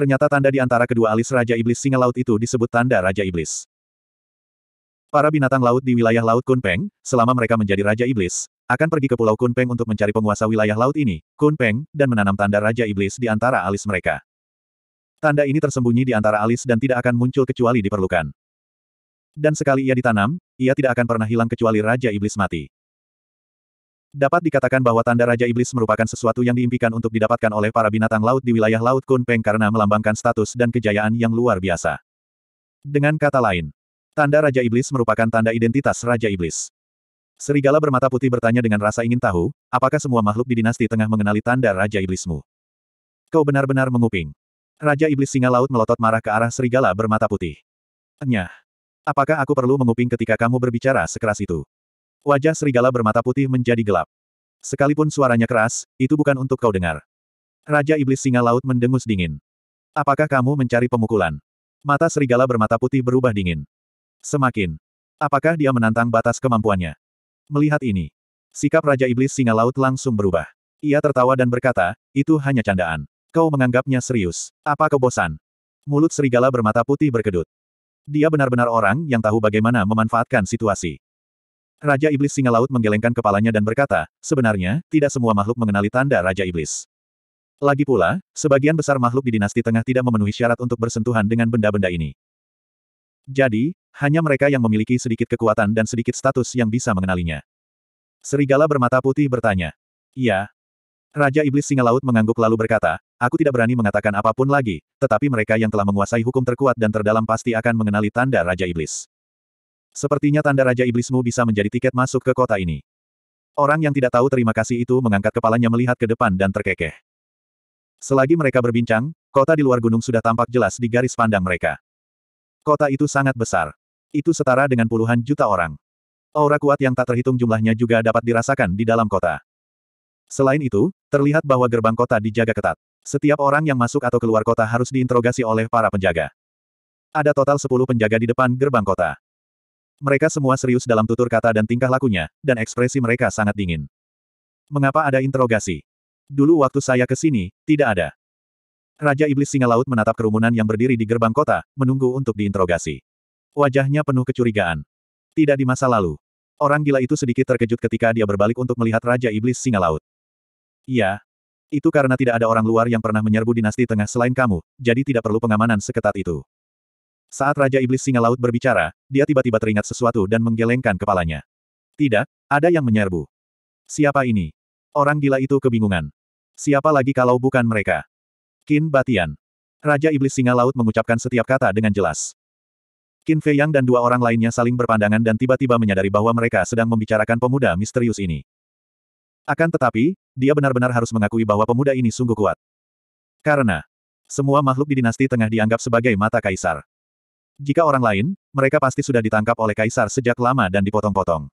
Ternyata tanda di antara kedua alis Raja Iblis Singa Laut itu disebut tanda Raja Iblis. Para binatang laut di wilayah Laut Kunpeng, selama mereka menjadi Raja Iblis, akan pergi ke Pulau Kunpeng untuk mencari penguasa wilayah laut ini, Kunpeng, dan menanam tanda Raja Iblis di antara alis mereka. Tanda ini tersembunyi di antara alis dan tidak akan muncul kecuali diperlukan. Dan sekali ia ditanam, ia tidak akan pernah hilang kecuali Raja Iblis mati. Dapat dikatakan bahwa tanda Raja Iblis merupakan sesuatu yang diimpikan untuk didapatkan oleh para binatang laut di wilayah Laut Kunpeng karena melambangkan status dan kejayaan yang luar biasa. Dengan kata lain, tanda Raja Iblis merupakan tanda identitas Raja Iblis. Serigala bermata putih bertanya dengan rasa ingin tahu, apakah semua makhluk di dinasti tengah mengenali tanda Raja Iblismu? Kau benar-benar menguping. Raja Iblis Singa Laut melotot marah ke arah serigala bermata putih. Nyah. Apakah aku perlu menguping ketika kamu berbicara sekeras itu? Wajah serigala bermata putih menjadi gelap. Sekalipun suaranya keras, itu bukan untuk kau dengar. Raja Iblis Singa Laut mendengus dingin. Apakah kamu mencari pemukulan? Mata serigala bermata putih berubah dingin. Semakin. Apakah dia menantang batas kemampuannya? Melihat ini. Sikap Raja Iblis Singa Laut langsung berubah. Ia tertawa dan berkata, itu hanya candaan. Kau menganggapnya serius. Apa kebosan? Mulut serigala bermata putih berkedut. Dia benar-benar orang yang tahu bagaimana memanfaatkan situasi. Raja Iblis Singa Laut menggelengkan kepalanya dan berkata, sebenarnya, tidak semua makhluk mengenali tanda Raja Iblis. Lagi pula, sebagian besar makhluk di dinasti tengah tidak memenuhi syarat untuk bersentuhan dengan benda-benda ini. Jadi, hanya mereka yang memiliki sedikit kekuatan dan sedikit status yang bisa mengenalinya. Serigala bermata putih bertanya. Iya. Raja Iblis Singa Laut mengangguk lalu berkata, aku tidak berani mengatakan apapun lagi, tetapi mereka yang telah menguasai hukum terkuat dan terdalam pasti akan mengenali tanda Raja Iblis. Sepertinya tanda Raja Iblismu bisa menjadi tiket masuk ke kota ini. Orang yang tidak tahu terima kasih itu mengangkat kepalanya melihat ke depan dan terkekeh. Selagi mereka berbincang, kota di luar gunung sudah tampak jelas di garis pandang mereka. Kota itu sangat besar. Itu setara dengan puluhan juta orang. Aura kuat yang tak terhitung jumlahnya juga dapat dirasakan di dalam kota. Selain itu, terlihat bahwa gerbang kota dijaga ketat. Setiap orang yang masuk atau keluar kota harus diinterogasi oleh para penjaga. Ada total 10 penjaga di depan gerbang kota. Mereka semua serius dalam tutur kata dan tingkah lakunya, dan ekspresi mereka sangat dingin. Mengapa ada interogasi? Dulu waktu saya ke sini, tidak ada. Raja Iblis Singa Laut menatap kerumunan yang berdiri di gerbang kota, menunggu untuk diinterogasi. Wajahnya penuh kecurigaan. Tidak di masa lalu. Orang gila itu sedikit terkejut ketika dia berbalik untuk melihat Raja Iblis Singa Laut. Iya. Itu karena tidak ada orang luar yang pernah menyerbu dinasti tengah selain kamu, jadi tidak perlu pengamanan seketat itu. Saat Raja Iblis Singa Laut berbicara, dia tiba-tiba teringat sesuatu dan menggelengkan kepalanya. Tidak, ada yang menyerbu. Siapa ini? Orang gila itu kebingungan. Siapa lagi kalau bukan mereka? Qin Batian. Raja Iblis Singa Laut mengucapkan setiap kata dengan jelas. Qin Fei Yang dan dua orang lainnya saling berpandangan dan tiba-tiba menyadari bahwa mereka sedang membicarakan pemuda misterius ini. Akan tetapi, dia benar-benar harus mengakui bahwa pemuda ini sungguh kuat. Karena, semua makhluk di dinasti tengah dianggap sebagai mata kaisar. Jika orang lain, mereka pasti sudah ditangkap oleh kaisar sejak lama dan dipotong-potong.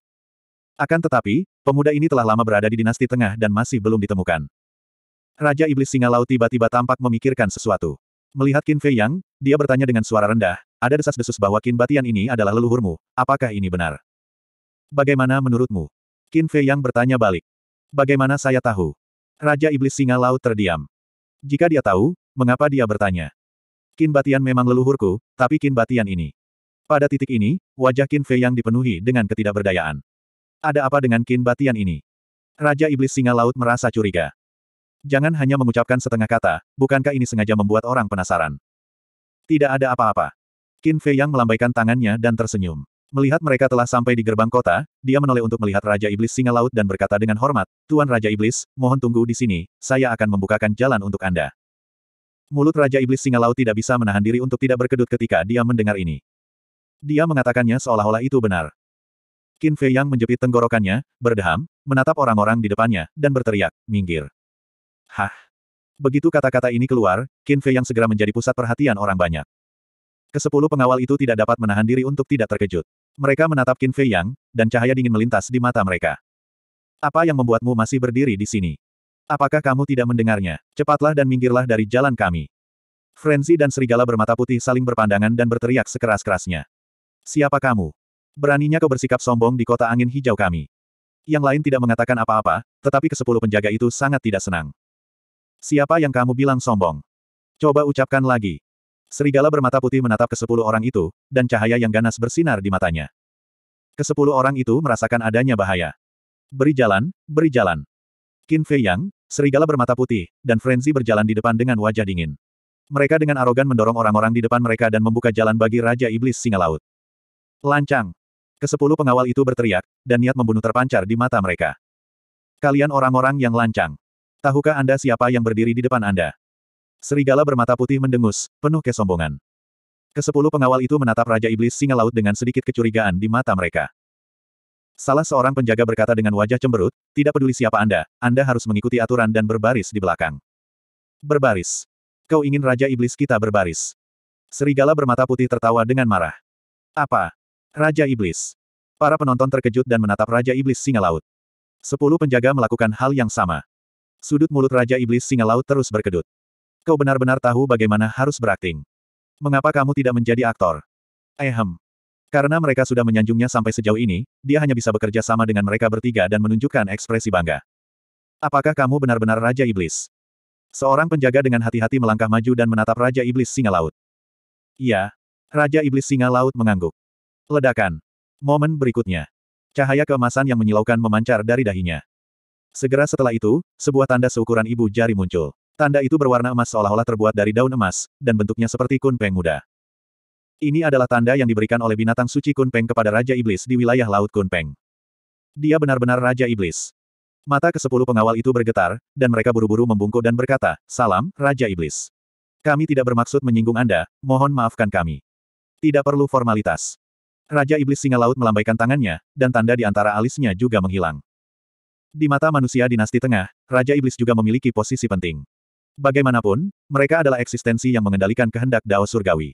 Akan tetapi, pemuda ini telah lama berada di dinasti tengah dan masih belum ditemukan. Raja Iblis Singa Laut tiba-tiba tampak memikirkan sesuatu. Melihat Qin Fei Yang, dia bertanya dengan suara rendah, ada desas-desus bahwa Qin Batian ini adalah leluhurmu, apakah ini benar? Bagaimana menurutmu? Qin Fei Yang bertanya balik. Bagaimana saya tahu? Raja Iblis Singa Laut terdiam. Jika dia tahu, mengapa dia bertanya? Kin Batian memang leluhurku, tapi Kin Batian ini. Pada titik ini, wajah Kin Fei yang dipenuhi dengan ketidakberdayaan. Ada apa dengan Kin Batian ini? Raja Iblis Singa Laut merasa curiga. Jangan hanya mengucapkan setengah kata, bukankah ini sengaja membuat orang penasaran? Tidak ada apa-apa. Qin Fei yang melambaikan tangannya dan tersenyum. Melihat mereka telah sampai di gerbang kota, dia menoleh untuk melihat Raja Iblis Singa Laut dan berkata dengan hormat, Tuan Raja Iblis, mohon tunggu di sini, saya akan membukakan jalan untuk Anda. Mulut Raja Iblis Singa Laut tidak bisa menahan diri untuk tidak berkedut ketika dia mendengar ini. Dia mengatakannya seolah-olah itu benar. Qin Fei Yang menjepit tenggorokannya, berdeham, menatap orang-orang di depannya, dan berteriak, minggir. Hah? Begitu kata-kata ini keluar, Qin Fei Yang segera menjadi pusat perhatian orang banyak. Kesepuluh pengawal itu tidak dapat menahan diri untuk tidak terkejut. Mereka menatap Qin Fei Yang, dan cahaya dingin melintas di mata mereka. Apa yang membuatmu masih berdiri di sini? Apakah kamu tidak mendengarnya? Cepatlah dan minggirlah dari jalan kami. Frenzy dan serigala bermata putih saling berpandangan dan berteriak sekeras-kerasnya. Siapa kamu? Beraninya kau bersikap sombong di kota angin hijau kami. Yang lain tidak mengatakan apa-apa, tetapi kesepuluh penjaga itu sangat tidak senang. Siapa yang kamu bilang sombong? Coba ucapkan lagi. Serigala bermata putih menatap kesepuluh orang itu, dan cahaya yang ganas bersinar di matanya. Kesepuluh orang itu merasakan adanya bahaya. Beri jalan, beri jalan. Qin Fei Yang, serigala bermata putih, dan Frenzy berjalan di depan dengan wajah dingin. Mereka dengan arogan mendorong orang-orang di depan mereka dan membuka jalan bagi Raja Iblis Singa Laut. Lancang! Kesepuluh pengawal itu berteriak, dan niat membunuh terpancar di mata mereka. Kalian orang-orang yang lancang. Tahukah Anda siapa yang berdiri di depan Anda? Serigala bermata putih mendengus, penuh kesombongan. Kesepuluh pengawal itu menatap Raja Iblis Singa Laut dengan sedikit kecurigaan di mata mereka. Salah seorang penjaga berkata dengan wajah cemberut, tidak peduli siapa Anda, Anda harus mengikuti aturan dan berbaris di belakang. Berbaris. Kau ingin Raja Iblis kita berbaris. Serigala bermata putih tertawa dengan marah. Apa? Raja Iblis. Para penonton terkejut dan menatap Raja Iblis Singa Laut. Sepuluh penjaga melakukan hal yang sama. Sudut mulut Raja Iblis Singa Laut terus berkedut. Kau benar-benar tahu bagaimana harus berakting. Mengapa kamu tidak menjadi aktor? Ehem. Karena mereka sudah menyanjungnya sampai sejauh ini, dia hanya bisa bekerja sama dengan mereka bertiga dan menunjukkan ekspresi bangga. Apakah kamu benar-benar Raja Iblis? Seorang penjaga dengan hati-hati melangkah maju dan menatap Raja Iblis Singa Laut. Iya. Raja Iblis Singa Laut mengangguk. Ledakan. Momen berikutnya. Cahaya keemasan yang menyilaukan memancar dari dahinya. Segera setelah itu, sebuah tanda seukuran ibu jari muncul. Tanda itu berwarna emas seolah-olah terbuat dari daun emas, dan bentuknya seperti kunpeng muda. Ini adalah tanda yang diberikan oleh binatang suci Kunpeng kepada Raja Iblis di wilayah Laut Kunpeng. Dia benar-benar Raja Iblis. Mata ke sepuluh pengawal itu bergetar, dan mereka buru-buru membungkuk dan berkata, Salam, Raja Iblis. Kami tidak bermaksud menyinggung Anda, mohon maafkan kami. Tidak perlu formalitas. Raja Iblis Singa Laut melambaikan tangannya, dan tanda di antara alisnya juga menghilang. Di mata manusia dinasti tengah, Raja Iblis juga memiliki posisi penting. Bagaimanapun, mereka adalah eksistensi yang mengendalikan kehendak Dao Surgawi.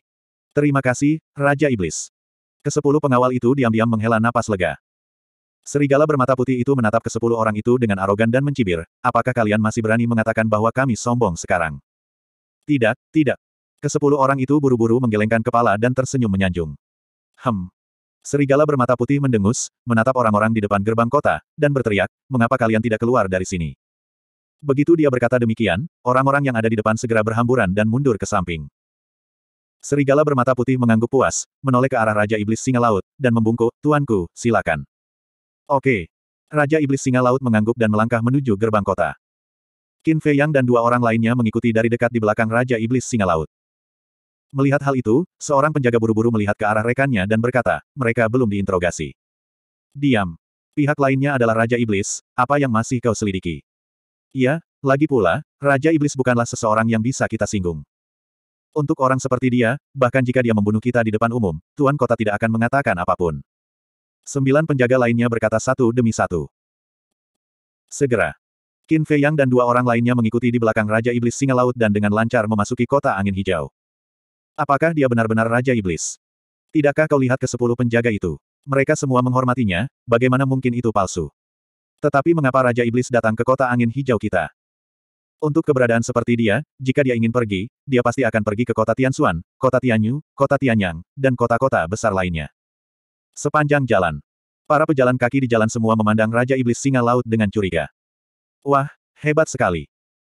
Terima kasih, Raja Iblis. Kesepuluh pengawal itu diam-diam menghela napas lega. Serigala bermata putih itu menatap kesepuluh orang itu dengan arogan dan mencibir, apakah kalian masih berani mengatakan bahwa kami sombong sekarang? Tidak, tidak. Kesepuluh orang itu buru-buru menggelengkan kepala dan tersenyum menyanjung. Hem. Serigala bermata putih mendengus, menatap orang-orang di depan gerbang kota, dan berteriak, mengapa kalian tidak keluar dari sini? Begitu dia berkata demikian, orang-orang yang ada di depan segera berhamburan dan mundur ke samping. Serigala bermata putih mengangguk puas, menoleh ke arah Raja Iblis Singa Laut, dan membungkuk, Tuanku, silakan. Oke. Raja Iblis Singa Laut mengangguk dan melangkah menuju gerbang kota. Qin Fei Yang dan dua orang lainnya mengikuti dari dekat di belakang Raja Iblis Singa Laut. Melihat hal itu, seorang penjaga buru-buru melihat ke arah rekannya dan berkata, mereka belum diinterogasi. Diam. Pihak lainnya adalah Raja Iblis, apa yang masih kau selidiki? Iya, lagi pula, Raja Iblis bukanlah seseorang yang bisa kita singgung. Untuk orang seperti dia, bahkan jika dia membunuh kita di depan umum, Tuan Kota tidak akan mengatakan apapun. Sembilan penjaga lainnya berkata satu demi satu. Segera. Qin Fei Yang dan dua orang lainnya mengikuti di belakang Raja Iblis Singa Laut dan dengan lancar memasuki kota angin hijau. Apakah dia benar-benar Raja Iblis? Tidakkah kau lihat ke sepuluh penjaga itu? Mereka semua menghormatinya, bagaimana mungkin itu palsu? Tetapi mengapa Raja Iblis datang ke kota angin hijau kita? Untuk keberadaan seperti dia, jika dia ingin pergi, dia pasti akan pergi ke kota Tianxuan, kota Tianyu, kota Tianyang, dan kota-kota besar lainnya. Sepanjang jalan. Para pejalan kaki di jalan semua memandang Raja Iblis Singa Laut dengan curiga. Wah, hebat sekali.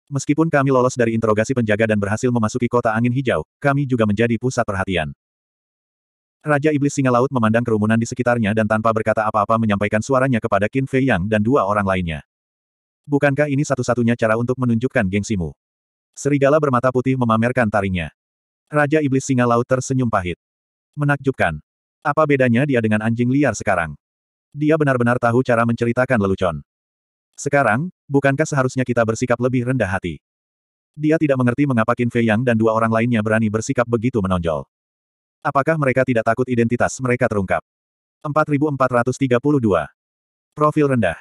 Meskipun kami lolos dari interogasi penjaga dan berhasil memasuki kota angin hijau, kami juga menjadi pusat perhatian. Raja Iblis Singa Laut memandang kerumunan di sekitarnya dan tanpa berkata apa-apa menyampaikan suaranya kepada Qin Fei Yang dan dua orang lainnya. Bukankah ini satu-satunya cara untuk menunjukkan gengsimu? Serigala bermata putih memamerkan taringnya. Raja Iblis Singa Laut tersenyum pahit. Menakjubkan. Apa bedanya dia dengan anjing liar sekarang? Dia benar-benar tahu cara menceritakan lelucon. Sekarang, bukankah seharusnya kita bersikap lebih rendah hati? Dia tidak mengerti mengapa Qin Fei Yang dan dua orang lainnya berani bersikap begitu menonjol. Apakah mereka tidak takut identitas mereka terungkap? 4432. Profil rendah.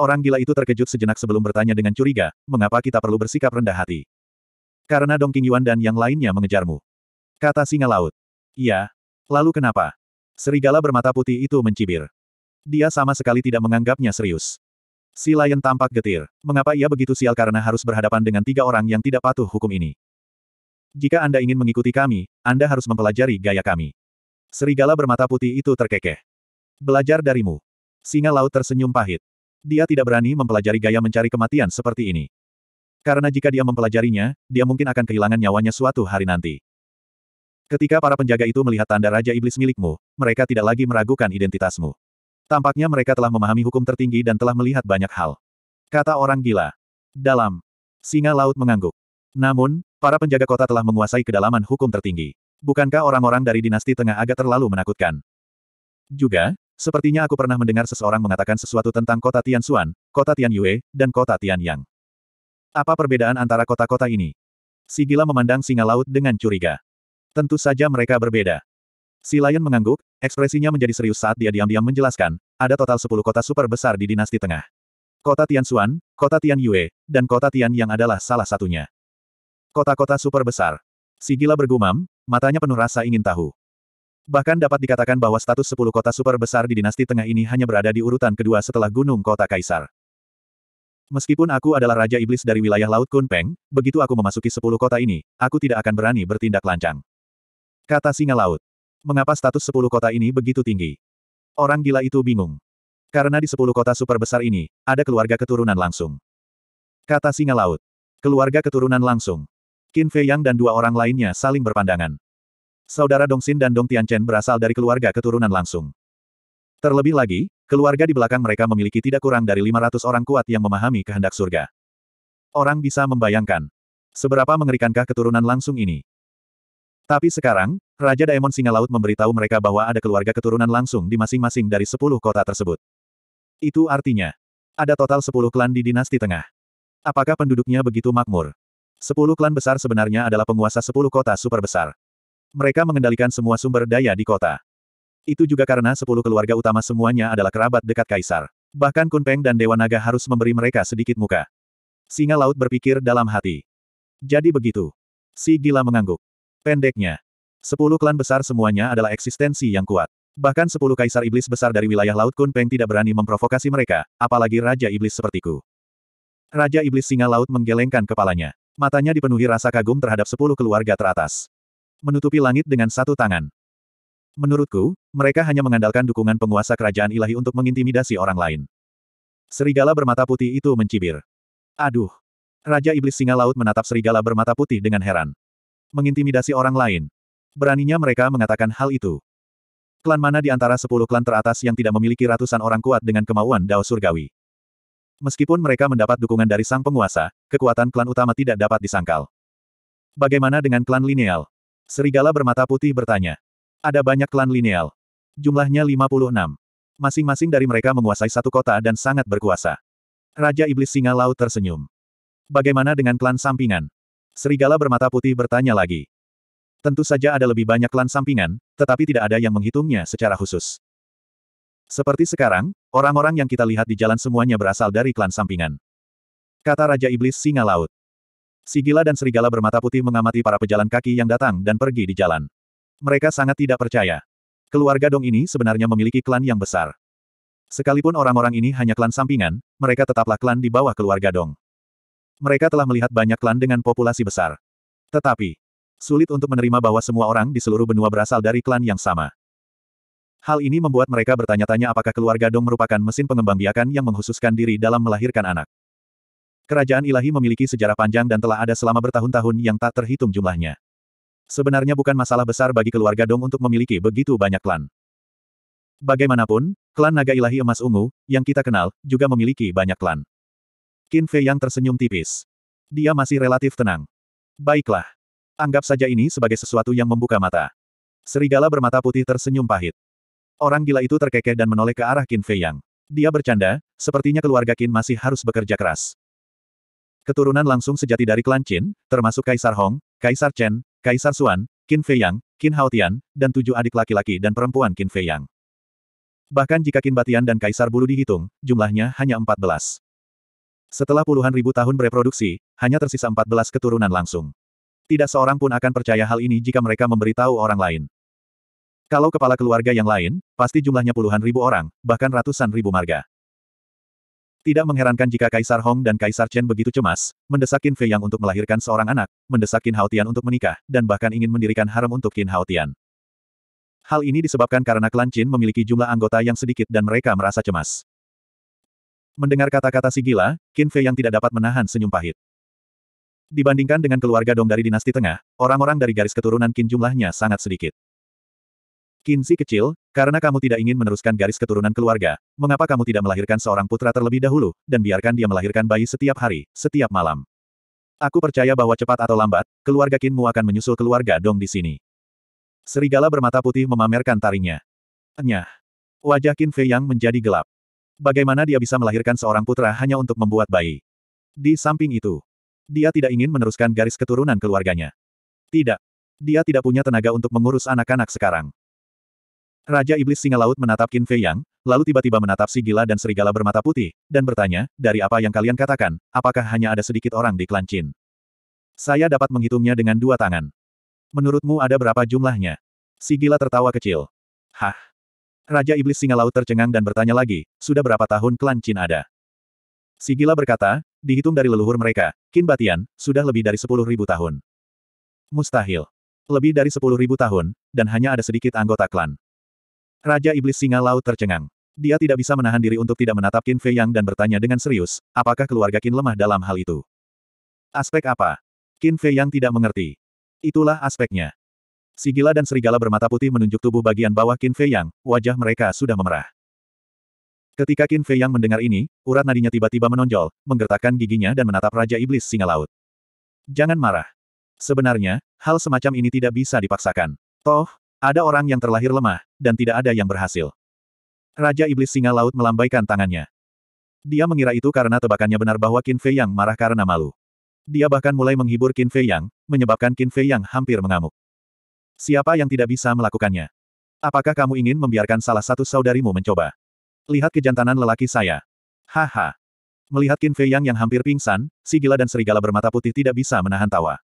Orang gila itu terkejut sejenak sebelum bertanya dengan curiga, mengapa kita perlu bersikap rendah hati? Karena Dong King Yuan dan yang lainnya mengejarmu. Kata singa laut. Iya. Lalu kenapa? Serigala bermata putih itu mencibir. Dia sama sekali tidak menganggapnya serius. Si Lion tampak getir. Mengapa ia begitu sial karena harus berhadapan dengan tiga orang yang tidak patuh hukum ini? Jika Anda ingin mengikuti kami, Anda harus mempelajari gaya kami. Serigala bermata putih itu terkekeh. Belajar darimu. Singa laut tersenyum pahit. Dia tidak berani mempelajari gaya mencari kematian seperti ini. Karena jika dia mempelajarinya, dia mungkin akan kehilangan nyawanya suatu hari nanti. Ketika para penjaga itu melihat tanda Raja Iblis milikmu, mereka tidak lagi meragukan identitasmu. Tampaknya mereka telah memahami hukum tertinggi dan telah melihat banyak hal. Kata orang gila. Dalam. Singa laut mengangguk. Namun, para penjaga kota telah menguasai kedalaman hukum tertinggi. Bukankah orang-orang dari dinasti tengah agak terlalu menakutkan? Juga, Sepertinya aku pernah mendengar seseorang mengatakan sesuatu tentang kota Tianxuan, kota Tianyue, dan kota Tianyang. Apa perbedaan antara kota-kota ini? Si memandang singa laut dengan curiga. Tentu saja mereka berbeda. Si Lion mengangguk, ekspresinya menjadi serius saat dia diam-diam menjelaskan, ada total 10 kota super besar di dinasti tengah. Kota Tianxuan, kota Tianyue, dan kota Tianyang adalah salah satunya. Kota-kota super besar. Si bergumam, matanya penuh rasa ingin tahu. Bahkan dapat dikatakan bahwa status 10 kota super besar di dinasti tengah ini hanya berada di urutan kedua setelah Gunung Kota Kaisar. Meskipun aku adalah Raja Iblis dari wilayah Laut Kunpeng, begitu aku memasuki 10 kota ini, aku tidak akan berani bertindak lancang. Kata Singa Laut. Mengapa status 10 kota ini begitu tinggi? Orang gila itu bingung. Karena di 10 kota super besar ini, ada keluarga keturunan langsung. Kata Singa Laut. Keluarga keturunan langsung. Qin Fei Yang dan dua orang lainnya saling berpandangan. Saudara Dong Xin dan Dong Tianchen berasal dari keluarga keturunan langsung. Terlebih lagi, keluarga di belakang mereka memiliki tidak kurang dari 500 orang kuat yang memahami kehendak surga. Orang bisa membayangkan seberapa mengerikankah keturunan langsung ini. Tapi sekarang, Raja Daemon Singa Laut memberitahu mereka bahwa ada keluarga keturunan langsung di masing-masing dari 10 kota tersebut. Itu artinya, ada total 10 klan di dinasti tengah. Apakah penduduknya begitu makmur? 10 klan besar sebenarnya adalah penguasa 10 kota super besar. Mereka mengendalikan semua sumber daya di kota. Itu juga karena sepuluh keluarga utama semuanya adalah kerabat dekat kaisar. Bahkan Kunpeng dan Dewa Naga harus memberi mereka sedikit muka. Singa laut berpikir dalam hati. Jadi begitu. Si gila mengangguk. Pendeknya. Sepuluh klan besar semuanya adalah eksistensi yang kuat. Bahkan sepuluh kaisar iblis besar dari wilayah laut Kunpeng tidak berani memprovokasi mereka, apalagi Raja Iblis sepertiku. Raja Iblis Singa Laut menggelengkan kepalanya. Matanya dipenuhi rasa kagum terhadap sepuluh keluarga teratas menutupi langit dengan satu tangan. Menurutku, mereka hanya mengandalkan dukungan penguasa kerajaan ilahi untuk mengintimidasi orang lain. Serigala bermata putih itu mencibir. Aduh! Raja Iblis Singa Laut menatap serigala bermata putih dengan heran. Mengintimidasi orang lain. Beraninya mereka mengatakan hal itu. Klan mana di antara sepuluh klan teratas yang tidak memiliki ratusan orang kuat dengan kemauan Dao Surgawi? Meskipun mereka mendapat dukungan dari sang penguasa, kekuatan klan utama tidak dapat disangkal. Bagaimana dengan klan lineal? Serigala bermata putih bertanya. Ada banyak klan lineal. Jumlahnya 56. Masing-masing dari mereka menguasai satu kota dan sangat berkuasa. Raja Iblis Singa Laut tersenyum. Bagaimana dengan klan sampingan? Serigala bermata putih bertanya lagi. Tentu saja ada lebih banyak klan sampingan, tetapi tidak ada yang menghitungnya secara khusus. Seperti sekarang, orang-orang yang kita lihat di jalan semuanya berasal dari klan sampingan. Kata Raja Iblis Singa Laut. Sigila dan serigala bermata putih mengamati para pejalan kaki yang datang dan pergi di jalan. Mereka sangat tidak percaya. Keluarga Dong ini sebenarnya memiliki klan yang besar. Sekalipun orang-orang ini hanya klan sampingan, mereka tetaplah klan di bawah keluarga Dong. Mereka telah melihat banyak klan dengan populasi besar. Tetapi, sulit untuk menerima bahwa semua orang di seluruh benua berasal dari klan yang sama. Hal ini membuat mereka bertanya-tanya apakah keluarga Dong merupakan mesin pengembangbiakan yang menghususkan diri dalam melahirkan anak. Kerajaan ilahi memiliki sejarah panjang dan telah ada selama bertahun-tahun yang tak terhitung jumlahnya. Sebenarnya bukan masalah besar bagi keluarga Dong untuk memiliki begitu banyak klan. Bagaimanapun, klan naga ilahi emas ungu, yang kita kenal, juga memiliki banyak klan. Qin Fei yang tersenyum tipis. Dia masih relatif tenang. Baiklah. Anggap saja ini sebagai sesuatu yang membuka mata. Serigala bermata putih tersenyum pahit. Orang gila itu terkekeh dan menoleh ke arah Qin Fei Yang. Dia bercanda, sepertinya keluarga Qin masih harus bekerja keras. Keturunan langsung sejati dari klan Qin, termasuk Kaisar Hong, Kaisar Chen, Kaisar Xuan, Qin Feiyang, Qin Haotian, dan tujuh adik laki-laki dan perempuan Qin Feiyang. Bahkan jika Qin Batian dan Kaisar Bulu dihitung, jumlahnya hanya 14. Setelah puluhan ribu tahun bereproduksi, hanya tersisa 14 keturunan langsung. Tidak seorang pun akan percaya hal ini jika mereka memberitahu orang lain. Kalau kepala keluarga yang lain, pasti jumlahnya puluhan ribu orang, bahkan ratusan ribu marga. Tidak mengherankan jika Kaisar Hong dan Kaisar Chen begitu cemas, mendesakin Fei Yang untuk melahirkan seorang anak, mendesakin Hao Tian untuk menikah, dan bahkan ingin mendirikan harem untuk Qin Tian. Hal ini disebabkan karena klan Qin memiliki jumlah anggota yang sedikit dan mereka merasa cemas. Mendengar kata-kata si gila, Qin Fei Yang tidak dapat menahan senyum pahit. Dibandingkan dengan keluarga Dong dari dinasti tengah, orang-orang dari garis keturunan Qin jumlahnya sangat sedikit. Kinzi kecil, karena kamu tidak ingin meneruskan garis keturunan keluarga, mengapa kamu tidak melahirkan seorang putra terlebih dahulu, dan biarkan dia melahirkan bayi setiap hari, setiap malam. Aku percaya bahwa cepat atau lambat, keluarga Kinmu akan menyusul keluarga Dong di sini. Serigala bermata putih memamerkan taringnya. Nyah. Wajah Qin Fei Yang menjadi gelap. Bagaimana dia bisa melahirkan seorang putra hanya untuk membuat bayi? Di samping itu, dia tidak ingin meneruskan garis keturunan keluarganya. Tidak. Dia tidak punya tenaga untuk mengurus anak-anak sekarang. Raja Iblis Singa Laut menatap Qin Fei Yang, lalu tiba-tiba menatap si gila dan serigala bermata putih, dan bertanya, dari apa yang kalian katakan, apakah hanya ada sedikit orang di klan Qin? Saya dapat menghitungnya dengan dua tangan. Menurutmu ada berapa jumlahnya? Si gila tertawa kecil. Hah? Raja Iblis Singa Laut tercengang dan bertanya lagi, sudah berapa tahun klan Qin ada? Si gila berkata, dihitung dari leluhur mereka, Qin Batian, sudah lebih dari sepuluh ribu tahun. Mustahil. Lebih dari sepuluh ribu tahun, dan hanya ada sedikit anggota klan. Raja Iblis Singa Laut tercengang. Dia tidak bisa menahan diri untuk tidak menatap Qin Fei Yang dan bertanya dengan serius, apakah keluarga Qin lemah dalam hal itu? Aspek apa? Qin Fei Yang tidak mengerti. Itulah aspeknya. Sigila dan serigala bermata putih menunjuk tubuh bagian bawah Qin Fei Yang, wajah mereka sudah memerah. Ketika Qin Fei Yang mendengar ini, urat nadinya tiba-tiba menonjol, menggertakkan giginya dan menatap Raja Iblis Singa Laut. Jangan marah. Sebenarnya, hal semacam ini tidak bisa dipaksakan. Toh, ada orang yang terlahir lemah, dan tidak ada yang berhasil. Raja Iblis Singa Laut melambaikan tangannya. Dia mengira itu karena tebakannya benar bahwa Qin Fei Yang marah karena malu. Dia bahkan mulai menghibur Qin Fei Yang, menyebabkan Qin Fei Yang hampir mengamuk. Siapa yang tidak bisa melakukannya? Apakah kamu ingin membiarkan salah satu saudarimu mencoba? Lihat kejantanan lelaki saya. Haha. Melihat Qin Fei Yang yang hampir pingsan, si gila dan serigala bermata putih tidak bisa menahan tawa.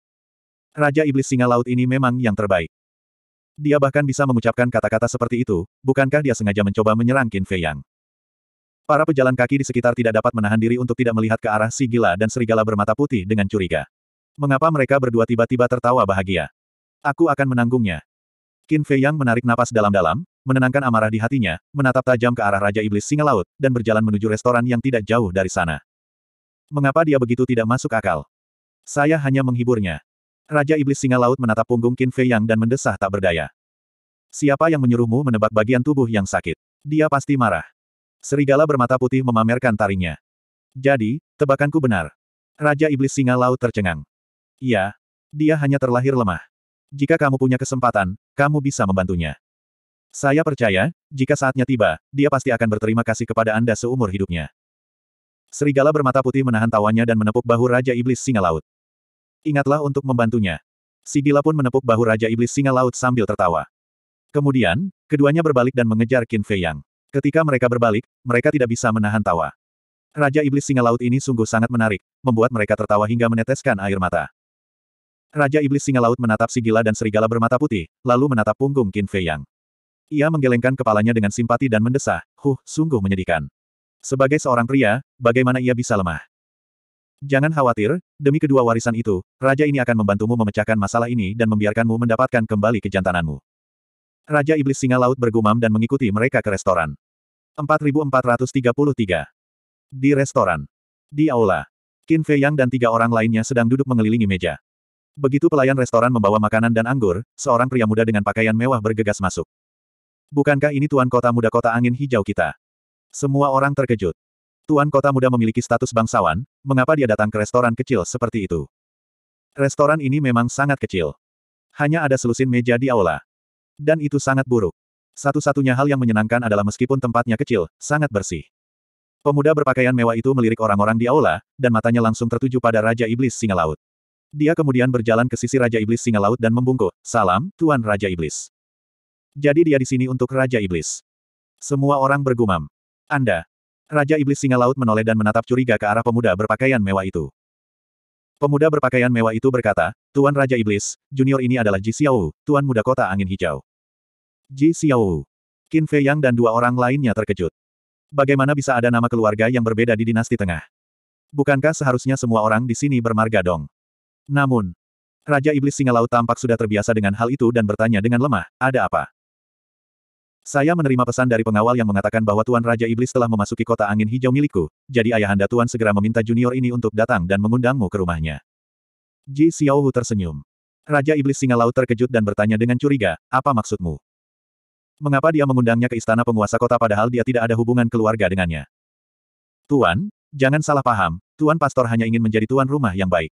Raja Iblis Singa Laut ini memang yang terbaik. Dia bahkan bisa mengucapkan kata-kata seperti itu, bukankah dia sengaja mencoba menyerang Qin Fei Yang? Para pejalan kaki di sekitar tidak dapat menahan diri untuk tidak melihat ke arah si gila dan serigala bermata putih dengan curiga. Mengapa mereka berdua tiba-tiba tertawa bahagia? Aku akan menanggungnya. Qin Fei Yang menarik napas dalam-dalam, menenangkan amarah di hatinya, menatap tajam ke arah Raja Iblis Singa Laut, dan berjalan menuju restoran yang tidak jauh dari sana. Mengapa dia begitu tidak masuk akal? Saya hanya menghiburnya. Raja Iblis Singa Laut menatap punggung Qin Fei Yang dan mendesah tak berdaya. Siapa yang menyuruhmu menebak bagian tubuh yang sakit? Dia pasti marah. Serigala bermata putih memamerkan taringnya. Jadi, tebakanku benar. Raja Iblis Singa Laut tercengang. Iya, dia hanya terlahir lemah. Jika kamu punya kesempatan, kamu bisa membantunya. Saya percaya, jika saatnya tiba, dia pasti akan berterima kasih kepada Anda seumur hidupnya. Serigala bermata putih menahan tawanya dan menepuk bahu Raja Iblis Singa Laut. Ingatlah untuk membantunya. Sigila pun menepuk bahu Raja Iblis Singa Laut sambil tertawa. Kemudian, keduanya berbalik dan mengejar Qin Fei Yang. Ketika mereka berbalik, mereka tidak bisa menahan tawa. Raja Iblis Singa Laut ini sungguh sangat menarik, membuat mereka tertawa hingga meneteskan air mata. Raja Iblis Singa Laut menatap Sigila dan Serigala bermata putih, lalu menatap punggung Qin Fei Yang. Ia menggelengkan kepalanya dengan simpati dan mendesah, huh, sungguh menyedihkan. Sebagai seorang pria, bagaimana ia bisa lemah? Jangan khawatir, demi kedua warisan itu, raja ini akan membantumu memecahkan masalah ini dan membiarkanmu mendapatkan kembali kejantananmu. Raja Iblis Singa Laut bergumam dan mengikuti mereka ke restoran. 4433 Di restoran. Di aula. Qin Fei Yang dan tiga orang lainnya sedang duduk mengelilingi meja. Begitu pelayan restoran membawa makanan dan anggur, seorang pria muda dengan pakaian mewah bergegas masuk. Bukankah ini tuan kota muda kota angin hijau kita? Semua orang terkejut. Tuan kota muda memiliki status bangsawan, mengapa dia datang ke restoran kecil seperti itu? Restoran ini memang sangat kecil. Hanya ada selusin meja di aula. Dan itu sangat buruk. Satu-satunya hal yang menyenangkan adalah meskipun tempatnya kecil, sangat bersih. Pemuda berpakaian mewah itu melirik orang-orang di aula, dan matanya langsung tertuju pada Raja Iblis Singa Laut. Dia kemudian berjalan ke sisi Raja Iblis Singa Laut dan membungkuk, Salam, Tuan Raja Iblis. Jadi dia di sini untuk Raja Iblis. Semua orang bergumam. Anda, Raja Iblis Singa Laut menoleh dan menatap curiga ke arah pemuda berpakaian mewah itu. Pemuda berpakaian mewah itu berkata, Tuan Raja Iblis, junior ini adalah Ji Xiao, Tuan Muda Kota Angin Hijau. Ji Xiao. Qin Fei Yang dan dua orang lainnya terkejut. Bagaimana bisa ada nama keluarga yang berbeda di dinasti tengah? Bukankah seharusnya semua orang di sini bermarga dong? Namun, Raja Iblis Singa Laut tampak sudah terbiasa dengan hal itu dan bertanya dengan lemah, ada apa? Saya menerima pesan dari pengawal yang mengatakan bahwa Tuan Raja Iblis telah memasuki kota angin hijau milikku, jadi ayahanda Tuan segera meminta junior ini untuk datang dan mengundangmu ke rumahnya. Ji Xiaohu tersenyum. Raja Iblis Singa Laut terkejut dan bertanya dengan curiga, apa maksudmu? Mengapa dia mengundangnya ke istana penguasa kota padahal dia tidak ada hubungan keluarga dengannya? Tuan, jangan salah paham, Tuan Pastor hanya ingin menjadi tuan rumah yang baik.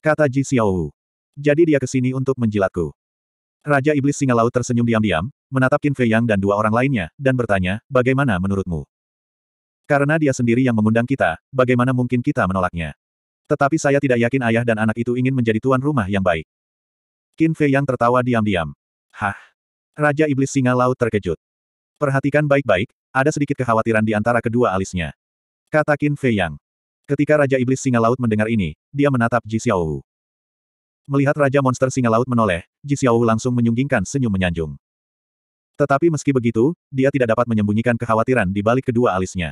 Kata Ji Xiaohu. Jadi dia kesini untuk menjilatku. Raja Iblis Singa Laut tersenyum diam-diam, menatap Qin Fei Yang dan dua orang lainnya, dan bertanya, bagaimana menurutmu? Karena dia sendiri yang mengundang kita, bagaimana mungkin kita menolaknya? Tetapi saya tidak yakin ayah dan anak itu ingin menjadi tuan rumah yang baik. Qin Fei Yang tertawa diam-diam. Hah? Raja Iblis Singa Laut terkejut. Perhatikan baik-baik, ada sedikit kekhawatiran di antara kedua alisnya. Kata Qin Fei Yang. Ketika Raja Iblis Singa Laut mendengar ini, dia menatap Ji Xiaowu. Melihat Raja Monster Singa Laut menoleh, Ji Xiaowu langsung menyunggingkan senyum menyanjung. Tetapi meski begitu, dia tidak dapat menyembunyikan kekhawatiran di balik kedua alisnya.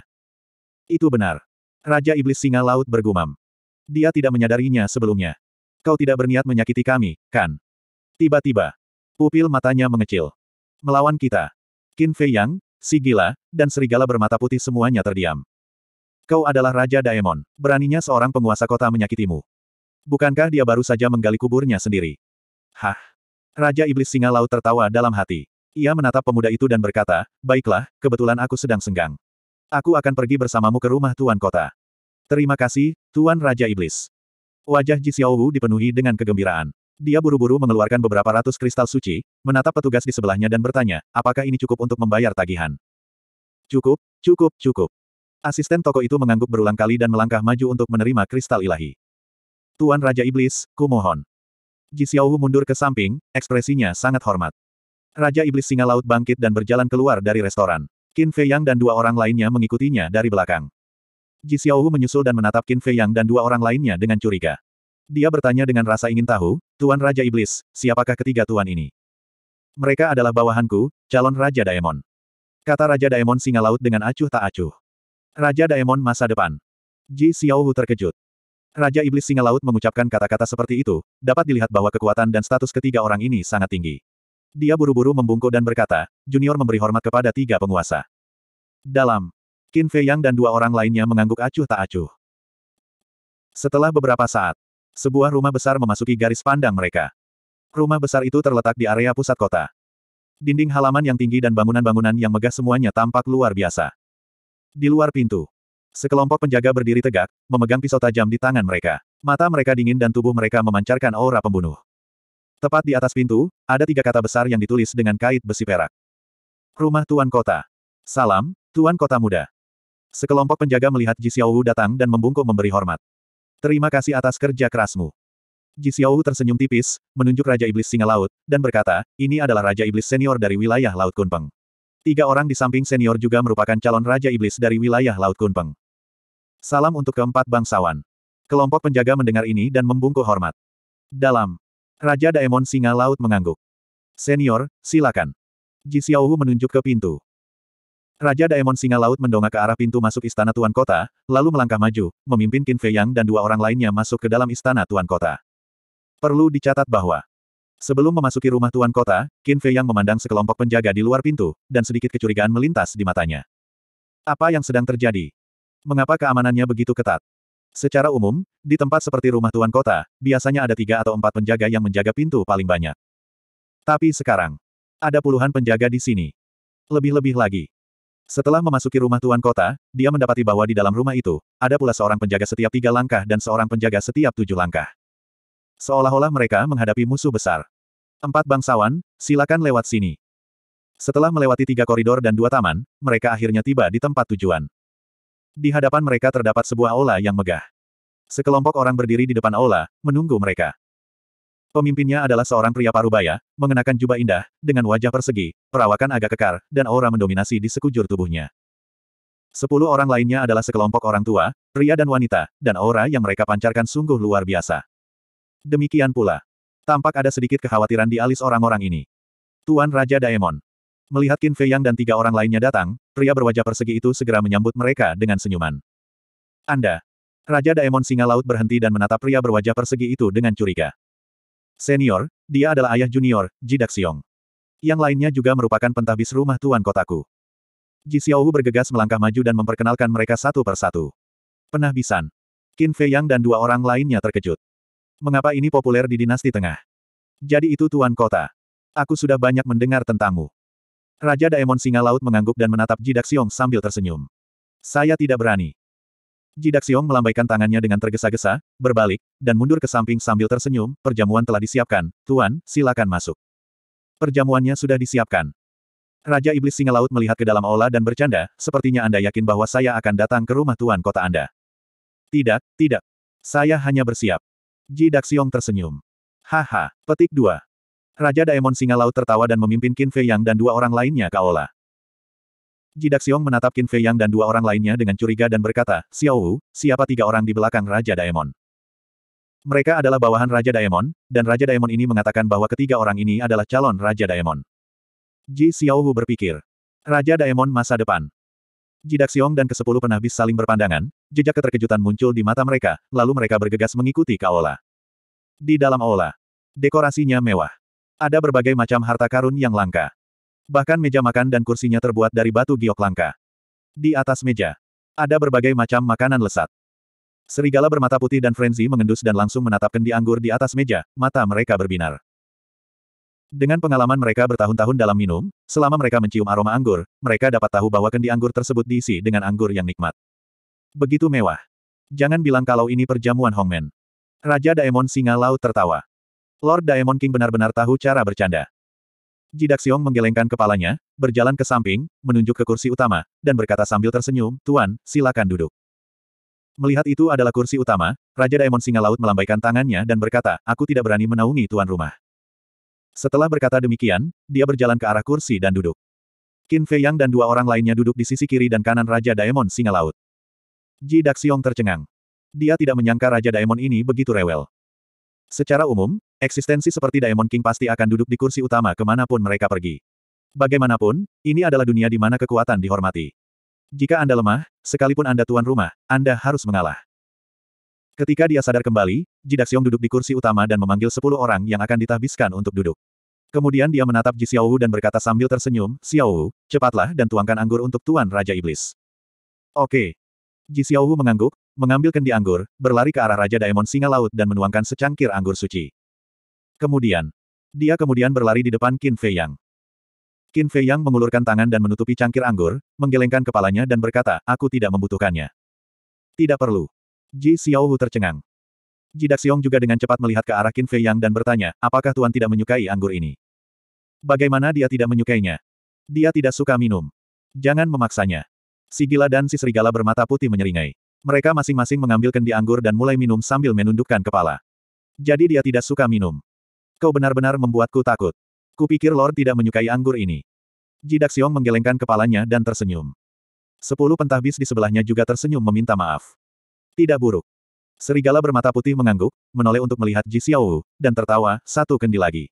Itu benar. Raja Iblis Singa Laut bergumam. Dia tidak menyadarinya sebelumnya. Kau tidak berniat menyakiti kami, kan? Tiba-tiba, pupil matanya mengecil. Melawan kita. Qin Fei Yang, si gila, dan serigala bermata putih semuanya terdiam. Kau adalah Raja Daemon. Beraninya seorang penguasa kota menyakitimu. Bukankah dia baru saja menggali kuburnya sendiri? Hah? Raja Iblis Singa Laut tertawa dalam hati. Ia menatap pemuda itu dan berkata, Baiklah, kebetulan aku sedang senggang. Aku akan pergi bersamamu ke rumah Tuan Kota. Terima kasih, Tuan Raja Iblis. Wajah Ji Xiaowu dipenuhi dengan kegembiraan. Dia buru-buru mengeluarkan beberapa ratus kristal suci, menatap petugas di sebelahnya dan bertanya, apakah ini cukup untuk membayar tagihan? Cukup, cukup, cukup. Asisten toko itu mengangguk berulang kali dan melangkah maju untuk menerima kristal ilahi. Tuan Raja Iblis, kumohon. Ji Xiaowu mundur ke samping, ekspresinya sangat hormat. Raja Iblis Singa Laut bangkit dan berjalan keluar dari restoran. Qin Fei Yang dan dua orang lainnya mengikutinya dari belakang. Ji Xiaohu menyusul dan menatap Qin Fei Yang dan dua orang lainnya dengan curiga. Dia bertanya dengan rasa ingin tahu, Tuan Raja Iblis, siapakah ketiga tuan ini? Mereka adalah bawahanku, calon Raja Daemon. Kata Raja Daemon Singa Laut dengan acuh tak acuh. Raja Daemon masa depan. Ji Xiaohu terkejut. Raja Iblis Singa Laut mengucapkan kata-kata seperti itu, dapat dilihat bahwa kekuatan dan status ketiga orang ini sangat tinggi. Dia buru-buru membungkuk dan berkata, Junior memberi hormat kepada tiga penguasa. Dalam. Qin Fei Yang dan dua orang lainnya mengangguk acuh tak acuh. Setelah beberapa saat, sebuah rumah besar memasuki garis pandang mereka. Rumah besar itu terletak di area pusat kota. Dinding halaman yang tinggi dan bangunan-bangunan yang megah semuanya tampak luar biasa. Di luar pintu, sekelompok penjaga berdiri tegak, memegang pisau tajam di tangan mereka. Mata mereka dingin dan tubuh mereka memancarkan aura pembunuh. Tepat di atas pintu, ada tiga kata besar yang ditulis dengan kait besi perak. Rumah Tuan Kota. Salam, Tuan Kota Muda. Sekelompok penjaga melihat Ji Xiaowu datang dan membungkuk memberi hormat. Terima kasih atas kerja kerasmu. Ji Xiaowu tersenyum tipis, menunjuk Raja Iblis Singa Laut, dan berkata, ini adalah Raja Iblis Senior dari wilayah Laut Kunpeng. Tiga orang di samping senior juga merupakan calon Raja Iblis dari wilayah Laut Kunpeng. Salam untuk keempat bangsawan. Kelompok penjaga mendengar ini dan membungkuk hormat. Dalam Raja Daemon Singa Laut mengangguk. Senior, silakan. Ji Xiaohu menunjuk ke pintu. Raja Daemon Singa Laut mendongak ke arah pintu masuk istana Tuan Kota, lalu melangkah maju, memimpin Qin Fei Yang dan dua orang lainnya masuk ke dalam istana Tuan Kota. Perlu dicatat bahwa Sebelum memasuki rumah tuan kota, Qin Fei Yang memandang sekelompok penjaga di luar pintu, dan sedikit kecurigaan melintas di matanya. Apa yang sedang terjadi? Mengapa keamanannya begitu ketat? Secara umum, di tempat seperti rumah tuan kota, biasanya ada tiga atau empat penjaga yang menjaga pintu paling banyak. Tapi sekarang, ada puluhan penjaga di sini. Lebih-lebih lagi. Setelah memasuki rumah tuan kota, dia mendapati bahwa di dalam rumah itu, ada pula seorang penjaga setiap tiga langkah dan seorang penjaga setiap tujuh langkah. Seolah-olah mereka menghadapi musuh besar. Empat bangsawan, silakan lewat sini. Setelah melewati tiga koridor dan dua taman, mereka akhirnya tiba di tempat tujuan. Di hadapan mereka terdapat sebuah aula yang megah. Sekelompok orang berdiri di depan aula, menunggu mereka. Pemimpinnya adalah seorang pria parubaya, mengenakan jubah indah, dengan wajah persegi, perawakan agak kekar, dan aura mendominasi di sekujur tubuhnya. Sepuluh orang lainnya adalah sekelompok orang tua, pria dan wanita, dan aura yang mereka pancarkan sungguh luar biasa. Demikian pula. Tampak ada sedikit kekhawatiran di alis orang-orang ini. Tuan Raja Daemon. Melihat Qin Fei Yang dan tiga orang lainnya datang, pria berwajah persegi itu segera menyambut mereka dengan senyuman. Anda. Raja Daemon Singa Laut berhenti dan menatap pria berwajah persegi itu dengan curiga. Senior, dia adalah ayah junior, Jidak Xiong. Yang lainnya juga merupakan pentahbis rumah tuan kotaku. Ji Xiaohu bergegas melangkah maju dan memperkenalkan mereka satu persatu. Penahbisan. Qin Fei Yang dan dua orang lainnya terkejut. Mengapa ini populer di dinasti tengah? Jadi itu tuan kota. Aku sudah banyak mendengar tentangmu. Raja Daemon Singa Laut mengangguk dan menatap Jidak Siong sambil tersenyum. Saya tidak berani. Jidak Siong melambaikan tangannya dengan tergesa-gesa, berbalik, dan mundur ke samping sambil tersenyum, perjamuan telah disiapkan, Tuan, silakan masuk. Perjamuannya sudah disiapkan. Raja Iblis Singa Laut melihat ke dalam aula dan bercanda, sepertinya Anda yakin bahwa saya akan datang ke rumah Tuan kota Anda. Tidak, tidak. Saya hanya bersiap. Jidak Siong tersenyum. Haha, petik dua. Raja Daemon Singa Laut tertawa dan memimpin Qin Fei Yang dan dua orang lainnya ke aula. Jidak Xiong menatap Qin Fei Yang dan dua orang lainnya dengan curiga dan berkata, Xiao Wu, siapa tiga orang di belakang Raja Daemon? Mereka adalah bawahan Raja Daemon, dan Raja Daemon ini mengatakan bahwa ketiga orang ini adalah calon Raja Daemon. Ji Xiao Wu berpikir, Raja Daemon masa depan. Jidak Xiong dan kesepuluh penabis saling berpandangan, jejak keterkejutan muncul di mata mereka, lalu mereka bergegas mengikuti ke Di dalam aula, dekorasinya mewah. Ada berbagai macam harta karun yang langka. Bahkan meja makan dan kursinya terbuat dari batu giok langka. Di atas meja, ada berbagai macam makanan lesat. Serigala bermata putih dan frenzi mengendus dan langsung menatap kendi anggur di atas meja, mata mereka berbinar. Dengan pengalaman mereka bertahun-tahun dalam minum, selama mereka mencium aroma anggur, mereka dapat tahu bahwa kendi anggur tersebut diisi dengan anggur yang nikmat. Begitu mewah. Jangan bilang kalau ini perjamuan Hongmen. Raja Daemon Singa Laut tertawa. Lord Daemon King benar-benar tahu cara bercanda. Jidak Xiong menggelengkan kepalanya, berjalan ke samping, menunjuk ke kursi utama, dan berkata sambil tersenyum, Tuan, silakan duduk. Melihat itu adalah kursi utama, Raja Daemon Singa Laut melambaikan tangannya dan berkata, aku tidak berani menaungi tuan rumah. Setelah berkata demikian, dia berjalan ke arah kursi dan duduk. Qin Fei Yang dan dua orang lainnya duduk di sisi kiri dan kanan Raja Daemon Singa Laut. Jidak Xiong tercengang. Dia tidak menyangka Raja Daemon ini begitu rewel. Secara umum, eksistensi seperti Diamond King pasti akan duduk di kursi utama kemanapun mereka pergi. Bagaimanapun, ini adalah dunia di mana kekuatan dihormati. Jika Anda lemah, sekalipun Anda tuan rumah, Anda harus mengalah. Ketika dia sadar kembali, Jidaxiong duduk di kursi utama dan memanggil sepuluh orang yang akan ditahbiskan untuk duduk. Kemudian dia menatap Ji Xiaowu dan berkata sambil tersenyum, Xiaowu, cepatlah dan tuangkan anggur untuk Tuan Raja Iblis. Oke. Ji Xiaowu mengangguk, mengambil kendi anggur, berlari ke arah Raja Daemon Singa Laut dan menuangkan secangkir anggur suci. Kemudian, dia kemudian berlari di depan Qin Fei Yang. Qin Fei Yang mengulurkan tangan dan menutupi cangkir anggur, menggelengkan kepalanya dan berkata, aku tidak membutuhkannya. Tidak perlu. Ji Xiaohu tercengang. Ji Xiong juga dengan cepat melihat ke arah Qin Fei Yang dan bertanya, apakah Tuan tidak menyukai anggur ini? Bagaimana dia tidak menyukainya? Dia tidak suka minum. Jangan memaksanya. Si gila dan si serigala bermata putih menyeringai. Mereka masing-masing mengambil kendi anggur dan mulai minum sambil menundukkan kepala. Jadi dia tidak suka minum. Kau benar-benar membuatku takut. Kupikir Lord tidak menyukai anggur ini. Jidak Xiong menggelengkan kepalanya dan tersenyum. Sepuluh pentahbis di sebelahnya juga tersenyum meminta maaf. Tidak buruk. Serigala bermata putih mengangguk, menoleh untuk melihat Ji Xiaowu, dan tertawa, satu kendi lagi.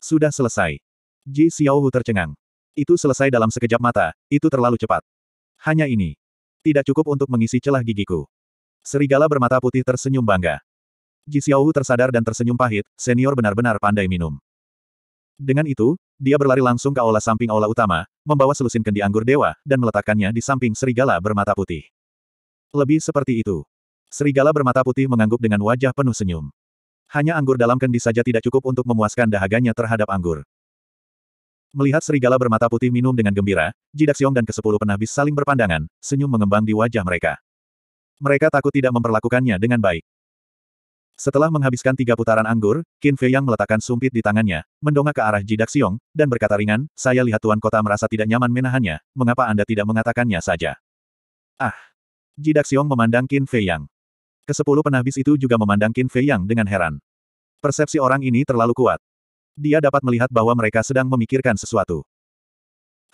Sudah selesai. Ji Xiaowu tercengang. Itu selesai dalam sekejap mata, itu terlalu cepat. Hanya ini. Tidak cukup untuk mengisi celah gigiku. Serigala bermata putih tersenyum bangga. Ji Xiaohu tersadar dan tersenyum pahit, senior benar-benar pandai minum. Dengan itu, dia berlari langsung ke aula samping aula utama, membawa selusin kendi anggur dewa, dan meletakkannya di samping serigala bermata putih. Lebih seperti itu. Serigala bermata putih mengangguk dengan wajah penuh senyum. Hanya anggur dalam kendi saja tidak cukup untuk memuaskan dahaganya terhadap anggur. Melihat serigala bermata putih minum dengan gembira, Jidak Xiong dan kesepuluh penabis saling berpandangan, senyum mengembang di wajah mereka. Mereka takut tidak memperlakukannya dengan baik. Setelah menghabiskan tiga putaran anggur, Qin Fei yang meletakkan sumpit di tangannya, mendongak ke arah Jidak Xiong, dan berkata ringan, saya lihat Tuan Kota merasa tidak nyaman menahannya, mengapa Anda tidak mengatakannya saja? Ah! Jidak Xiong memandang Qin Fei Yang. Kesepuluh penabis itu juga memandang Qin Fei Yang dengan heran. Persepsi orang ini terlalu kuat. Dia dapat melihat bahwa mereka sedang memikirkan sesuatu.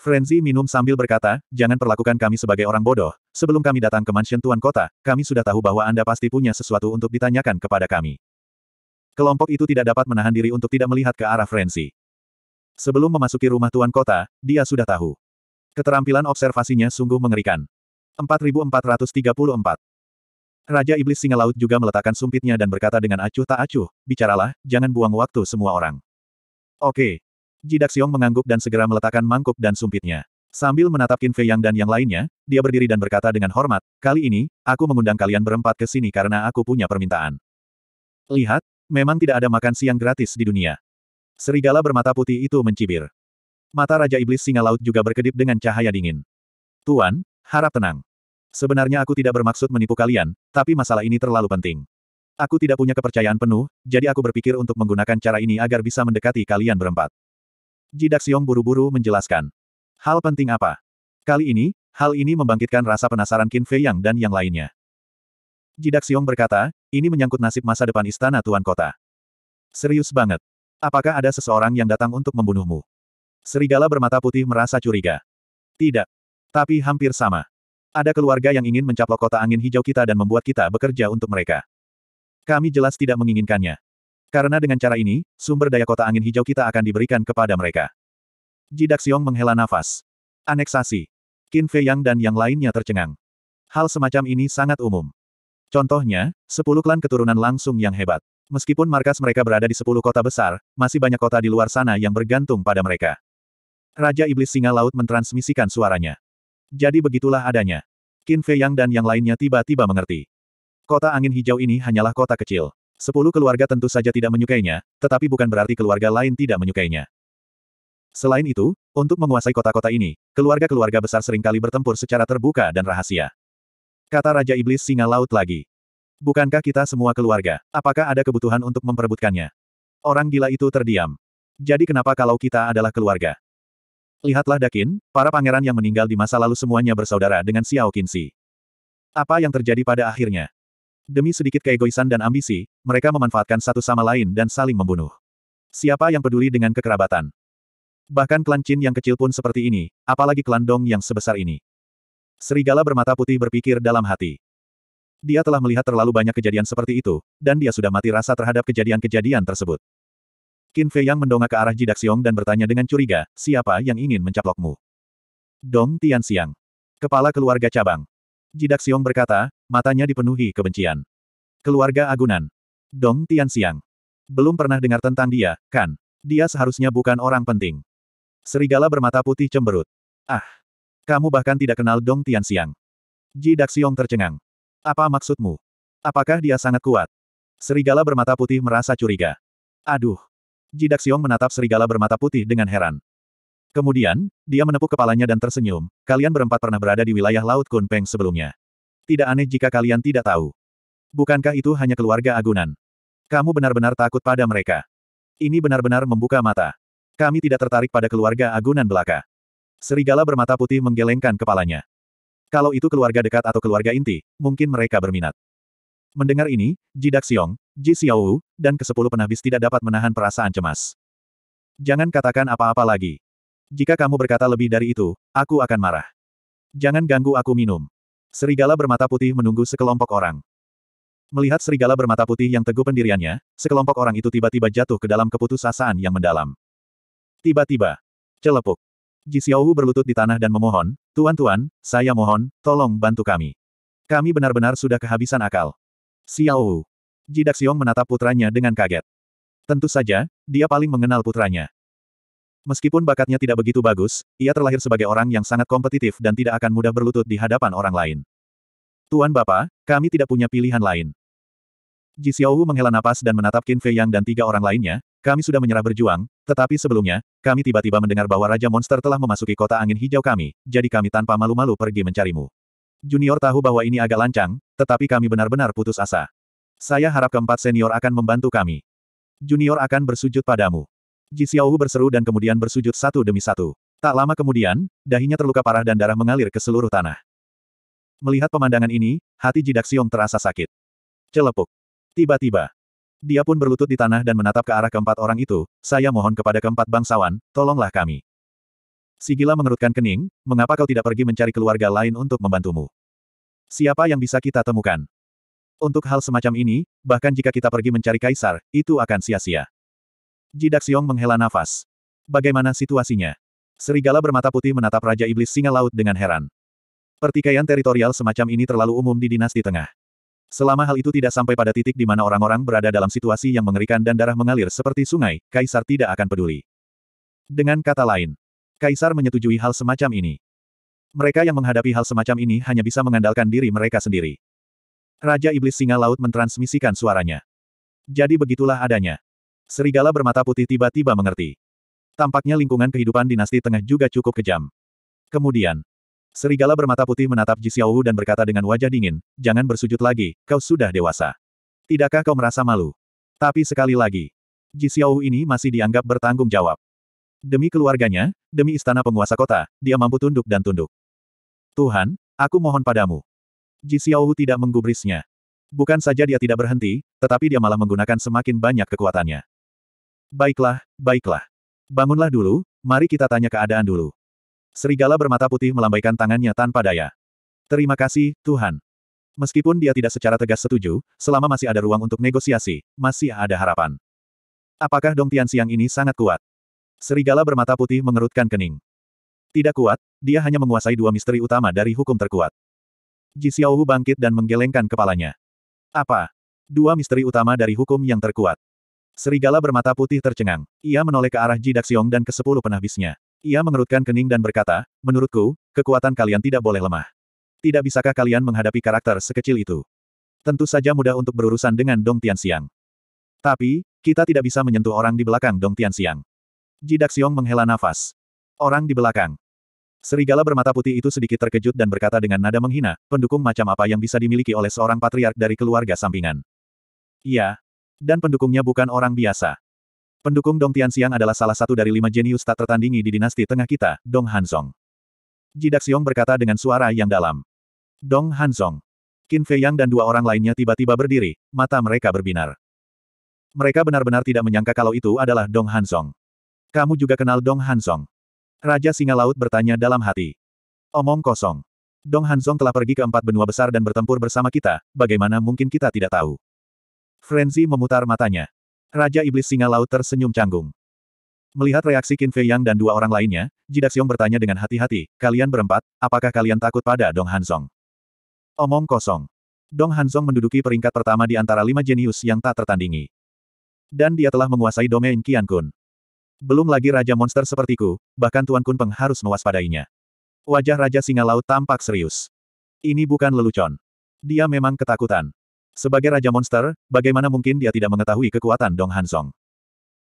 Frenzy minum sambil berkata, jangan perlakukan kami sebagai orang bodoh, sebelum kami datang ke mansion Tuan Kota, kami sudah tahu bahwa Anda pasti punya sesuatu untuk ditanyakan kepada kami. Kelompok itu tidak dapat menahan diri untuk tidak melihat ke arah Frenzy. Sebelum memasuki rumah Tuan Kota, dia sudah tahu. Keterampilan observasinya sungguh mengerikan. 4434 Raja Iblis Singa Laut juga meletakkan sumpitnya dan berkata dengan acuh tak acuh, bicaralah, jangan buang waktu semua orang. Oke. Jidak Xiong mengangguk dan segera meletakkan mangkuk dan sumpitnya. Sambil menatap Qin Fei Yang dan yang lainnya, dia berdiri dan berkata dengan hormat, kali ini, aku mengundang kalian berempat ke sini karena aku punya permintaan. Lihat, memang tidak ada makan siang gratis di dunia. Serigala bermata putih itu mencibir. Mata Raja Iblis Singa Laut juga berkedip dengan cahaya dingin. Tuan, harap tenang. Sebenarnya aku tidak bermaksud menipu kalian, tapi masalah ini terlalu penting. Aku tidak punya kepercayaan penuh, jadi aku berpikir untuk menggunakan cara ini agar bisa mendekati kalian berempat. Jidak Xiong buru-buru menjelaskan. Hal penting apa? Kali ini, hal ini membangkitkan rasa penasaran Qin Fei Yang dan yang lainnya. Jidak Xiong berkata, ini menyangkut nasib masa depan istana Tuan Kota. Serius banget. Apakah ada seseorang yang datang untuk membunuhmu? Serigala bermata putih merasa curiga. Tidak. Tapi hampir sama. Ada keluarga yang ingin mencaplok kota angin hijau kita dan membuat kita bekerja untuk mereka. Kami jelas tidak menginginkannya. Karena dengan cara ini, sumber daya kota angin hijau kita akan diberikan kepada mereka. Jidak Xiong menghela nafas. Aneksasi. Qin Fei Yang dan yang lainnya tercengang. Hal semacam ini sangat umum. Contohnya, sepuluh klan keturunan langsung yang hebat. Meskipun markas mereka berada di sepuluh kota besar, masih banyak kota di luar sana yang bergantung pada mereka. Raja Iblis Singa Laut mentransmisikan suaranya. Jadi begitulah adanya. Qin Fei Yang dan yang lainnya tiba-tiba mengerti. Kota angin hijau ini hanyalah kota kecil. Sepuluh keluarga tentu saja tidak menyukainya, tetapi bukan berarti keluarga lain tidak menyukainya. Selain itu, untuk menguasai kota-kota ini, keluarga-keluarga besar seringkali bertempur secara terbuka dan rahasia. Kata Raja Iblis Singa Laut lagi. Bukankah kita semua keluarga? Apakah ada kebutuhan untuk memperebutkannya? Orang gila itu terdiam. Jadi kenapa kalau kita adalah keluarga? Lihatlah Dakin, para pangeran yang meninggal di masa lalu semuanya bersaudara dengan Xiao Qinxi. Apa yang terjadi pada akhirnya? Demi sedikit keegoisan dan ambisi, mereka memanfaatkan satu sama lain dan saling membunuh. Siapa yang peduli dengan kekerabatan? Bahkan klan Qin yang kecil pun seperti ini, apalagi klan Dong yang sebesar ini. Serigala bermata putih berpikir dalam hati. Dia telah melihat terlalu banyak kejadian seperti itu, dan dia sudah mati rasa terhadap kejadian-kejadian tersebut. Qin Fei Yang mendongak ke arah Jidak Xiong dan bertanya dengan curiga, siapa yang ingin mencaplokmu? Dong Tian Xiang. Kepala keluarga cabang. Jidak Xiong berkata, matanya dipenuhi kebencian. Keluarga Agunan. Dong Tian Tianxiang. Belum pernah dengar tentang dia, kan? Dia seharusnya bukan orang penting. Serigala bermata putih cemberut. Ah! Kamu bahkan tidak kenal Dong Tian Tianxiang. Ji Daxiong tercengang. Apa maksudmu? Apakah dia sangat kuat? Serigala bermata putih merasa curiga. Aduh! Ji Daxiong menatap serigala bermata putih dengan heran. Kemudian, dia menepuk kepalanya dan tersenyum, kalian berempat pernah berada di wilayah Laut Kunpeng sebelumnya. Tidak aneh jika kalian tidak tahu. Bukankah itu hanya keluarga Agunan? Kamu benar-benar takut pada mereka. Ini benar-benar membuka mata. Kami tidak tertarik pada keluarga Agunan belaka. Serigala bermata putih menggelengkan kepalanya. Kalau itu keluarga dekat atau keluarga inti, mungkin mereka berminat. Mendengar ini, Jidak Xiong, Ji Xiaowu, dan ke kesepuluh penabis tidak dapat menahan perasaan cemas. Jangan katakan apa-apa lagi. Jika kamu berkata lebih dari itu, aku akan marah. Jangan ganggu aku minum. Serigala bermata putih menunggu sekelompok orang. Melihat serigala bermata putih yang teguh pendiriannya, sekelompok orang itu tiba-tiba jatuh ke dalam keputusasaan yang mendalam. Tiba-tiba. Celepuk. Ji Xiaowu berlutut di tanah dan memohon, Tuan-tuan, saya mohon, tolong bantu kami. Kami benar-benar sudah kehabisan akal. Xiaowu, Ji Daxiong menatap putranya dengan kaget. Tentu saja, dia paling mengenal putranya. Meskipun bakatnya tidak begitu bagus, ia terlahir sebagai orang yang sangat kompetitif dan tidak akan mudah berlutut di hadapan orang lain. Tuan Bapak, kami tidak punya pilihan lain. Ji Xiaowu menghela napas dan menatap Qin Fei Yang dan tiga orang lainnya, kami sudah menyerah berjuang, tetapi sebelumnya, kami tiba-tiba mendengar bahwa Raja Monster telah memasuki kota angin hijau kami, jadi kami tanpa malu-malu pergi mencarimu. Junior tahu bahwa ini agak lancang, tetapi kami benar-benar putus asa. Saya harap keempat senior akan membantu kami. Junior akan bersujud padamu. Ji Xiaohu berseru dan kemudian bersujud satu demi satu. Tak lama kemudian, dahinya terluka parah dan darah mengalir ke seluruh tanah. Melihat pemandangan ini, hati Jidak Daxiong terasa sakit. Celepuk. Tiba-tiba. Dia pun berlutut di tanah dan menatap ke arah keempat orang itu, saya mohon kepada keempat bangsawan, tolonglah kami. Sigila mengerutkan kening, mengapa kau tidak pergi mencari keluarga lain untuk membantumu? Siapa yang bisa kita temukan? Untuk hal semacam ini, bahkan jika kita pergi mencari kaisar, itu akan sia-sia. Jidak menghela nafas. Bagaimana situasinya? Serigala bermata putih menatap Raja Iblis Singa Laut dengan heran. Pertikaian teritorial semacam ini terlalu umum di dinasti tengah. Selama hal itu tidak sampai pada titik di mana orang-orang berada dalam situasi yang mengerikan dan darah mengalir seperti sungai, Kaisar tidak akan peduli. Dengan kata lain, Kaisar menyetujui hal semacam ini. Mereka yang menghadapi hal semacam ini hanya bisa mengandalkan diri mereka sendiri. Raja Iblis Singa Laut mentransmisikan suaranya. Jadi begitulah adanya. Serigala bermata putih tiba-tiba mengerti. Tampaknya lingkungan kehidupan dinasti tengah juga cukup kejam. Kemudian, serigala bermata putih menatap Ji Xiaowu dan berkata dengan wajah dingin, jangan bersujud lagi, kau sudah dewasa. Tidakkah kau merasa malu? Tapi sekali lagi, Ji Xiaowu ini masih dianggap bertanggung jawab. Demi keluarganya, demi istana penguasa kota, dia mampu tunduk dan tunduk. Tuhan, aku mohon padamu. Ji Xiaowu tidak menggubrisnya. Bukan saja dia tidak berhenti, tetapi dia malah menggunakan semakin banyak kekuatannya. Baiklah, baiklah. Bangunlah dulu, mari kita tanya keadaan dulu. Serigala bermata putih melambaikan tangannya tanpa daya. Terima kasih, Tuhan. Meskipun dia tidak secara tegas setuju, selama masih ada ruang untuk negosiasi, masih ada harapan. Apakah Dong Tian Tianxiang ini sangat kuat? Serigala bermata putih mengerutkan kening. Tidak kuat, dia hanya menguasai dua misteri utama dari hukum terkuat. Ji Xiaohu bangkit dan menggelengkan kepalanya. Apa? Dua misteri utama dari hukum yang terkuat. Serigala bermata putih tercengang. Ia menoleh ke arah Jidak Xiong dan ke sepuluh penahbisnya. Ia mengerutkan kening dan berkata, menurutku, kekuatan kalian tidak boleh lemah. Tidak bisakah kalian menghadapi karakter sekecil itu? Tentu saja mudah untuk berurusan dengan Dong Tianxiang. Tapi, kita tidak bisa menyentuh orang di belakang Dong Tianxiang. Jidak Xiong menghela nafas. Orang di belakang. Serigala bermata putih itu sedikit terkejut dan berkata dengan nada menghina, pendukung macam apa yang bisa dimiliki oleh seorang patriark dari keluarga sampingan. Iya, dan pendukungnya bukan orang biasa. Pendukung Dong Tianxiang adalah salah satu dari lima jenius tak tertandingi di dinasti tengah kita, Dong Hanzong. Jidak Xiong berkata dengan suara yang dalam. Dong Hanzong. Qin Fei Yang dan dua orang lainnya tiba-tiba berdiri, mata mereka berbinar. Mereka benar-benar tidak menyangka kalau itu adalah Dong Hanzong. Kamu juga kenal Dong Hanzong. Raja Singa Laut bertanya dalam hati. Omong kosong. Dong Hanzong telah pergi ke empat benua besar dan bertempur bersama kita, bagaimana mungkin kita tidak tahu. Frenzy memutar matanya. Raja Iblis Singa Laut tersenyum canggung. Melihat reaksi Qin Fei Yang dan dua orang lainnya, Jidaxiong bertanya dengan hati-hati, kalian berempat, apakah kalian takut pada Dong Hanzong? Omong kosong. Dong Hanzong menduduki peringkat pertama di antara lima jenius yang tak tertandingi. Dan dia telah menguasai domain Qian Kun. Belum lagi Raja Monster sepertiku, bahkan Tuan Kun Peng harus mewaspadainya. Wajah Raja Singa Laut tampak serius. Ini bukan lelucon. Dia memang ketakutan. Sebagai Raja Monster, bagaimana mungkin dia tidak mengetahui kekuatan Dong Hansong?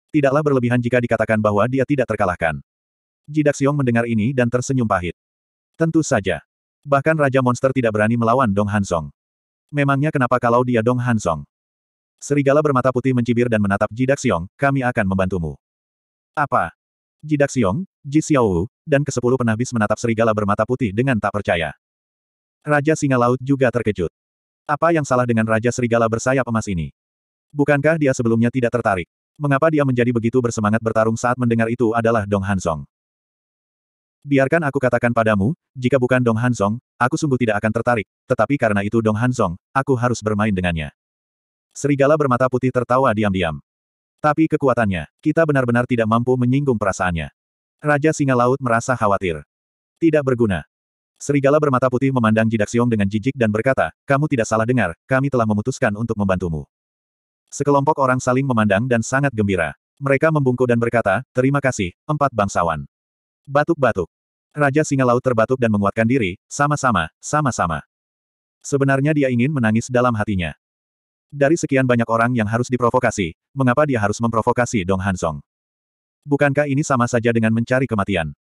Tidaklah berlebihan jika dikatakan bahwa dia tidak terkalahkan. Jidak Xiong mendengar ini dan tersenyum pahit. Tentu saja. Bahkan Raja Monster tidak berani melawan Dong Hansong. Memangnya kenapa kalau dia Dong Hansong? Serigala bermata putih mencibir dan menatap Jidak Xiong, kami akan membantumu. Apa? Jidak Xiong, Ji Xiaowu, dan kesepuluh penabis menatap serigala bermata putih dengan tak percaya. Raja Singa Laut juga terkejut. Apa yang salah dengan Raja Serigala bersayap emas ini? Bukankah dia sebelumnya tidak tertarik? Mengapa dia menjadi begitu bersemangat bertarung saat mendengar itu adalah Dong Hansong? Biarkan aku katakan padamu, jika bukan Dong Hansong, aku sungguh tidak akan tertarik, tetapi karena itu Dong Hansong, aku harus bermain dengannya. Serigala bermata putih tertawa diam-diam. Tapi kekuatannya, kita benar-benar tidak mampu menyinggung perasaannya. Raja Singa Laut merasa khawatir. Tidak berguna. Serigala bermata putih memandang Jidaksiong dengan jijik dan berkata, kamu tidak salah dengar, kami telah memutuskan untuk membantumu. Sekelompok orang saling memandang dan sangat gembira. Mereka membungkuk dan berkata, terima kasih, empat bangsawan. Batuk-batuk. Raja Singa Laut terbatuk dan menguatkan diri, sama-sama, sama-sama. Sebenarnya dia ingin menangis dalam hatinya. Dari sekian banyak orang yang harus diprovokasi, mengapa dia harus memprovokasi Dong Hansong? Bukankah ini sama saja dengan mencari kematian?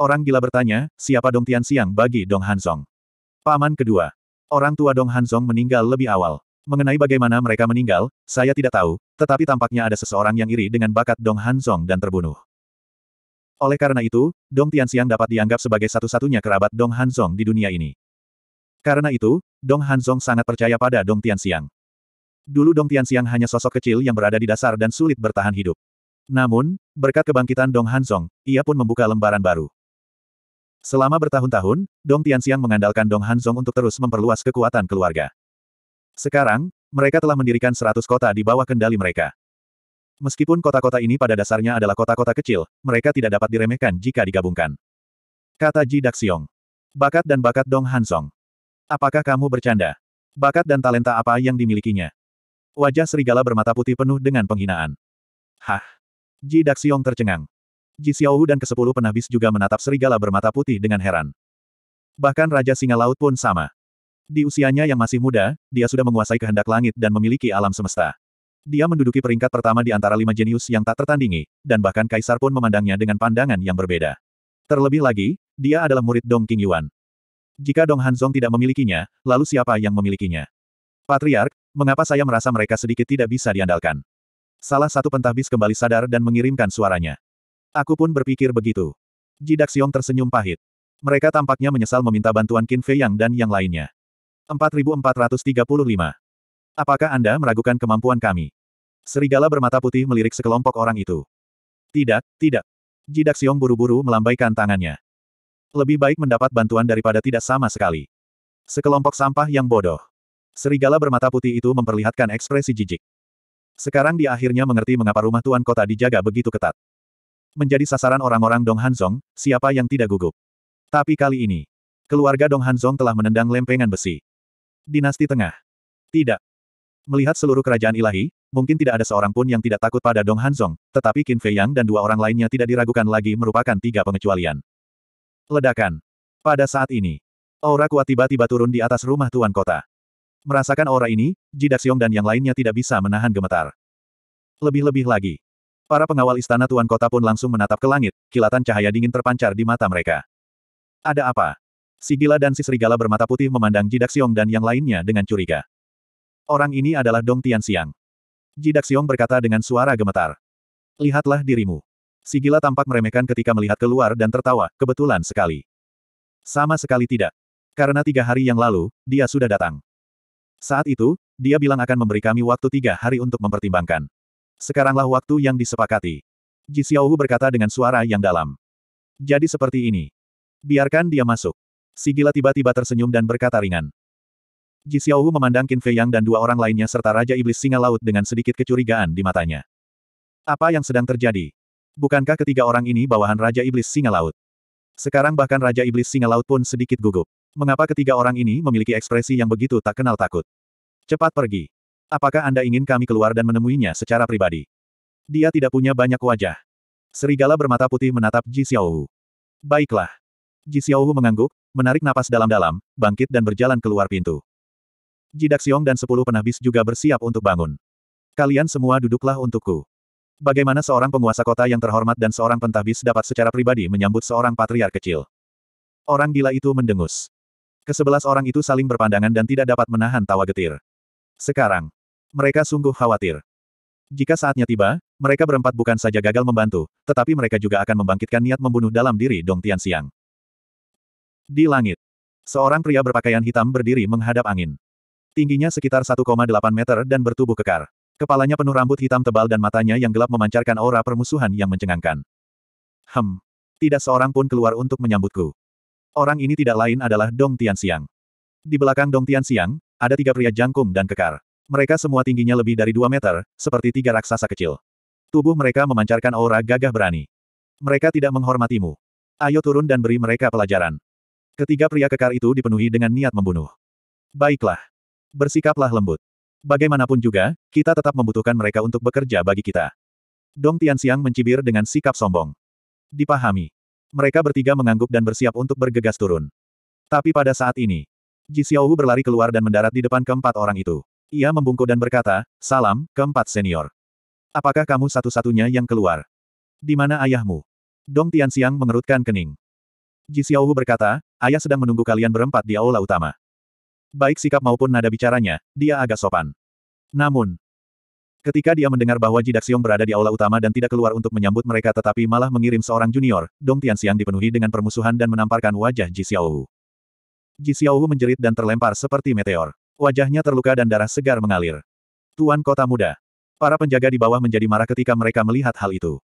Orang gila bertanya, siapa Dong Tian Tianxiang bagi Dong Hanzong? Paman kedua. Orang tua Dong Hanzong meninggal lebih awal. Mengenai bagaimana mereka meninggal, saya tidak tahu, tetapi tampaknya ada seseorang yang iri dengan bakat Dong Hanzong dan terbunuh. Oleh karena itu, Dong Tian Tianxiang dapat dianggap sebagai satu-satunya kerabat Dong Hanzong di dunia ini. Karena itu, Dong Hanzong sangat percaya pada Dong Tian Tianxiang. Dulu Dong Tian Tianxiang hanya sosok kecil yang berada di dasar dan sulit bertahan hidup. Namun, berkat kebangkitan Dong Hanzong, ia pun membuka lembaran baru. Selama bertahun-tahun, Dong Tianxiang mengandalkan Dong Hanzong untuk terus memperluas kekuatan keluarga. Sekarang, mereka telah mendirikan seratus kota di bawah kendali mereka. Meskipun kota-kota ini pada dasarnya adalah kota-kota kecil, mereka tidak dapat diremehkan jika digabungkan. Kata Ji Daxiong. Bakat dan bakat Dong Hansong. Apakah kamu bercanda? Bakat dan talenta apa yang dimilikinya? Wajah serigala bermata putih penuh dengan penghinaan. Hah? Ji Daxiong tercengang. Ji Xiaohu dan kesepuluh penabis juga menatap serigala bermata putih dengan heran. Bahkan Raja Singa Laut pun sama. Di usianya yang masih muda, dia sudah menguasai kehendak langit dan memiliki alam semesta. Dia menduduki peringkat pertama di antara lima jenius yang tak tertandingi, dan bahkan Kaisar pun memandangnya dengan pandangan yang berbeda. Terlebih lagi, dia adalah murid Dong King Yuan. Jika Dong Hanzong tidak memilikinya, lalu siapa yang memilikinya? Patriark, mengapa saya merasa mereka sedikit tidak bisa diandalkan? Salah satu pentahbis kembali sadar dan mengirimkan suaranya. Aku pun berpikir begitu. Jidak Xiong tersenyum pahit. Mereka tampaknya menyesal meminta bantuan Qin Fei Yang dan yang lainnya. 4435. Apakah Anda meragukan kemampuan kami? Serigala bermata putih melirik sekelompok orang itu. Tidak, tidak. Jidak Xiong buru-buru melambaikan tangannya. Lebih baik mendapat bantuan daripada tidak sama sekali. Sekelompok sampah yang bodoh. Serigala bermata putih itu memperlihatkan ekspresi jijik. Sekarang dia akhirnya mengerti mengapa rumah tuan kota dijaga begitu ketat. Menjadi sasaran orang-orang Dong Hanzong, siapa yang tidak gugup. Tapi kali ini, keluarga Dong Hanzong telah menendang lempengan besi. Dinasti Tengah. Tidak. Melihat seluruh kerajaan ilahi, mungkin tidak ada seorang pun yang tidak takut pada Dong Hanzong, tetapi Qin Fei Yang dan dua orang lainnya tidak diragukan lagi merupakan tiga pengecualian. Ledakan. Pada saat ini, aura kuat tiba-tiba turun di atas rumah tuan kota. Merasakan aura ini, Jidaxiong dan yang lainnya tidak bisa menahan gemetar. Lebih-lebih lagi, Para pengawal istana tuan kota pun langsung menatap ke langit, kilatan cahaya dingin terpancar di mata mereka. Ada apa? Si gila dan si serigala bermata putih memandang Jidak Siong dan yang lainnya dengan curiga. Orang ini adalah Dong Tian Siang. Jidak Siong berkata dengan suara gemetar. Lihatlah dirimu. Si gila tampak meremehkan ketika melihat keluar dan tertawa, kebetulan sekali. Sama sekali tidak. Karena tiga hari yang lalu, dia sudah datang. Saat itu, dia bilang akan memberi kami waktu tiga hari untuk mempertimbangkan. Sekaranglah waktu yang disepakati. Ji Xiaohu berkata dengan suara yang dalam. Jadi seperti ini. Biarkan dia masuk. Si gila tiba-tiba tersenyum dan berkata ringan. Ji Xiaohu memandang Qin Fei Yang dan dua orang lainnya serta Raja Iblis Singa Laut dengan sedikit kecurigaan di matanya. Apa yang sedang terjadi? Bukankah ketiga orang ini bawahan Raja Iblis Singa Laut? Sekarang bahkan Raja Iblis Singa Laut pun sedikit gugup. Mengapa ketiga orang ini memiliki ekspresi yang begitu tak kenal takut? Cepat pergi. Apakah Anda ingin kami keluar dan menemuinya secara pribadi? Dia tidak punya banyak wajah. Serigala bermata putih menatap Ji Xiaohu. Baiklah. Ji Xiaohu mengangguk, menarik napas dalam-dalam, bangkit dan berjalan keluar pintu. Ji Daxiong dan sepuluh penabis juga bersiap untuk bangun. Kalian semua duduklah untukku. Bagaimana seorang penguasa kota yang terhormat dan seorang pentabis dapat secara pribadi menyambut seorang patriar kecil? Orang gila itu mendengus. Kesebelas orang itu saling berpandangan dan tidak dapat menahan tawa getir. Sekarang, mereka sungguh khawatir. Jika saatnya tiba, mereka berempat bukan saja gagal membantu, tetapi mereka juga akan membangkitkan niat membunuh dalam diri Dong Tian Tianxiang. Di langit, seorang pria berpakaian hitam berdiri menghadap angin. Tingginya sekitar 1,8 meter dan bertubuh kekar. Kepalanya penuh rambut hitam tebal dan matanya yang gelap memancarkan aura permusuhan yang mencengangkan. Hem. Tidak seorang pun keluar untuk menyambutku. Orang ini tidak lain adalah Dong Tian Tianxiang. Di belakang Dong Tian Tianxiang, ada tiga pria jangkung dan kekar. Mereka semua tingginya lebih dari dua meter, seperti tiga raksasa kecil. Tubuh mereka memancarkan aura gagah berani. Mereka tidak menghormatimu. Ayo turun dan beri mereka pelajaran. Ketiga pria kekar itu dipenuhi dengan niat membunuh. Baiklah. Bersikaplah lembut. Bagaimanapun juga, kita tetap membutuhkan mereka untuk bekerja bagi kita. Dong Tianxiang mencibir dengan sikap sombong. Dipahami. Mereka bertiga mengangguk dan bersiap untuk bergegas turun. Tapi pada saat ini, Ji Xiaohu berlari keluar dan mendarat di depan keempat orang itu. Ia membungkuk dan berkata, salam, keempat senior. Apakah kamu satu-satunya yang keluar? Di mana ayahmu? Dong Tianxiang mengerutkan kening. Ji Xiaohu berkata, ayah sedang menunggu kalian berempat di aula utama. Baik sikap maupun nada bicaranya, dia agak sopan. Namun, ketika dia mendengar bahwa Ji Daxiong berada di aula utama dan tidak keluar untuk menyambut mereka tetapi malah mengirim seorang junior, Dong Tianxiang dipenuhi dengan permusuhan dan menamparkan wajah Ji Xiaohu. Ji Xiaohu menjerit dan terlempar seperti meteor. Wajahnya terluka dan darah segar mengalir. Tuan Kota Muda. Para penjaga di bawah menjadi marah ketika mereka melihat hal itu.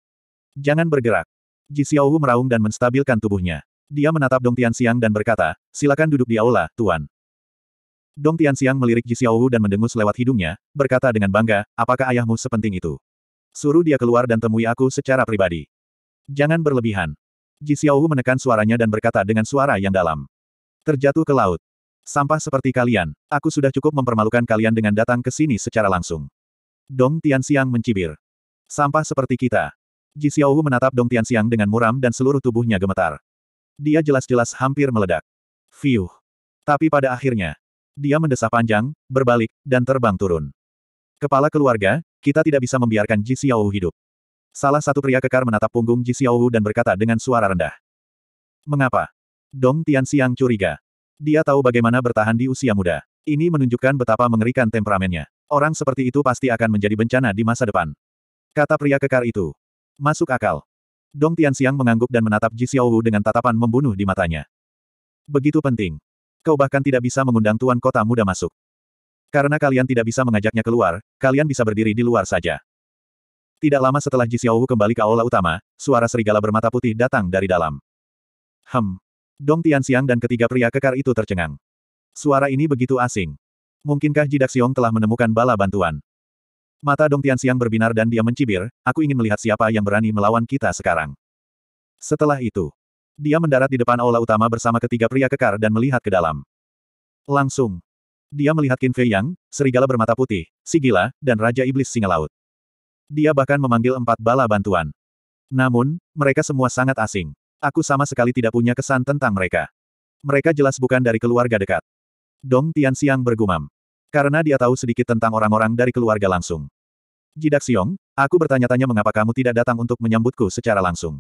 Jangan bergerak. Ji Xiaowu meraung dan menstabilkan tubuhnya. Dia menatap Dong Tianxiang dan berkata, silakan duduk di aula, Tuan. Dong Tianxiang melirik Ji Xiaowu dan mendengus lewat hidungnya, berkata dengan bangga, apakah ayahmu sepenting itu? Suruh dia keluar dan temui aku secara pribadi. Jangan berlebihan. Ji Xiaowu menekan suaranya dan berkata dengan suara yang dalam. Terjatuh ke laut. Sampah seperti kalian, aku sudah cukup mempermalukan kalian dengan datang ke sini secara langsung. Dong Tianxiang mencibir. Sampah seperti kita. Ji Xiaohu menatap Dong Tianxiang dengan muram dan seluruh tubuhnya gemetar. Dia jelas-jelas hampir meledak. Fiuh. Tapi pada akhirnya, dia mendesah panjang, berbalik, dan terbang turun. Kepala keluarga, kita tidak bisa membiarkan Ji Xiaohu hidup. Salah satu pria kekar menatap punggung Ji Xiaohu dan berkata dengan suara rendah. Mengapa? Dong Tianxiang curiga. Dia tahu bagaimana bertahan di usia muda. Ini menunjukkan betapa mengerikan temperamennya. Orang seperti itu pasti akan menjadi bencana di masa depan. Kata pria kekar itu. Masuk akal. Dong Tianxiang mengangguk dan menatap Ji Xiaowu dengan tatapan membunuh di matanya. Begitu penting. Kau bahkan tidak bisa mengundang tuan kota muda masuk. Karena kalian tidak bisa mengajaknya keluar, kalian bisa berdiri di luar saja. Tidak lama setelah Ji Xiaowu kembali ke aula utama, suara serigala bermata putih datang dari dalam. Hem, Dong Tianxiang dan ketiga pria kekar itu tercengang. Suara ini begitu asing. Mungkinkah Jidak Xiong telah menemukan bala bantuan? Mata Dong Tianxiang berbinar dan dia mencibir, aku ingin melihat siapa yang berani melawan kita sekarang. Setelah itu, dia mendarat di depan aula utama bersama ketiga pria kekar dan melihat ke dalam. Langsung, dia melihat Qin Fei Yang, serigala bermata putih, si dan Raja Iblis Singa Laut. Dia bahkan memanggil empat bala bantuan. Namun, mereka semua sangat asing. Aku sama sekali tidak punya kesan tentang mereka. Mereka jelas bukan dari keluarga dekat. Dong Tian Xiang bergumam. Karena dia tahu sedikit tentang orang-orang dari keluarga langsung. Jidak Xiong, aku bertanya-tanya mengapa kamu tidak datang untuk menyambutku secara langsung.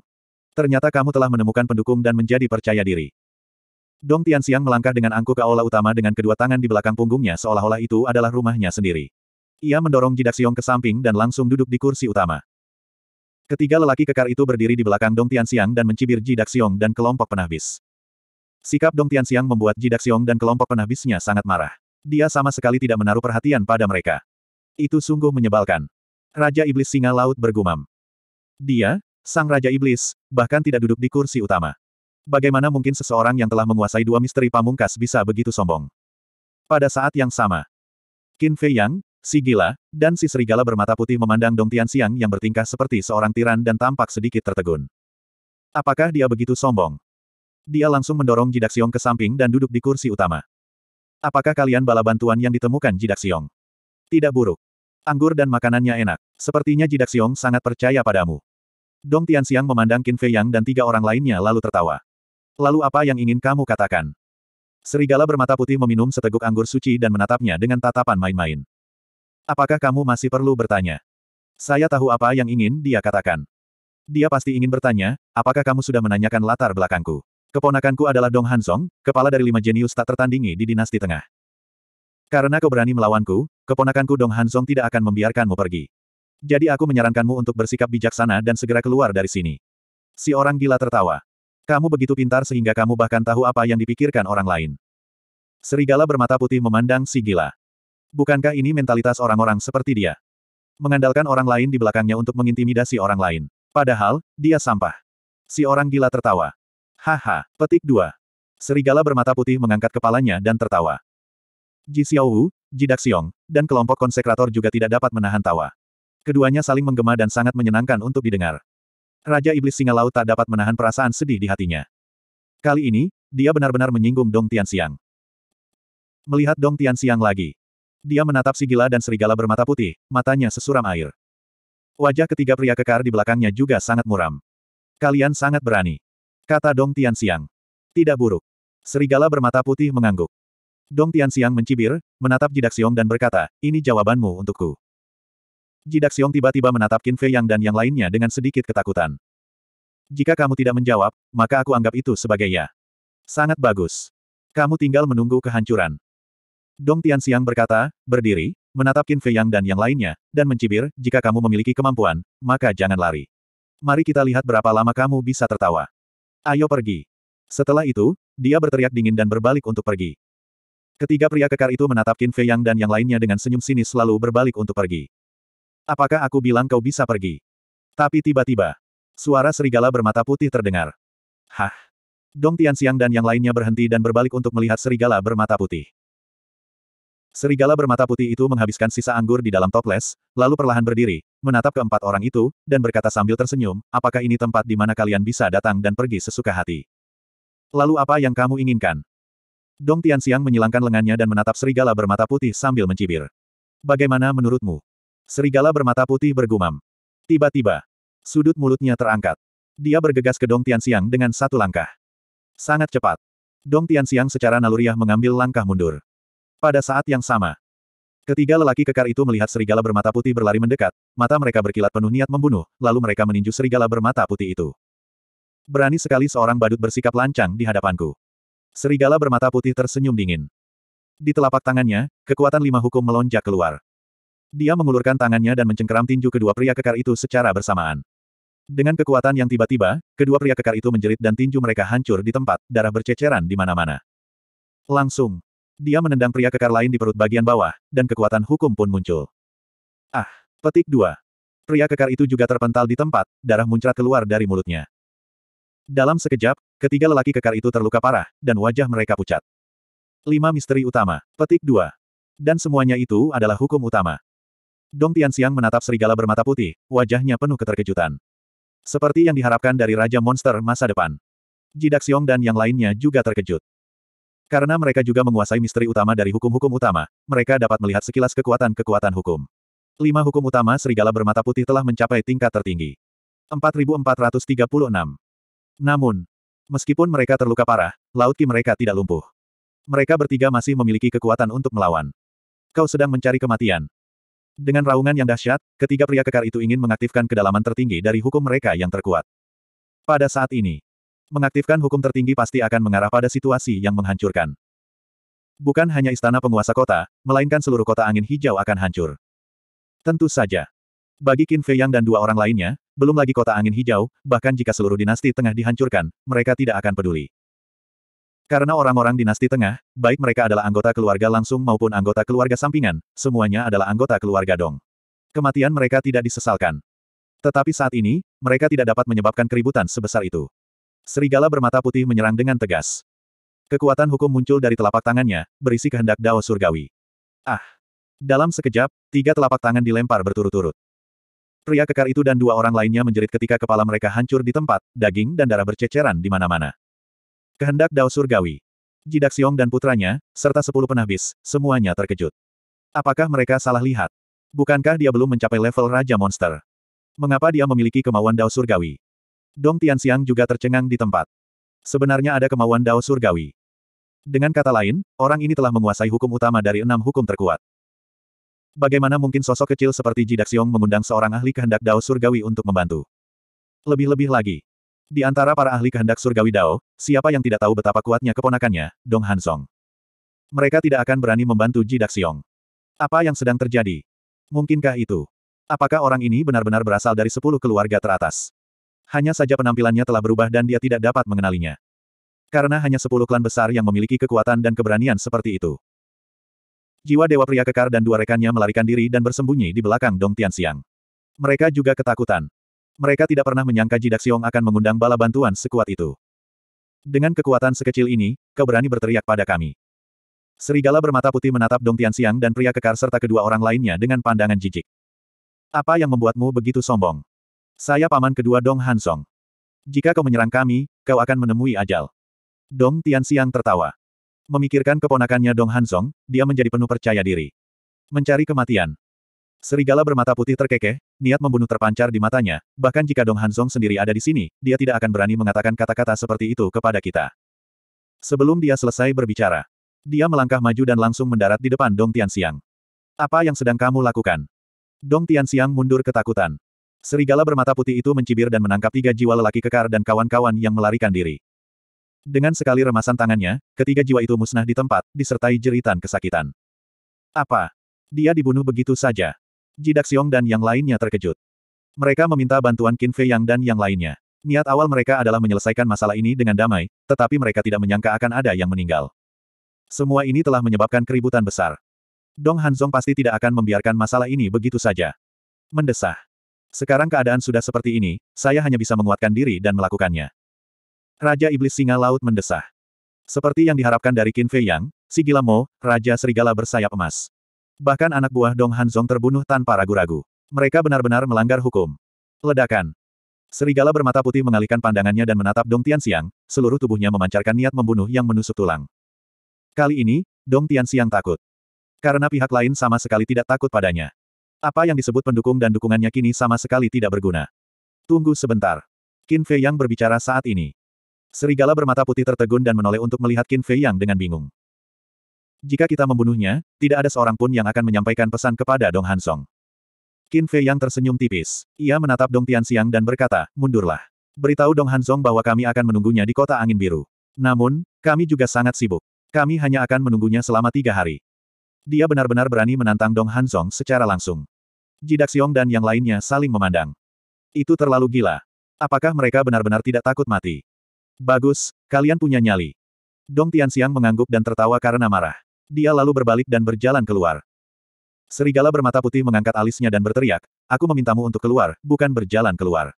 Ternyata kamu telah menemukan pendukung dan menjadi percaya diri. Dong Tian Xiang melangkah dengan angkuh ke aula utama dengan kedua tangan di belakang punggungnya seolah-olah itu adalah rumahnya sendiri. Ia mendorong Jidak Xiong ke samping dan langsung duduk di kursi utama. Ketiga lelaki kekar itu berdiri di belakang Dong Tianxiang dan mencibir Ji Daxiong dan kelompok penahbis. Sikap Dong Tianxiang membuat Ji Daxiong dan kelompok penahbisnya sangat marah. Dia sama sekali tidak menaruh perhatian pada mereka. Itu sungguh menyebalkan. Raja Iblis Singa Laut bergumam. Dia, sang Raja Iblis, bahkan tidak duduk di kursi utama. Bagaimana mungkin seseorang yang telah menguasai dua misteri pamungkas bisa begitu sombong? Pada saat yang sama, Qin Fei Yang, Si gila, dan si serigala bermata putih memandang Dong Tian Xiang yang bertingkah seperti seorang tiran dan tampak sedikit tertegun. Apakah dia begitu sombong? Dia langsung mendorong Jidak Xiong ke samping dan duduk di kursi utama. Apakah kalian bala bantuan yang ditemukan Jidak Xiong? Tidak buruk. Anggur dan makanannya enak. Sepertinya Jidak Xiong sangat percaya padamu. Dong Tian Xiang memandang Qin Fei Yang dan tiga orang lainnya lalu tertawa. Lalu apa yang ingin kamu katakan? Serigala bermata putih meminum seteguk anggur suci dan menatapnya dengan tatapan main-main. Apakah kamu masih perlu bertanya? Saya tahu apa yang ingin dia katakan. Dia pasti ingin bertanya, apakah kamu sudah menanyakan latar belakangku? Keponakanku adalah Dong Hansong, kepala dari lima jenius tak tertandingi di dinasti tengah. Karena kau berani melawanku, keponakanku Dong Hansong tidak akan membiarkanmu pergi. Jadi aku menyarankanmu untuk bersikap bijaksana dan segera keluar dari sini. Si orang gila tertawa. Kamu begitu pintar sehingga kamu bahkan tahu apa yang dipikirkan orang lain. Serigala bermata putih memandang si gila. Bukankah ini mentalitas orang-orang seperti dia? Mengandalkan orang lain di belakangnya untuk mengintimidasi orang lain. Padahal, dia sampah. Si orang gila tertawa. Haha, petik dua. Serigala bermata putih mengangkat kepalanya dan tertawa. Ji Xiaowu, Ji Daxiong, dan kelompok konsekrator juga tidak dapat menahan tawa. Keduanya saling menggema dan sangat menyenangkan untuk didengar. Raja Iblis Singa Laut tak dapat menahan perasaan sedih di hatinya. Kali ini, dia benar-benar menyinggung Dong Tian Tianxiang. Melihat Dong Tian Tianxiang lagi, dia menatap si gila dan serigala bermata putih, matanya sesuram air. Wajah ketiga pria kekar di belakangnya juga sangat muram. Kalian sangat berani. Kata Dong Tian Tianxiang. Tidak buruk. Serigala bermata putih mengangguk. Dong Tian Tianxiang mencibir, menatap Jidak Xiong dan berkata, ini jawabanmu untukku. Jidak Xiong tiba-tiba menatap Qin Fei Yang dan yang lainnya dengan sedikit ketakutan. Jika kamu tidak menjawab, maka aku anggap itu sebagai ya. Sangat bagus. Kamu tinggal menunggu kehancuran. Dong Tianxiang berkata, berdiri, menatap Qin Fei Yang dan yang lainnya, dan mencibir, jika kamu memiliki kemampuan, maka jangan lari. Mari kita lihat berapa lama kamu bisa tertawa. Ayo pergi. Setelah itu, dia berteriak dingin dan berbalik untuk pergi. Ketiga pria kekar itu menatap Qin Fei Yang dan yang lainnya dengan senyum sinis lalu berbalik untuk pergi. Apakah aku bilang kau bisa pergi? Tapi tiba-tiba, suara serigala bermata putih terdengar. Hah? Dong Tianxiang dan yang lainnya berhenti dan berbalik untuk melihat serigala bermata putih. Serigala bermata putih itu menghabiskan sisa anggur di dalam toples, lalu perlahan berdiri, menatap keempat orang itu, dan berkata sambil tersenyum, apakah ini tempat di mana kalian bisa datang dan pergi sesuka hati? Lalu apa yang kamu inginkan? Dong Tianxiang menyilangkan lengannya dan menatap serigala bermata putih sambil mencibir. Bagaimana menurutmu? Serigala bermata putih bergumam. Tiba-tiba, sudut mulutnya terangkat. Dia bergegas ke Dong Tianxiang dengan satu langkah. Sangat cepat. Dong Tianxiang secara naluriah mengambil langkah mundur. Pada saat yang sama, ketiga lelaki kekar itu melihat serigala bermata putih berlari mendekat, mata mereka berkilat penuh niat membunuh, lalu mereka meninju serigala bermata putih itu. Berani sekali seorang badut bersikap lancang di hadapanku. Serigala bermata putih tersenyum dingin. Di telapak tangannya, kekuatan lima hukum melonjak keluar. Dia mengulurkan tangannya dan mencengkeram tinju kedua pria kekar itu secara bersamaan. Dengan kekuatan yang tiba-tiba, kedua pria kekar itu menjerit dan tinju mereka hancur di tempat, darah berceceran di mana-mana. Langsung. Dia menendang pria kekar lain di perut bagian bawah, dan kekuatan hukum pun muncul. Ah, petik dua. Pria kekar itu juga terpental di tempat, darah muncrat keluar dari mulutnya. Dalam sekejap, ketiga lelaki kekar itu terluka parah, dan wajah mereka pucat. Lima misteri utama, petik dua. Dan semuanya itu adalah hukum utama. Dong Tianxiang menatap serigala bermata putih, wajahnya penuh keterkejutan. Seperti yang diharapkan dari Raja Monster masa depan. Jidak Xiong dan yang lainnya juga terkejut. Karena mereka juga menguasai misteri utama dari hukum-hukum utama, mereka dapat melihat sekilas kekuatan-kekuatan hukum. Lima hukum utama serigala bermata putih telah mencapai tingkat tertinggi. 4436. Namun, meskipun mereka terluka parah, laut ki mereka tidak lumpuh. Mereka bertiga masih memiliki kekuatan untuk melawan. Kau sedang mencari kematian. Dengan raungan yang dahsyat, ketiga pria kekar itu ingin mengaktifkan kedalaman tertinggi dari hukum mereka yang terkuat. Pada saat ini, Mengaktifkan hukum tertinggi pasti akan mengarah pada situasi yang menghancurkan. Bukan hanya istana penguasa kota, melainkan seluruh kota angin hijau akan hancur. Tentu saja. Bagi Qin Fei Yang dan dua orang lainnya, belum lagi kota angin hijau, bahkan jika seluruh dinasti tengah dihancurkan, mereka tidak akan peduli. Karena orang-orang dinasti tengah, baik mereka adalah anggota keluarga langsung maupun anggota keluarga sampingan, semuanya adalah anggota keluarga Dong. Kematian mereka tidak disesalkan. Tetapi saat ini, mereka tidak dapat menyebabkan keributan sebesar itu. Serigala bermata putih menyerang dengan tegas. Kekuatan hukum muncul dari telapak tangannya, berisi kehendak Dao Surgawi. Ah! Dalam sekejap, tiga telapak tangan dilempar berturut-turut. Pria kekar itu dan dua orang lainnya menjerit ketika kepala mereka hancur di tempat, daging dan darah berceceran di mana-mana. Kehendak Dao Surgawi. Jidak Siong dan putranya, serta sepuluh penabis, semuanya terkejut. Apakah mereka salah lihat? Bukankah dia belum mencapai level Raja Monster? Mengapa dia memiliki kemauan Dao Surgawi? Dong Tianxiang juga tercengang di tempat. Sebenarnya ada kemauan Dao Surgawi. Dengan kata lain, orang ini telah menguasai hukum utama dari enam hukum terkuat. Bagaimana mungkin sosok kecil seperti Jidak Xiong mengundang seorang ahli kehendak Dao Surgawi untuk membantu? Lebih-lebih lagi. Di antara para ahli kehendak Surgawi Dao, siapa yang tidak tahu betapa kuatnya keponakannya, Dong Hansong. Mereka tidak akan berani membantu Jidak Xiong. Apa yang sedang terjadi? Mungkinkah itu? Apakah orang ini benar-benar berasal dari sepuluh keluarga teratas? Hanya saja penampilannya telah berubah dan dia tidak dapat mengenalinya. Karena hanya sepuluh klan besar yang memiliki kekuatan dan keberanian seperti itu. Jiwa Dewa Pria Kekar dan dua rekannya melarikan diri dan bersembunyi di belakang Dong Tianxiang. Mereka juga ketakutan. Mereka tidak pernah menyangka Jidak Xiong akan mengundang bala bantuan sekuat itu. Dengan kekuatan sekecil ini, kau berani berteriak pada kami. Serigala bermata putih menatap Dong Tianxiang dan pria kekar serta kedua orang lainnya dengan pandangan jijik. Apa yang membuatmu begitu sombong? Saya paman kedua Dong Hansong. Jika kau menyerang kami, kau akan menemui ajal. Dong Tianxiang tertawa. Memikirkan keponakannya Dong Hansong, dia menjadi penuh percaya diri. Mencari kematian. Serigala bermata putih terkekeh, niat membunuh terpancar di matanya, bahkan jika Dong Hansong sendiri ada di sini, dia tidak akan berani mengatakan kata-kata seperti itu kepada kita. Sebelum dia selesai berbicara, dia melangkah maju dan langsung mendarat di depan Dong Tianxiang. Apa yang sedang kamu lakukan? Dong Tianxiang mundur ketakutan. Serigala bermata putih itu mencibir dan menangkap tiga jiwa lelaki kekar dan kawan-kawan yang melarikan diri. Dengan sekali remasan tangannya, ketiga jiwa itu musnah di tempat, disertai jeritan kesakitan. Apa? Dia dibunuh begitu saja. Jidak Xiong dan yang lainnya terkejut. Mereka meminta bantuan Qin Fei Yang dan yang lainnya. Niat awal mereka adalah menyelesaikan masalah ini dengan damai, tetapi mereka tidak menyangka akan ada yang meninggal. Semua ini telah menyebabkan keributan besar. Dong Hanzong pasti tidak akan membiarkan masalah ini begitu saja. Mendesah. Sekarang keadaan sudah seperti ini, saya hanya bisa menguatkan diri dan melakukannya. Raja Iblis Singa Laut mendesah. Seperti yang diharapkan dari Qin Fei Yang, si gila Mo, Raja Serigala bersayap emas. Bahkan anak buah Dong Hanzong terbunuh tanpa ragu-ragu. Mereka benar-benar melanggar hukum. Ledakan. Serigala bermata putih mengalihkan pandangannya dan menatap Dong Tianxiang, seluruh tubuhnya memancarkan niat membunuh yang menusuk tulang. Kali ini, Dong Tianxiang takut. Karena pihak lain sama sekali tidak takut padanya. Apa yang disebut pendukung dan dukungannya kini sama sekali tidak berguna. Tunggu sebentar. Qin Fei Yang berbicara saat ini. Serigala bermata putih tertegun dan menoleh untuk melihat Qin Fei Yang dengan bingung. Jika kita membunuhnya, tidak ada seorang pun yang akan menyampaikan pesan kepada Dong Hansong. Qin Fei Yang tersenyum tipis. Ia menatap Dong Tianxiang dan berkata, mundurlah. Beritahu Dong Hansong bahwa kami akan menunggunya di kota angin biru. Namun, kami juga sangat sibuk. Kami hanya akan menunggunya selama tiga hari. Dia benar-benar berani menantang Dong Hanzong secara langsung. Jidak Xiong dan yang lainnya saling memandang. Itu terlalu gila. Apakah mereka benar-benar tidak takut mati? Bagus, kalian punya nyali. Dong Tianxiang mengangguk dan tertawa karena marah. Dia lalu berbalik dan berjalan keluar. Serigala bermata putih mengangkat alisnya dan berteriak, aku memintamu untuk keluar, bukan berjalan keluar.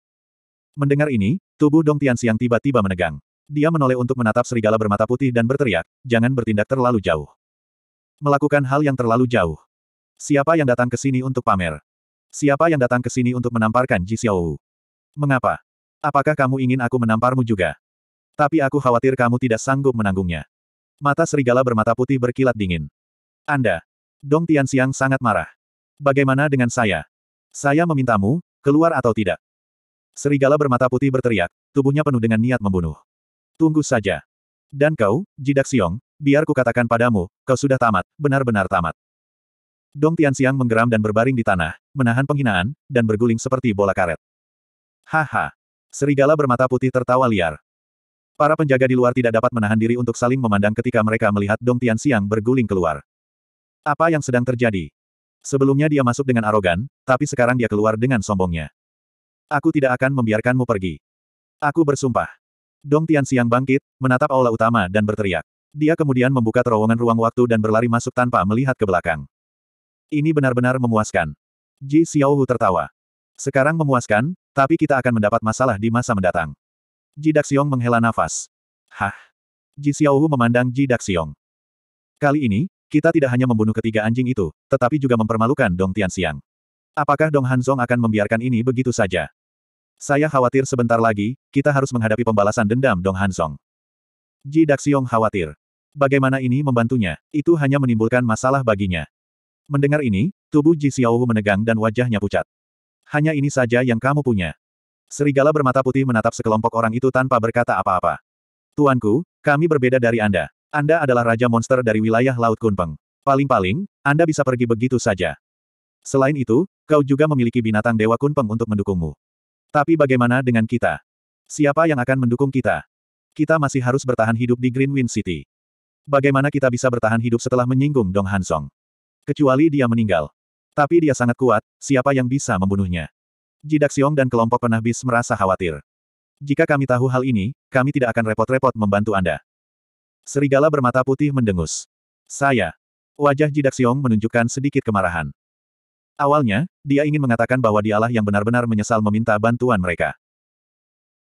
Mendengar ini, tubuh Dong Tianxiang tiba-tiba menegang. Dia menoleh untuk menatap serigala bermata putih dan berteriak, jangan bertindak terlalu jauh. Melakukan hal yang terlalu jauh. Siapa yang datang ke sini untuk pamer? Siapa yang datang ke sini untuk menamparkan Ji Xiaowu? Mengapa? Apakah kamu ingin aku menamparmu juga? Tapi aku khawatir kamu tidak sanggup menanggungnya. Mata serigala bermata putih berkilat dingin. Anda. Dong Tianxiang sangat marah. Bagaimana dengan saya? Saya memintamu, keluar atau tidak? Serigala bermata putih berteriak, tubuhnya penuh dengan niat membunuh. Tunggu saja. Dan kau, Jidak Siong, biar kukatakan padamu, kau sudah tamat, benar-benar tamat. Dong Tianxiang menggeram dan berbaring di tanah, menahan penghinaan, dan berguling seperti bola karet. Haha. Serigala bermata putih tertawa liar. Para penjaga di luar tidak dapat menahan diri untuk saling memandang ketika mereka melihat Dong Tianxiang berguling keluar. Apa yang sedang terjadi? Sebelumnya dia masuk dengan arogan, tapi sekarang dia keluar dengan sombongnya. Aku tidak akan membiarkanmu pergi. Aku bersumpah. Dong Tianxiang bangkit, menatap aula utama dan berteriak. Dia kemudian membuka terowongan ruang waktu dan berlari masuk tanpa melihat ke belakang. Ini benar-benar memuaskan. Ji Xiaohu tertawa. Sekarang memuaskan, tapi kita akan mendapat masalah di masa mendatang. Ji Daxiong menghela nafas. Hah? Ji Xiaohu memandang Ji Daxiong. Kali ini, kita tidak hanya membunuh ketiga anjing itu, tetapi juga mempermalukan Dong Tianxiang. Apakah Dong Hanzong akan membiarkan ini begitu saja? Saya khawatir sebentar lagi, kita harus menghadapi pembalasan dendam Dong Hansong. Ji Daxiong khawatir. Bagaimana ini membantunya? Itu hanya menimbulkan masalah baginya. Mendengar ini, tubuh Ji Xiaowu menegang dan wajahnya pucat. Hanya ini saja yang kamu punya. Serigala bermata putih menatap sekelompok orang itu tanpa berkata apa-apa. Tuanku, kami berbeda dari Anda. Anda adalah raja monster dari wilayah Laut Kunpeng. Paling-paling, Anda bisa pergi begitu saja. Selain itu, kau juga memiliki binatang Dewa Kunpeng untuk mendukungmu. Tapi bagaimana dengan kita? Siapa yang akan mendukung kita? Kita masih harus bertahan hidup di Greenwind City. Bagaimana kita bisa bertahan hidup setelah menyinggung Dong Hansong? Kecuali dia meninggal. Tapi dia sangat kuat, siapa yang bisa membunuhnya? Jidak Xiong dan kelompok penahbis merasa khawatir. Jika kami tahu hal ini, kami tidak akan repot-repot membantu Anda. Serigala bermata putih mendengus. Saya. Wajah Jidak Xiong menunjukkan sedikit kemarahan. Awalnya, dia ingin mengatakan bahwa dialah yang benar-benar menyesal meminta bantuan mereka.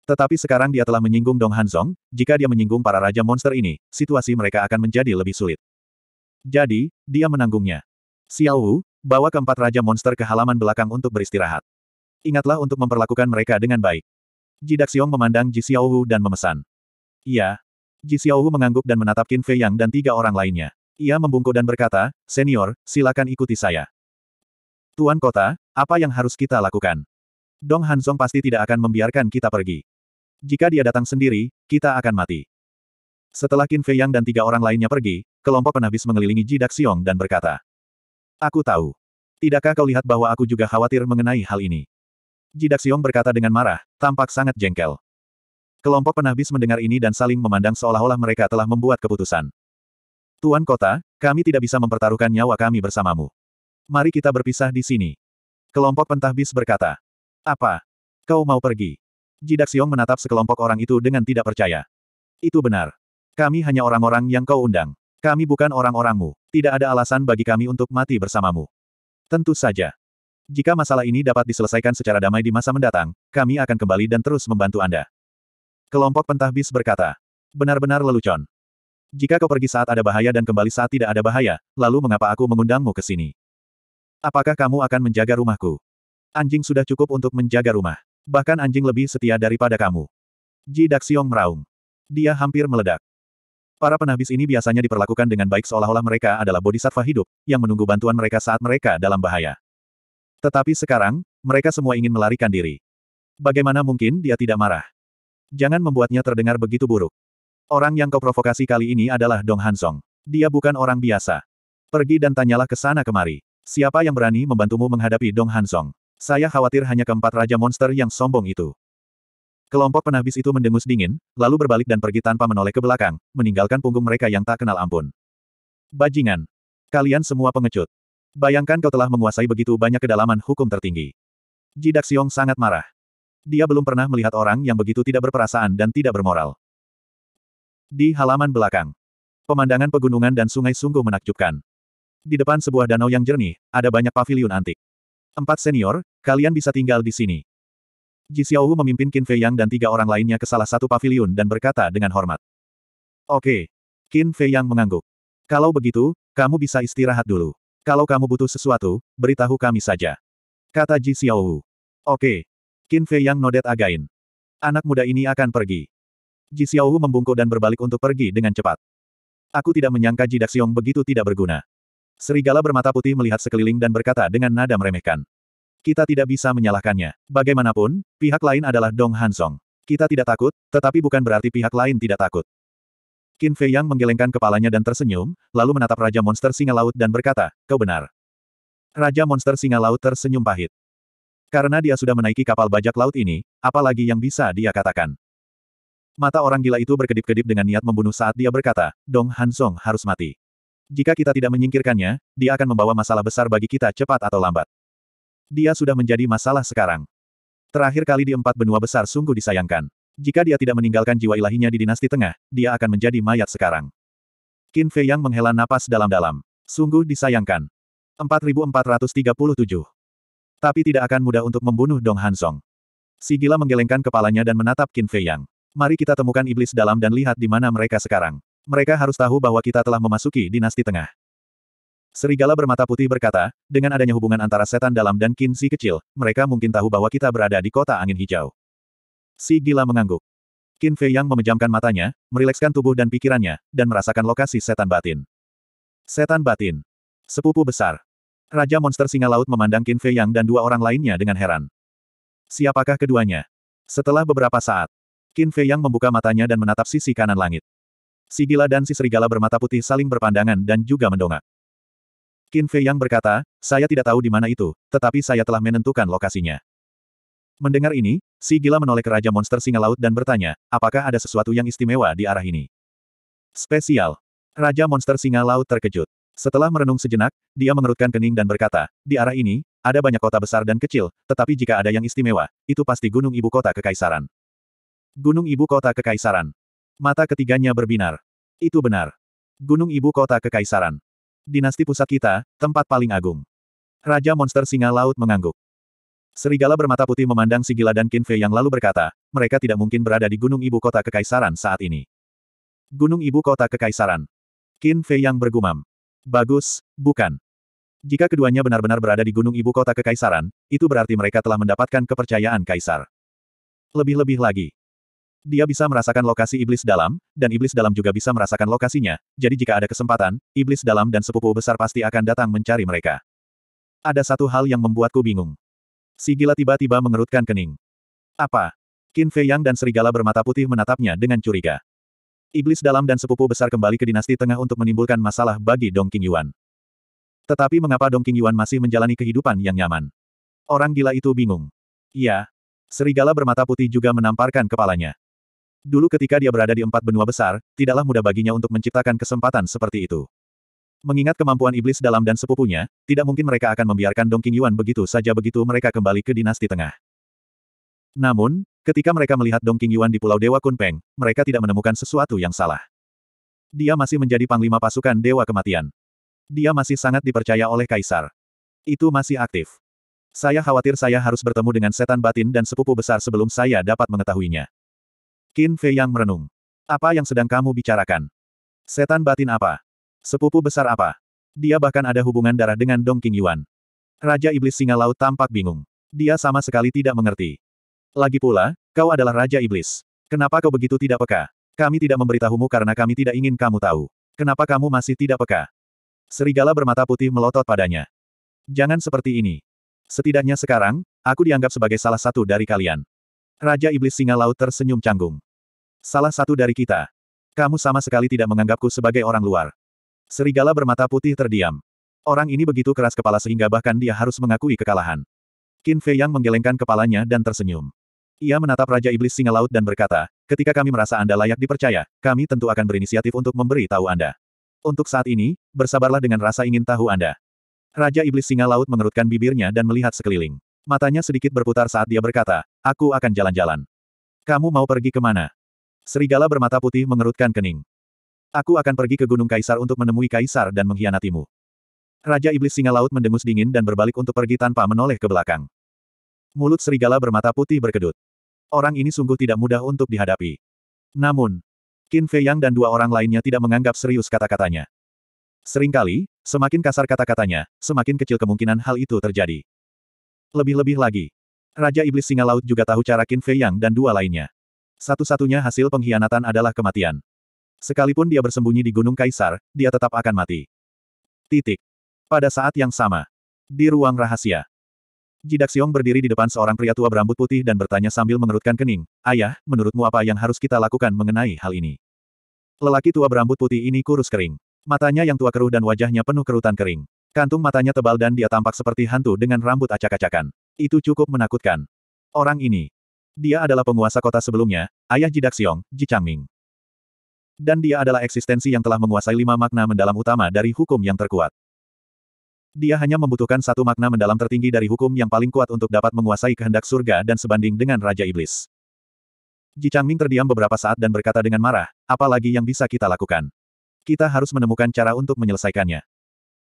Tetapi sekarang dia telah menyinggung Dong Hanzong, jika dia menyinggung para raja monster ini, situasi mereka akan menjadi lebih sulit. Jadi, dia menanggungnya. Xiao Wu, bawa keempat raja monster ke halaman belakang untuk beristirahat. Ingatlah untuk memperlakukan mereka dengan baik. Ji Xiong memandang Ji Xiao Wu dan memesan. Iya. Ji Xiao Wu mengangguk dan menatap Qin Fei Yang dan tiga orang lainnya. Ia membungkuk dan berkata, Senior, silakan ikuti saya. Tuan Kota, apa yang harus kita lakukan? Dong Hansong pasti tidak akan membiarkan kita pergi. Jika dia datang sendiri, kita akan mati. Setelah Qin Fei Yang dan tiga orang lainnya pergi, kelompok penabis mengelilingi Jidak Xiong dan berkata, Aku tahu. Tidakkah kau lihat bahwa aku juga khawatir mengenai hal ini? Jidak Xiong berkata dengan marah, tampak sangat jengkel. Kelompok penabis mendengar ini dan saling memandang seolah-olah mereka telah membuat keputusan. Tuan Kota, kami tidak bisa mempertaruhkan nyawa kami bersamamu. Mari kita berpisah di sini. Kelompok pentahbis berkata. Apa? Kau mau pergi? Jidak Siong menatap sekelompok orang itu dengan tidak percaya. Itu benar. Kami hanya orang-orang yang kau undang. Kami bukan orang-orangmu. Tidak ada alasan bagi kami untuk mati bersamamu. Tentu saja. Jika masalah ini dapat diselesaikan secara damai di masa mendatang, kami akan kembali dan terus membantu Anda. Kelompok pentahbis berkata. Benar-benar lelucon. Jika kau pergi saat ada bahaya dan kembali saat tidak ada bahaya, lalu mengapa aku mengundangmu ke sini? Apakah kamu akan menjaga rumahku? Anjing sudah cukup untuk menjaga rumah. Bahkan anjing lebih setia daripada kamu. Ji Daxiong meraung. Dia hampir meledak. Para penabis ini biasanya diperlakukan dengan baik seolah-olah mereka adalah bodhisattva hidup, yang menunggu bantuan mereka saat mereka dalam bahaya. Tetapi sekarang, mereka semua ingin melarikan diri. Bagaimana mungkin dia tidak marah? Jangan membuatnya terdengar begitu buruk. Orang yang kau provokasi kali ini adalah Dong Hansong. Dia bukan orang biasa. Pergi dan tanyalah ke sana kemari. Siapa yang berani membantumu menghadapi Dong Hansong? Saya khawatir hanya keempat raja monster yang sombong itu. Kelompok penabis itu mendengus dingin, lalu berbalik dan pergi tanpa menoleh ke belakang, meninggalkan punggung mereka yang tak kenal ampun. Bajingan! Kalian semua pengecut. Bayangkan kau telah menguasai begitu banyak kedalaman hukum tertinggi. Jidak Siong sangat marah. Dia belum pernah melihat orang yang begitu tidak berperasaan dan tidak bermoral. Di halaman belakang. Pemandangan pegunungan dan sungai sungguh menakjubkan. Di depan sebuah danau yang jernih, ada banyak paviliun antik. Empat senior, kalian bisa tinggal di sini. Ji Xiaohu memimpin Qin Fei Yang dan tiga orang lainnya ke salah satu paviliun dan berkata dengan hormat. Oke. Qin Fei Yang mengangguk. Kalau begitu, kamu bisa istirahat dulu. Kalau kamu butuh sesuatu, beritahu kami saja. Kata Ji Xiaohu. Oke. Qin Fei Yang nodet again. Anak muda ini akan pergi. Ji Xiaohu membungkuk dan berbalik untuk pergi dengan cepat. Aku tidak menyangka Ji Daxiong begitu tidak berguna. Serigala bermata putih melihat sekeliling dan berkata dengan nada meremehkan. Kita tidak bisa menyalahkannya. Bagaimanapun, pihak lain adalah Dong Hansong. Kita tidak takut, tetapi bukan berarti pihak lain tidak takut. Qin Fei Yang menggelengkan kepalanya dan tersenyum, lalu menatap Raja Monster Singa Laut dan berkata, kau benar. Raja Monster Singa Laut tersenyum pahit. Karena dia sudah menaiki kapal bajak laut ini, apalagi yang bisa dia katakan. Mata orang gila itu berkedip-kedip dengan niat membunuh saat dia berkata, Dong Hansong harus mati. Jika kita tidak menyingkirkannya, dia akan membawa masalah besar bagi kita cepat atau lambat. Dia sudah menjadi masalah sekarang. Terakhir kali di empat benua besar sungguh disayangkan. Jika dia tidak meninggalkan jiwa ilahinya di dinasti tengah, dia akan menjadi mayat sekarang. Qin Fei Yang menghela napas dalam-dalam. Sungguh disayangkan. 4437. Tapi tidak akan mudah untuk membunuh Dong Hansong. Si gila menggelengkan kepalanya dan menatap Qin Fei Yang. Mari kita temukan iblis dalam dan lihat di mana mereka sekarang mereka harus tahu bahwa kita telah memasuki dinasti tengah. Serigala bermata putih berkata, dengan adanya hubungan antara setan dalam dan kinsi kecil, mereka mungkin tahu bahwa kita berada di kota angin hijau. Si gila mengangguk. Qin Fei yang memejamkan matanya, merilekskan tubuh dan pikirannya, dan merasakan lokasi setan batin. Setan batin. Sepupu besar. Raja monster singa laut memandang Qin Fei Yang dan dua orang lainnya dengan heran. Siapakah keduanya? Setelah beberapa saat, Qin Fei Yang membuka matanya dan menatap sisi kanan langit. Si gila dan si serigala bermata putih saling berpandangan dan juga mendongak. Qin Fei yang berkata, saya tidak tahu di mana itu, tetapi saya telah menentukan lokasinya. Mendengar ini, si gila menoleh ke Raja Monster Singa Laut dan bertanya, apakah ada sesuatu yang istimewa di arah ini? Spesial. Raja Monster Singa Laut terkejut. Setelah merenung sejenak, dia mengerutkan kening dan berkata, di arah ini, ada banyak kota besar dan kecil, tetapi jika ada yang istimewa, itu pasti Gunung Ibu Kota Kekaisaran. Gunung Ibu Kota Kekaisaran. Mata ketiganya berbinar. Itu benar. Gunung Ibu Kota Kekaisaran. Dinasti pusat kita, tempat paling agung. Raja monster singa laut mengangguk. Serigala bermata putih memandang si Sigila dan Kinfe yang lalu berkata, mereka tidak mungkin berada di Gunung Ibu Kota Kekaisaran saat ini. Gunung Ibu Kota Kekaisaran. Kinfe yang bergumam. Bagus, bukan. Jika keduanya benar-benar berada di Gunung Ibu Kota Kekaisaran, itu berarti mereka telah mendapatkan kepercayaan Kaisar. Lebih-lebih lagi, dia bisa merasakan lokasi iblis dalam, dan iblis dalam juga bisa merasakan lokasinya, jadi jika ada kesempatan, iblis dalam dan sepupu besar pasti akan datang mencari mereka. Ada satu hal yang membuatku bingung. Si gila tiba-tiba mengerutkan kening. Apa? Qin Fei Yang dan serigala bermata putih menatapnya dengan curiga. Iblis dalam dan sepupu besar kembali ke dinasti tengah untuk menimbulkan masalah bagi Dong King Yuan. Tetapi mengapa Dong King Yuan masih menjalani kehidupan yang nyaman? Orang gila itu bingung. Iya. Serigala bermata putih juga menamparkan kepalanya. Dulu ketika dia berada di empat benua besar, tidaklah mudah baginya untuk menciptakan kesempatan seperti itu. Mengingat kemampuan iblis dalam dan sepupunya, tidak mungkin mereka akan membiarkan Dong Yuan begitu saja begitu mereka kembali ke dinasti tengah. Namun, ketika mereka melihat Dong Yuan di Pulau Dewa Kunpeng, mereka tidak menemukan sesuatu yang salah. Dia masih menjadi panglima pasukan Dewa Kematian. Dia masih sangat dipercaya oleh Kaisar. Itu masih aktif. Saya khawatir saya harus bertemu dengan setan batin dan sepupu besar sebelum saya dapat mengetahuinya. Qin Fei yang merenung. Apa yang sedang kamu bicarakan? Setan batin apa? Sepupu besar apa? Dia bahkan ada hubungan darah dengan Dong King Yuan. Raja Iblis Singa Laut tampak bingung. Dia sama sekali tidak mengerti. Lagi pula, kau adalah Raja Iblis. Kenapa kau begitu tidak peka? Kami tidak memberitahumu karena kami tidak ingin kamu tahu. Kenapa kamu masih tidak peka? Serigala bermata putih melotot padanya. Jangan seperti ini. Setidaknya sekarang, aku dianggap sebagai salah satu dari kalian. Raja Iblis Singa Laut tersenyum canggung. Salah satu dari kita. Kamu sama sekali tidak menganggapku sebagai orang luar. Serigala bermata putih terdiam. Orang ini begitu keras kepala sehingga bahkan dia harus mengakui kekalahan. Qin Fei Yang menggelengkan kepalanya dan tersenyum. Ia menatap Raja Iblis Singa Laut dan berkata, ketika kami merasa Anda layak dipercaya, kami tentu akan berinisiatif untuk memberi tahu Anda. Untuk saat ini, bersabarlah dengan rasa ingin tahu Anda. Raja Iblis Singa Laut mengerutkan bibirnya dan melihat sekeliling. Matanya sedikit berputar saat dia berkata, aku akan jalan-jalan. Kamu mau pergi kemana? Serigala bermata putih mengerutkan kening. Aku akan pergi ke Gunung Kaisar untuk menemui Kaisar dan mengkhianatimu. Raja Iblis Singa Laut mendengus dingin dan berbalik untuk pergi tanpa menoleh ke belakang. Mulut serigala bermata putih berkedut. Orang ini sungguh tidak mudah untuk dihadapi. Namun, Qin Fei Yang dan dua orang lainnya tidak menganggap serius kata-katanya. Seringkali, semakin kasar kata-katanya, semakin kecil kemungkinan hal itu terjadi. Lebih-lebih lagi, Raja Iblis Singa Laut juga tahu cara Qin Fei Yang dan dua lainnya. Satu-satunya hasil pengkhianatan adalah kematian. Sekalipun dia bersembunyi di Gunung Kaisar, dia tetap akan mati. Titik. Pada saat yang sama. Di ruang rahasia. Jidak Siong berdiri di depan seorang pria tua berambut putih dan bertanya sambil mengerutkan kening, Ayah, menurutmu apa yang harus kita lakukan mengenai hal ini? Lelaki tua berambut putih ini kurus kering. Matanya yang tua keruh dan wajahnya penuh kerutan kering. Kantung matanya tebal dan dia tampak seperti hantu dengan rambut acak-acakan. Itu cukup menakutkan. Orang ini. Dia adalah penguasa kota sebelumnya, ayah Jidak Xiong, Ji Changming. Dan dia adalah eksistensi yang telah menguasai lima makna mendalam utama dari hukum yang terkuat. Dia hanya membutuhkan satu makna mendalam tertinggi dari hukum yang paling kuat untuk dapat menguasai kehendak surga dan sebanding dengan Raja Iblis. Ji Changming terdiam beberapa saat dan berkata dengan marah, "Apa lagi yang bisa kita lakukan. Kita harus menemukan cara untuk menyelesaikannya.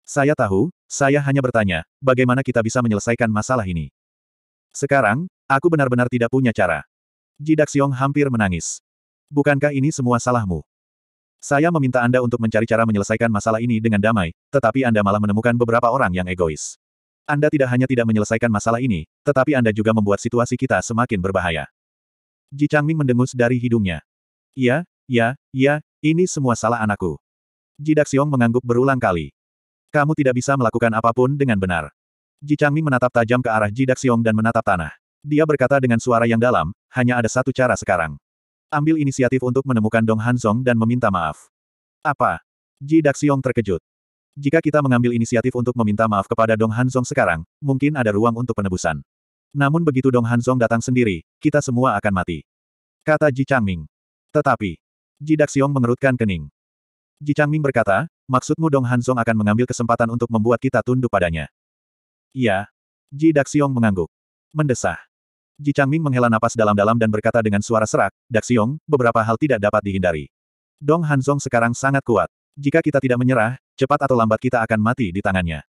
Saya tahu, saya hanya bertanya, bagaimana kita bisa menyelesaikan masalah ini? Sekarang, Aku benar-benar tidak punya cara. Jidak Xiong hampir menangis. Bukankah ini semua salahmu? Saya meminta Anda untuk mencari cara menyelesaikan masalah ini dengan damai, tetapi Anda malah menemukan beberapa orang yang egois. Anda tidak hanya tidak menyelesaikan masalah ini, tetapi Anda juga membuat situasi kita semakin berbahaya. Ji Changming mendengus dari hidungnya. Ya, ya, ya, ini semua salah anakku. Jidak Xiong mengangguk berulang kali. Kamu tidak bisa melakukan apapun dengan benar. Ji Changming menatap tajam ke arah Ji Xiong dan menatap tanah. Dia berkata dengan suara yang dalam, hanya ada satu cara sekarang. Ambil inisiatif untuk menemukan Dong Hansong dan meminta maaf. Apa? Ji Daxiong terkejut. Jika kita mengambil inisiatif untuk meminta maaf kepada Dong Hansong sekarang, mungkin ada ruang untuk penebusan. Namun begitu Dong Hansong datang sendiri, kita semua akan mati. Kata Ji Changming. Tetapi, Ji Daxiong mengerutkan kening. Ji Changming berkata, maksudmu Dong Hansong akan mengambil kesempatan untuk membuat kita tunduk padanya. Iya. Ji Daxiong mengangguk. Mendesah. Ji Changming menghela napas dalam-dalam dan berkata dengan suara serak, Daxiong, beberapa hal tidak dapat dihindari. Dong Hanzong sekarang sangat kuat. Jika kita tidak menyerah, cepat atau lambat kita akan mati di tangannya.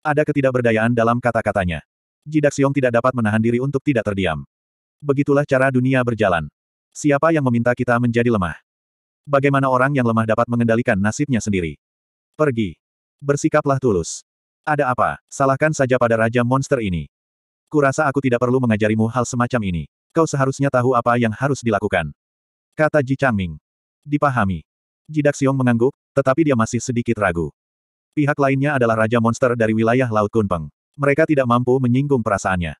Ada ketidakberdayaan dalam kata-katanya. Ji Daxiong tidak dapat menahan diri untuk tidak terdiam. Begitulah cara dunia berjalan. Siapa yang meminta kita menjadi lemah? Bagaimana orang yang lemah dapat mengendalikan nasibnya sendiri? Pergi. Bersikaplah tulus. Ada apa? Salahkan saja pada Raja Monster ini. Kurasa aku tidak perlu mengajarimu hal semacam ini. Kau seharusnya tahu apa yang harus dilakukan. Kata Ji Changming. Dipahami. Ji Xiong mengangguk, tetapi dia masih sedikit ragu. Pihak lainnya adalah Raja Monster dari wilayah Laut Kunpeng. Mereka tidak mampu menyinggung perasaannya.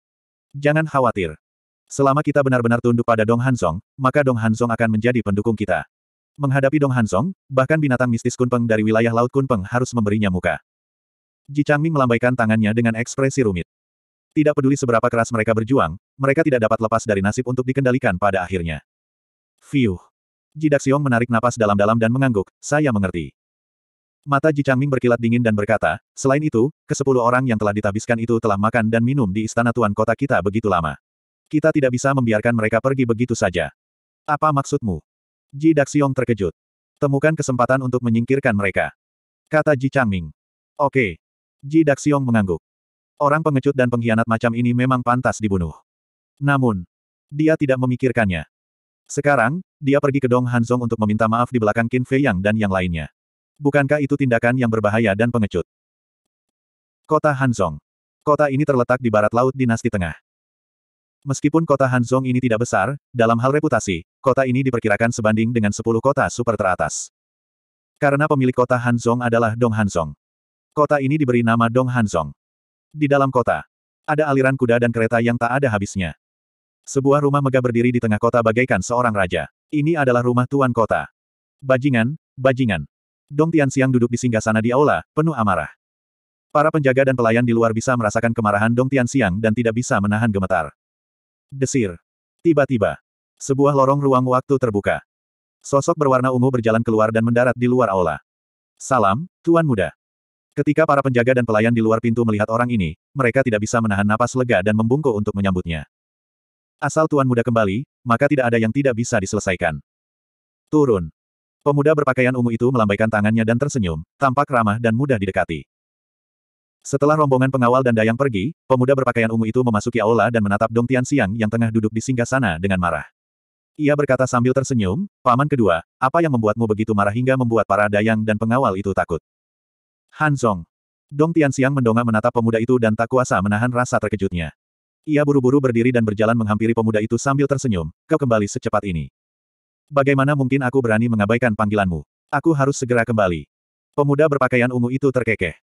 Jangan khawatir. Selama kita benar-benar tunduk pada Dong Hansong, maka Dong Hansong akan menjadi pendukung kita. Menghadapi Dong Hansong, bahkan binatang mistis Kunpeng dari wilayah Laut Kunpeng harus memberinya muka. Ji Changming melambaikan tangannya dengan ekspresi rumit. Tidak peduli seberapa keras mereka berjuang, mereka tidak dapat lepas dari nasib untuk dikendalikan pada akhirnya. Fiuh. Jidak Xiong menarik napas dalam-dalam dan mengangguk, saya mengerti. Mata Ji Changming berkilat dingin dan berkata, selain itu, kesepuluh orang yang telah ditabiskan itu telah makan dan minum di istana tuan kota kita begitu lama. Kita tidak bisa membiarkan mereka pergi begitu saja. Apa maksudmu? Ji Daxiong terkejut. Temukan kesempatan untuk menyingkirkan mereka. Kata Ji Changming. Oke. Ji Daxiong mengangguk. Orang pengecut dan pengkhianat macam ini memang pantas dibunuh. Namun, dia tidak memikirkannya. Sekarang, dia pergi ke Dong Hanzong untuk meminta maaf di belakang Qin Fei Yang dan yang lainnya. Bukankah itu tindakan yang berbahaya dan pengecut? Kota Hanzong. Kota ini terletak di barat laut dinasti tengah. Meskipun kota Hanzong ini tidak besar, dalam hal reputasi, kota ini diperkirakan sebanding dengan 10 kota super teratas. Karena pemilik kota Hanzong adalah Dong Hanzong. Kota ini diberi nama Dong Hanzong. Di dalam kota, ada aliran kuda dan kereta yang tak ada habisnya. Sebuah rumah megah berdiri di tengah kota bagaikan seorang raja. Ini adalah rumah tuan kota. Bajingan, bajingan. Dong Tianxiang duduk di singgah sana di aula, penuh amarah. Para penjaga dan pelayan di luar bisa merasakan kemarahan Dong Tianxiang dan tidak bisa menahan gemetar. Desir. Tiba-tiba, sebuah lorong ruang waktu terbuka. Sosok berwarna ungu berjalan keluar dan mendarat di luar aula. Salam, Tuan Muda. Ketika para penjaga dan pelayan di luar pintu melihat orang ini, mereka tidak bisa menahan napas lega dan membungkuk untuk menyambutnya. Asal Tuan Muda kembali, maka tidak ada yang tidak bisa diselesaikan. Turun. Pemuda berpakaian ungu itu melambaikan tangannya dan tersenyum, tampak ramah dan mudah didekati. Setelah rombongan pengawal dan dayang pergi, pemuda berpakaian ungu itu memasuki aula dan menatap Dong Tian Xiang yang tengah duduk di singgah sana dengan marah. Ia berkata sambil tersenyum, Paman kedua, apa yang membuatmu begitu marah hingga membuat para dayang dan pengawal itu takut? Han Zong. Dong Tianxiang mendongak menatap pemuda itu dan tak kuasa menahan rasa terkejutnya. Ia buru-buru berdiri dan berjalan menghampiri pemuda itu sambil tersenyum, kau kembali secepat ini. Bagaimana mungkin aku berani mengabaikan panggilanmu? Aku harus segera kembali. Pemuda berpakaian ungu itu terkekeh.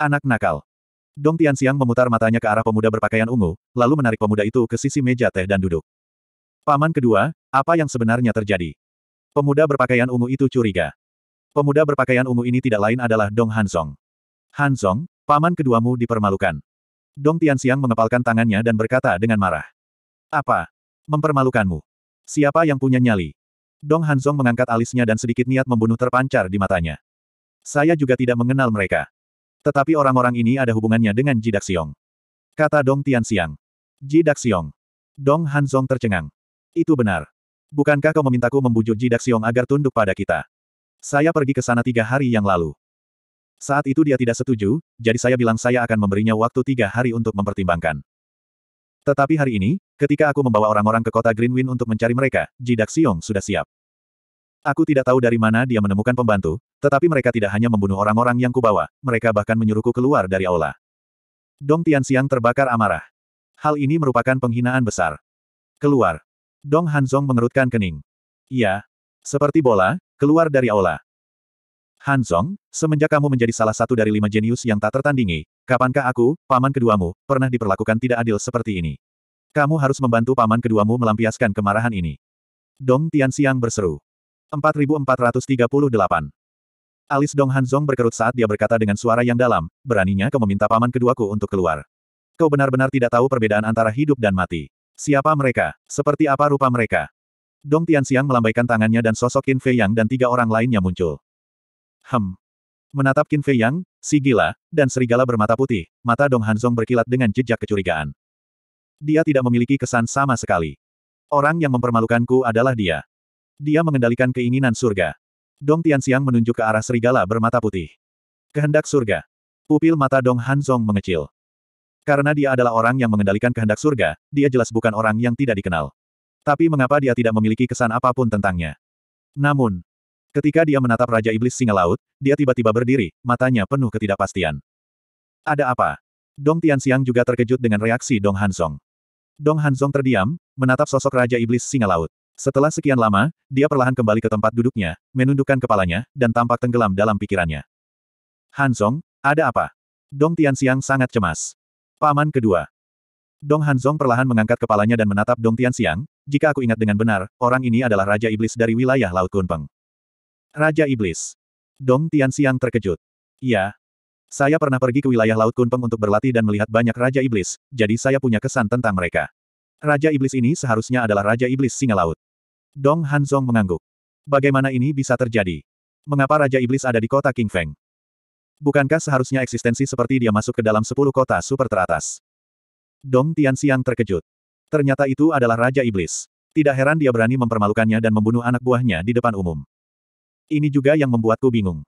Anak nakal. Dong Tianxiang memutar matanya ke arah pemuda berpakaian ungu, lalu menarik pemuda itu ke sisi meja teh dan duduk. Paman kedua, apa yang sebenarnya terjadi? Pemuda berpakaian ungu itu curiga. Pemuda berpakaian ungu ini tidak lain adalah Dong Hansong. Hansong, paman keduamu dipermalukan. Dong Tianxiang mengepalkan tangannya dan berkata dengan marah. Apa? Mempermalukanmu? Siapa yang punya nyali? Dong Hansong mengangkat alisnya dan sedikit niat membunuh terpancar di matanya. Saya juga tidak mengenal mereka. Tetapi orang-orang ini ada hubungannya dengan Ji Daxiong. Kata Dong Tianxiang. Ji Daxiong. Dong Hansong tercengang. Itu benar. Bukankah kau memintaku membujuk Ji Daxiong agar tunduk pada kita? Saya pergi ke sana tiga hari yang lalu. Saat itu dia tidak setuju, jadi saya bilang saya akan memberinya waktu tiga hari untuk mempertimbangkan. Tetapi hari ini, ketika aku membawa orang-orang ke kota Greenwind untuk mencari mereka, Jidak Siong sudah siap. Aku tidak tahu dari mana dia menemukan pembantu, tetapi mereka tidak hanya membunuh orang-orang yang kubawa, mereka bahkan menyuruhku keluar dari aula. Dong Tianxiang terbakar amarah. Hal ini merupakan penghinaan besar. Keluar. Dong Hanzong mengerutkan kening. Iya. Seperti bola, Keluar dari aula. Han Song, semenjak kamu menjadi salah satu dari lima jenius yang tak tertandingi, kapankah aku, paman keduamu, pernah diperlakukan tidak adil seperti ini? Kamu harus membantu paman keduamu melampiaskan kemarahan ini. Dong Tianxiang berseru. 4438. Alis Dong Han Song berkerut saat dia berkata dengan suara yang dalam, beraninya kau meminta paman keduaku untuk keluar. Kau benar-benar tidak tahu perbedaan antara hidup dan mati. Siapa mereka? Seperti apa rupa mereka? Dong Tianxiang melambaikan tangannya dan sosok Qin Fei Yang dan tiga orang lainnya muncul. Hem. Menatap Qin Fei Yang, si gila, dan serigala bermata putih, mata Dong Hanzong berkilat dengan jejak kecurigaan. Dia tidak memiliki kesan sama sekali. Orang yang mempermalukanku adalah dia. Dia mengendalikan keinginan surga. Dong Tianxiang menunjuk ke arah serigala bermata putih. Kehendak surga. Pupil mata Dong Hanzong mengecil. Karena dia adalah orang yang mengendalikan kehendak surga, dia jelas bukan orang yang tidak dikenal. Tapi mengapa dia tidak memiliki kesan apapun tentangnya? Namun, ketika dia menatap Raja Iblis Singa Laut, dia tiba-tiba berdiri, matanya penuh ketidakpastian. Ada apa? Dong Tianxiang juga terkejut dengan reaksi Dong Hansong. Dong Hansong terdiam, menatap sosok Raja Iblis Singa Laut. Setelah sekian lama, dia perlahan kembali ke tempat duduknya, menundukkan kepalanya, dan tampak tenggelam dalam pikirannya. Hansong, ada apa? Dong Tianxiang sangat cemas. Paman kedua. Dong Hansong perlahan mengangkat kepalanya dan menatap Dong Tianxiang, jika aku ingat dengan benar, orang ini adalah Raja Iblis dari wilayah Laut Kunpeng. Raja Iblis. Dong Tian Tianxiang terkejut. Ya, Saya pernah pergi ke wilayah Laut Kunpeng untuk berlatih dan melihat banyak Raja Iblis, jadi saya punya kesan tentang mereka. Raja Iblis ini seharusnya adalah Raja Iblis Singa Laut. Dong Hanzong mengangguk. Bagaimana ini bisa terjadi? Mengapa Raja Iblis ada di kota King Feng? Bukankah seharusnya eksistensi seperti dia masuk ke dalam sepuluh kota super teratas? Dong Tian Tianxiang terkejut. Ternyata itu adalah Raja Iblis. Tidak heran dia berani mempermalukannya dan membunuh anak buahnya di depan umum. Ini juga yang membuatku bingung.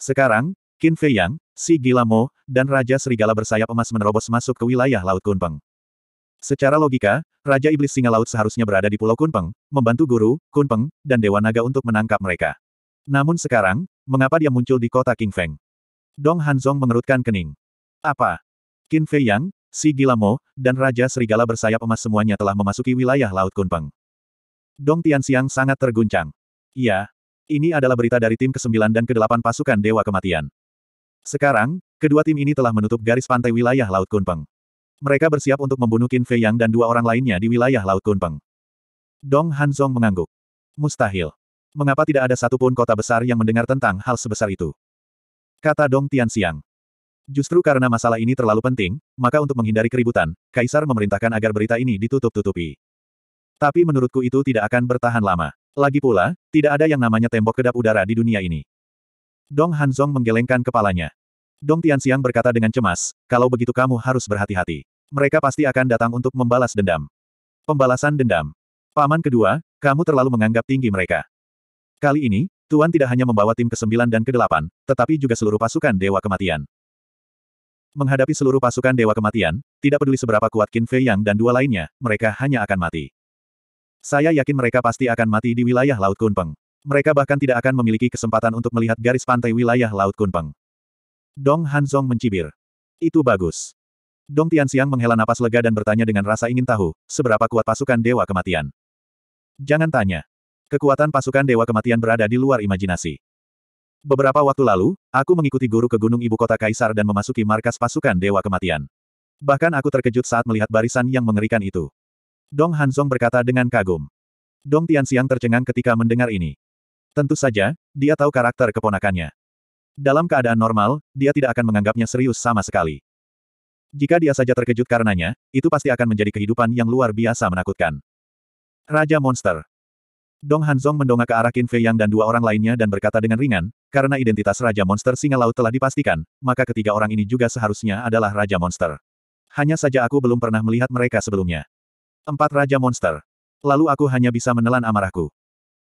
Sekarang, Qin Fei Yang, si Gila Mo, dan Raja Serigala bersayap emas menerobos masuk ke wilayah Laut Kunpeng. Secara logika, Raja Iblis Singa Laut seharusnya berada di Pulau Kunpeng, membantu Guru, Kunpeng, dan Dewa Naga untuk menangkap mereka. Namun sekarang, mengapa dia muncul di kota King Feng? Dong Hanzong mengerutkan kening. Apa? Qin Fei Yang, si Gilamo, dan Raja Serigala bersayap emas semuanya telah memasuki wilayah Laut Kunpeng. Dong Tianxiang sangat terguncang. Iya, ini adalah berita dari tim ke-9 dan ke-8 pasukan Dewa Kematian. Sekarang, kedua tim ini telah menutup garis pantai wilayah Laut Kunpeng. Mereka bersiap untuk membunuh Qin Fei Yang dan dua orang lainnya di wilayah Laut Kunpeng. Dong Hanzong mengangguk. Mustahil. Mengapa tidak ada satupun kota besar yang mendengar tentang hal sebesar itu? Kata Dong Tianxiang. Justru karena masalah ini terlalu penting, maka untuk menghindari keributan, Kaisar memerintahkan agar berita ini ditutup-tutupi. Tapi menurutku itu tidak akan bertahan lama. Lagi pula, tidak ada yang namanya tembok kedap udara di dunia ini. Dong Hanzong menggelengkan kepalanya. Dong Tianxiang berkata dengan cemas, kalau begitu kamu harus berhati-hati. Mereka pasti akan datang untuk membalas dendam. Pembalasan dendam. Paman kedua, kamu terlalu menganggap tinggi mereka. Kali ini, Tuan tidak hanya membawa tim ke-9 dan ke-8, tetapi juga seluruh pasukan Dewa Kematian. Menghadapi seluruh pasukan Dewa Kematian, tidak peduli seberapa kuat Qin Fei Yang dan dua lainnya, mereka hanya akan mati. Saya yakin mereka pasti akan mati di wilayah Laut Kunpeng. Mereka bahkan tidak akan memiliki kesempatan untuk melihat garis pantai wilayah Laut Kunpeng. Dong Hanzong mencibir. Itu bagus. Dong Tianxiang menghela napas lega dan bertanya dengan rasa ingin tahu, seberapa kuat pasukan Dewa Kematian. Jangan tanya. Kekuatan pasukan Dewa Kematian berada di luar imajinasi. Beberapa waktu lalu, aku mengikuti guru ke Gunung Ibu Kota Kaisar dan memasuki markas pasukan Dewa Kematian. Bahkan aku terkejut saat melihat barisan yang mengerikan itu. Dong Hanzong berkata dengan kagum. Dong Tianxiang tercengang ketika mendengar ini. Tentu saja, dia tahu karakter keponakannya. Dalam keadaan normal, dia tidak akan menganggapnya serius sama sekali. Jika dia saja terkejut karenanya, itu pasti akan menjadi kehidupan yang luar biasa menakutkan. Raja Monster Dong Hanzong mendongak ke arah Qin Fei Yang dan dua orang lainnya dan berkata dengan ringan, karena identitas Raja Monster Singa Laut telah dipastikan, maka ketiga orang ini juga seharusnya adalah Raja Monster. Hanya saja aku belum pernah melihat mereka sebelumnya. Empat Raja Monster. Lalu aku hanya bisa menelan amarahku.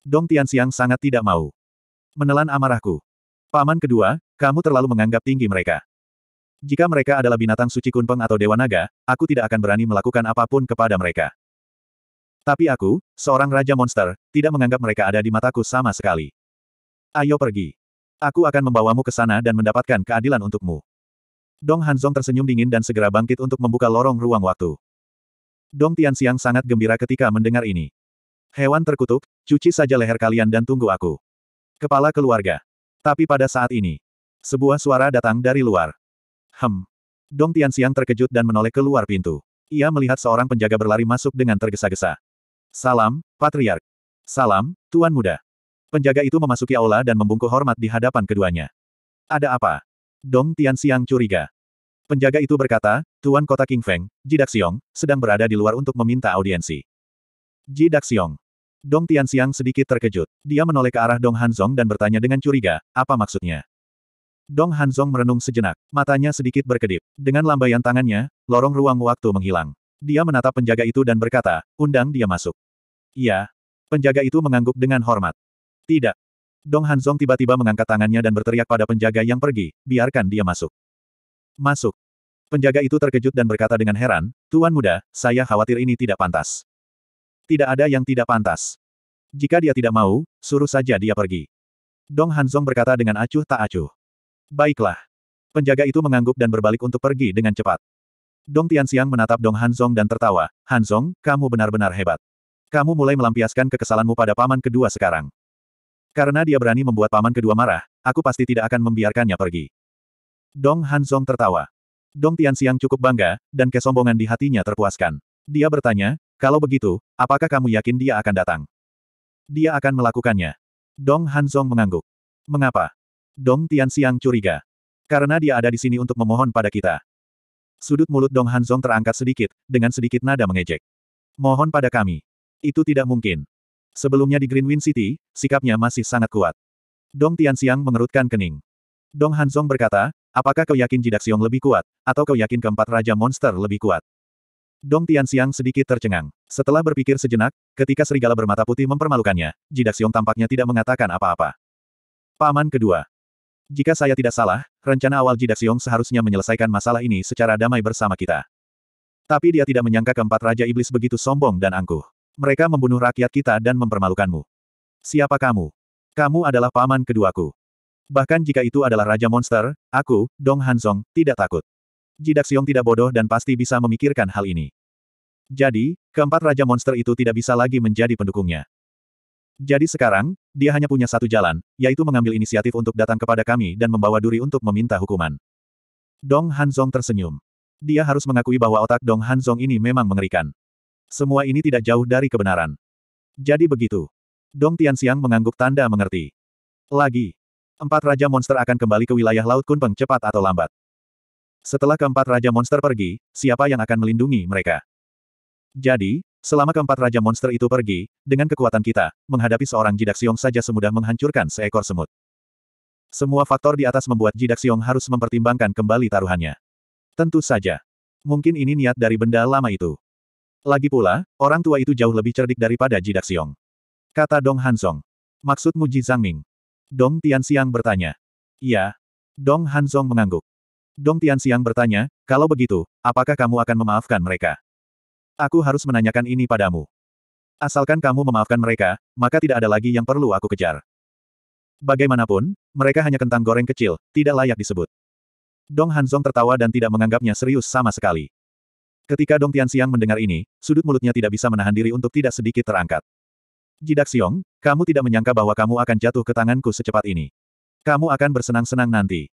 Dong Tianxiang sangat tidak mau. Menelan amarahku. Paman kedua, kamu terlalu menganggap tinggi mereka. Jika mereka adalah binatang suci kunpeng atau dewa naga, aku tidak akan berani melakukan apapun kepada mereka. Tapi aku, seorang raja monster, tidak menganggap mereka ada di mataku sama sekali. Ayo pergi. Aku akan membawamu ke sana dan mendapatkan keadilan untukmu. Dong Hanzong tersenyum dingin dan segera bangkit untuk membuka lorong ruang waktu. Dong Tianxiang sangat gembira ketika mendengar ini. Hewan terkutuk, cuci saja leher kalian dan tunggu aku. Kepala keluarga. Tapi pada saat ini, sebuah suara datang dari luar. Hem. Dong Tianxiang terkejut dan menoleh keluar pintu. Ia melihat seorang penjaga berlari masuk dengan tergesa-gesa. Salam, Patriark. Salam, Tuan Muda. Penjaga itu memasuki aula dan membungkuk hormat di hadapan keduanya. Ada apa? Dong Tian Tianxiang curiga. Penjaga itu berkata, Tuan Kota King Feng, Ji Daxiong, sedang berada di luar untuk meminta audiensi. Ji Daxiong. Dong Tian Tianxiang sedikit terkejut. Dia menoleh ke arah Dong Hanzong dan bertanya dengan curiga, apa maksudnya? Dong Hanzong merenung sejenak, matanya sedikit berkedip. Dengan lambaian tangannya, lorong ruang waktu menghilang. Dia menatap penjaga itu dan berkata, undang dia masuk. Iya. Penjaga itu mengangguk dengan hormat. Tidak. Dong Hanzong tiba-tiba mengangkat tangannya dan berteriak pada penjaga yang pergi, biarkan dia masuk. Masuk. Penjaga itu terkejut dan berkata dengan heran, Tuan muda, saya khawatir ini tidak pantas. Tidak ada yang tidak pantas. Jika dia tidak mau, suruh saja dia pergi. Dong Hanzong berkata dengan acuh tak acuh. Baiklah. Penjaga itu mengangguk dan berbalik untuk pergi dengan cepat. Dong Tianxiang menatap Dong Hanzong dan tertawa. Hanzong, kamu benar-benar hebat. Kamu mulai melampiaskan kekesalanmu pada paman kedua sekarang. Karena dia berani membuat paman kedua marah, aku pasti tidak akan membiarkannya pergi. Dong Hanzong tertawa. Dong Tianxiang cukup bangga, dan kesombongan di hatinya terpuaskan. Dia bertanya, kalau begitu, apakah kamu yakin dia akan datang? Dia akan melakukannya. Dong Hanzong mengangguk. Mengapa? Dong Tianxiang curiga. Karena dia ada di sini untuk memohon pada kita. Sudut mulut Dong Hanzong terangkat sedikit, dengan sedikit nada mengejek. Mohon pada kami. Itu tidak mungkin. Sebelumnya di Greenwind City, sikapnya masih sangat kuat. Dong Tianxiang mengerutkan kening. Dong Hanzong berkata, apakah kau yakin Jidak Xiong lebih kuat, atau kau yakin keempat Raja Monster lebih kuat? Dong Tianxiang sedikit tercengang. Setelah berpikir sejenak, ketika serigala bermata putih mempermalukannya, Jidak Xiong tampaknya tidak mengatakan apa-apa. Paman kedua. Jika saya tidak salah, rencana awal Jidaxiong seharusnya menyelesaikan masalah ini secara damai bersama kita. Tapi dia tidak menyangka keempat Raja Iblis begitu sombong dan angkuh. Mereka membunuh rakyat kita dan mempermalukanmu. Siapa kamu? Kamu adalah paman keduaku. Bahkan jika itu adalah Raja Monster, aku, Dong Hanzong, tidak takut. Jidaxiong tidak bodoh dan pasti bisa memikirkan hal ini. Jadi, keempat Raja Monster itu tidak bisa lagi menjadi pendukungnya. Jadi sekarang, dia hanya punya satu jalan, yaitu mengambil inisiatif untuk datang kepada kami dan membawa Duri untuk meminta hukuman. Dong Hanzong tersenyum. Dia harus mengakui bahwa otak Dong Hanzong ini memang mengerikan. Semua ini tidak jauh dari kebenaran. Jadi begitu. Dong Tianxiang mengangguk tanda mengerti. Lagi. Empat Raja Monster akan kembali ke wilayah Laut Kunpeng cepat atau lambat. Setelah keempat Raja Monster pergi, siapa yang akan melindungi mereka? Jadi, Selama keempat raja monster itu pergi, dengan kekuatan kita, menghadapi seorang jidak siong saja semudah menghancurkan seekor semut. Semua faktor di atas membuat jidak siong harus mempertimbangkan kembali taruhannya. Tentu saja. Mungkin ini niat dari benda lama itu. Lagi pula, orang tua itu jauh lebih cerdik daripada jidak siong. Kata Dong Hansong. Maksudmu Ji Zhangming? Dong Tianxiang bertanya. Iya. Dong Hansong mengangguk. Dong Tianxiang bertanya, kalau begitu, apakah kamu akan memaafkan mereka? Aku harus menanyakan ini padamu. Asalkan kamu memaafkan mereka, maka tidak ada lagi yang perlu aku kejar. Bagaimanapun, mereka hanya kentang goreng kecil, tidak layak disebut. Dong Hanzong tertawa dan tidak menganggapnya serius sama sekali. Ketika Dong Tianxiang mendengar ini, sudut mulutnya tidak bisa menahan diri untuk tidak sedikit terangkat. Jidak Xiong, kamu tidak menyangka bahwa kamu akan jatuh ke tanganku secepat ini. Kamu akan bersenang-senang nanti.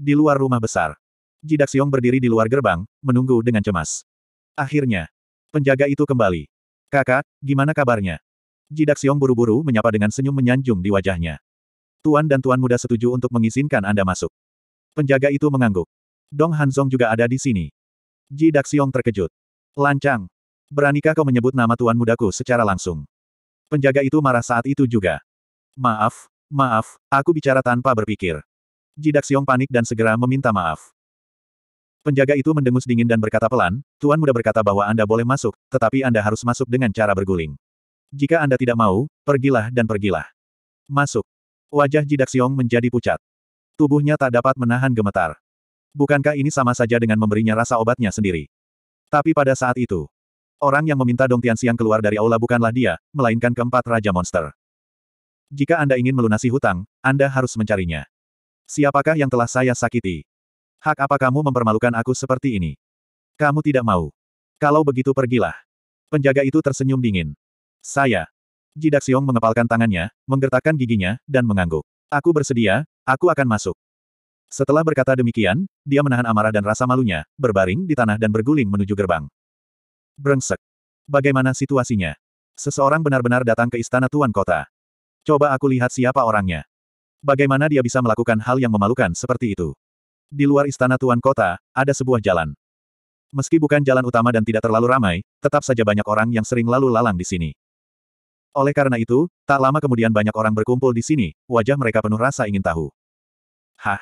Di luar rumah besar, Jidak Xiong berdiri di luar gerbang, menunggu dengan cemas. Akhirnya. Penjaga itu kembali. Kakak, gimana kabarnya? Jidak Xiong buru-buru menyapa dengan senyum menyanjung di wajahnya. Tuan dan Tuan Muda setuju untuk mengizinkan Anda masuk. Penjaga itu mengangguk. Dong Hanzong juga ada di sini. Jidak Xiong terkejut. Lancang. Beranikah kau menyebut nama Tuan Mudaku secara langsung? Penjaga itu marah saat itu juga. Maaf, maaf, aku bicara tanpa berpikir. Jidak Xiong panik dan segera meminta maaf. Penjaga itu mendengus dingin dan berkata pelan, Tuan Muda berkata bahwa Anda boleh masuk, tetapi Anda harus masuk dengan cara berguling. Jika Anda tidak mau, pergilah dan pergilah. Masuk. Wajah Jidak Siong menjadi pucat. Tubuhnya tak dapat menahan gemetar. Bukankah ini sama saja dengan memberinya rasa obatnya sendiri? Tapi pada saat itu, orang yang meminta Dong Tian Xiang keluar dari aula bukanlah dia, melainkan keempat Raja Monster. Jika Anda ingin melunasi hutang, Anda harus mencarinya. Siapakah yang telah saya sakiti? Hak apa kamu mempermalukan aku seperti ini? Kamu tidak mau. Kalau begitu pergilah. Penjaga itu tersenyum dingin. Saya. Jidak Siong mengepalkan tangannya, menggertakkan giginya, dan mengangguk. Aku bersedia, aku akan masuk. Setelah berkata demikian, dia menahan amarah dan rasa malunya, berbaring di tanah dan berguling menuju gerbang. Brengsek. Bagaimana situasinya? Seseorang benar-benar datang ke istana tuan kota. Coba aku lihat siapa orangnya. Bagaimana dia bisa melakukan hal yang memalukan seperti itu? Di luar istana tuan kota, ada sebuah jalan. Meski bukan jalan utama dan tidak terlalu ramai, tetap saja banyak orang yang sering lalu lalang di sini. Oleh karena itu, tak lama kemudian banyak orang berkumpul di sini, wajah mereka penuh rasa ingin tahu. Hah?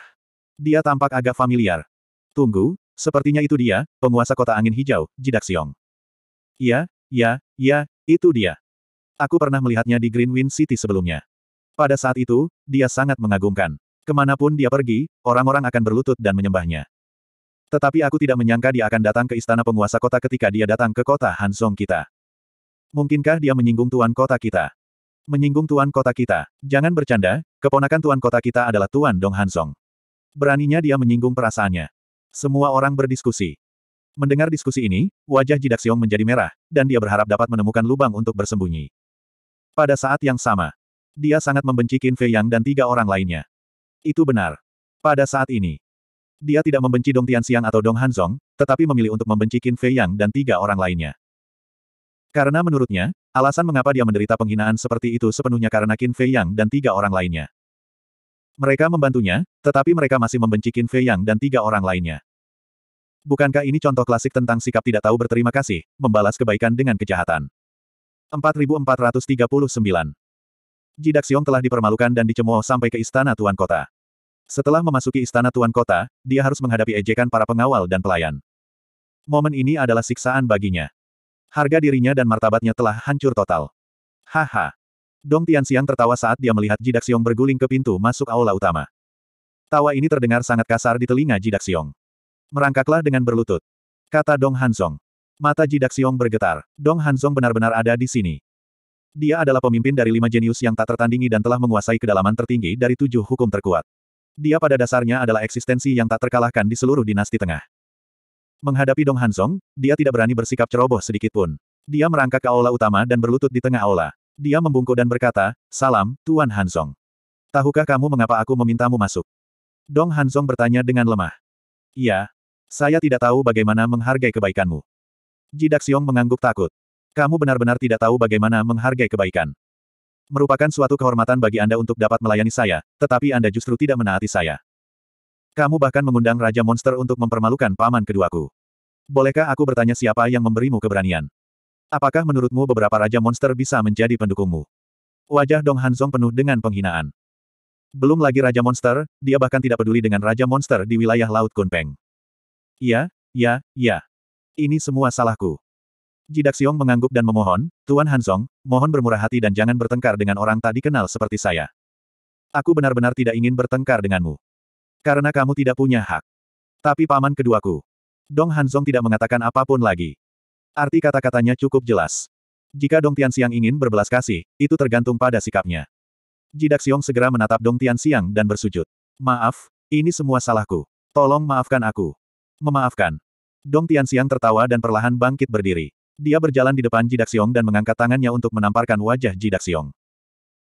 Dia tampak agak familiar. Tunggu, sepertinya itu dia, penguasa kota angin hijau, Jidak Siong. ya, ya, ya, itu dia. Aku pernah melihatnya di Greenwind City sebelumnya. Pada saat itu, dia sangat mengagumkan. Kemanapun dia pergi, orang-orang akan berlutut dan menyembahnya. Tetapi aku tidak menyangka dia akan datang ke istana penguasa kota ketika dia datang ke kota Hansong kita. Mungkinkah dia menyinggung tuan kota kita? Menyinggung tuan kota kita. Jangan bercanda, keponakan tuan kota kita adalah tuan Dong Hansong. Beraninya dia menyinggung perasaannya. Semua orang berdiskusi. Mendengar diskusi ini, wajah Jidak Xiong menjadi merah, dan dia berharap dapat menemukan lubang untuk bersembunyi. Pada saat yang sama, dia sangat membenci Qin Fei Yang dan tiga orang lainnya. Itu benar. Pada saat ini, dia tidak membenci Dong Tianxiang atau Dong Hanzong, tetapi memilih untuk membenci Qin Fei Yang dan tiga orang lainnya. Karena menurutnya, alasan mengapa dia menderita penghinaan seperti itu sepenuhnya karena Qin Fei Yang dan tiga orang lainnya. Mereka membantunya, tetapi mereka masih membenci Qin Fei Yang dan tiga orang lainnya. Bukankah ini contoh klasik tentang sikap tidak tahu berterima kasih, membalas kebaikan dengan kejahatan? 4439 Jidak Xiong telah dipermalukan dan dicemooh sampai ke istana Tuan Kota. Setelah memasuki istana tuan kota, dia harus menghadapi ejekan para pengawal dan pelayan. Momen ini adalah siksaan baginya. Harga dirinya dan martabatnya telah hancur total. Haha. Dong Tianxiang tertawa saat dia melihat Jidak berguling ke pintu masuk aula utama. Tawa ini terdengar sangat kasar di telinga Jidak Merangkaklah dengan berlutut. Kata Dong Hansong. Mata Jidak bergetar. Dong Hansong benar-benar ada di sini. Dia adalah pemimpin dari lima jenius yang tak tertandingi dan telah menguasai kedalaman tertinggi dari tujuh hukum terkuat. Dia pada dasarnya adalah eksistensi yang tak terkalahkan di seluruh dinasti tengah. Menghadapi Dong Hansong, dia tidak berani bersikap ceroboh sedikitpun. Dia merangkak ke aula utama dan berlutut di tengah aula. Dia membungkuk dan berkata, Salam, Tuan Hansong. Tahukah kamu mengapa aku memintamu masuk? Dong Hansong bertanya dengan lemah. Iya. Saya tidak tahu bagaimana menghargai kebaikanmu. Jidak Xiong mengangguk takut. Kamu benar-benar tidak tahu bagaimana menghargai kebaikan. Merupakan suatu kehormatan bagi Anda untuk dapat melayani saya, tetapi Anda justru tidak menaati saya. Kamu bahkan mengundang Raja Monster untuk mempermalukan paman keduaku. Bolehkah aku bertanya siapa yang memberimu keberanian? Apakah menurutmu beberapa Raja Monster bisa menjadi pendukungmu? Wajah Dong Hanzong penuh dengan penghinaan. Belum lagi Raja Monster, dia bahkan tidak peduli dengan Raja Monster di wilayah Laut Kunpeng. Ya, ya, ya. Ini semua salahku. Jidak Xiong mengangguk dan memohon, Tuan Hansong, mohon bermurah hati dan jangan bertengkar dengan orang tak dikenal seperti saya. Aku benar-benar tidak ingin bertengkar denganmu. Karena kamu tidak punya hak. Tapi paman keduaku. Dong Hansong tidak mengatakan apapun lagi. Arti kata-katanya cukup jelas. Jika Dong Tian Tianxiang ingin berbelas kasih, itu tergantung pada sikapnya. Jidak Xiong segera menatap Dong Tian Tianxiang dan bersujud. Maaf, ini semua salahku. Tolong maafkan aku. Memaafkan. Dong Tian Tianxiang tertawa dan perlahan bangkit berdiri. Dia berjalan di depan Jidak Xiong dan mengangkat tangannya untuk menamparkan wajah Jidak Xiong.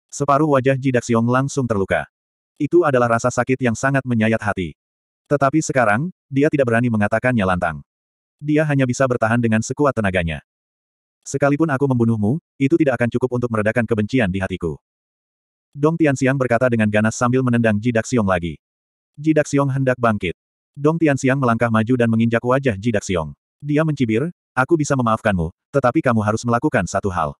Separuh wajah Jidak Xiong langsung terluka. Itu adalah rasa sakit yang sangat menyayat hati. Tetapi sekarang, dia tidak berani mengatakannya lantang. Dia hanya bisa bertahan dengan sekuat tenaganya. Sekalipun aku membunuhmu, itu tidak akan cukup untuk meredakan kebencian di hatiku. Dong Tianxiang berkata dengan ganas sambil menendang Jidak Xiong lagi. Jidak Xiong hendak bangkit. Dong Tianxiang melangkah maju dan menginjak wajah Jidak Xiong. Dia mencibir, Aku bisa memaafkanmu, tetapi kamu harus melakukan satu hal.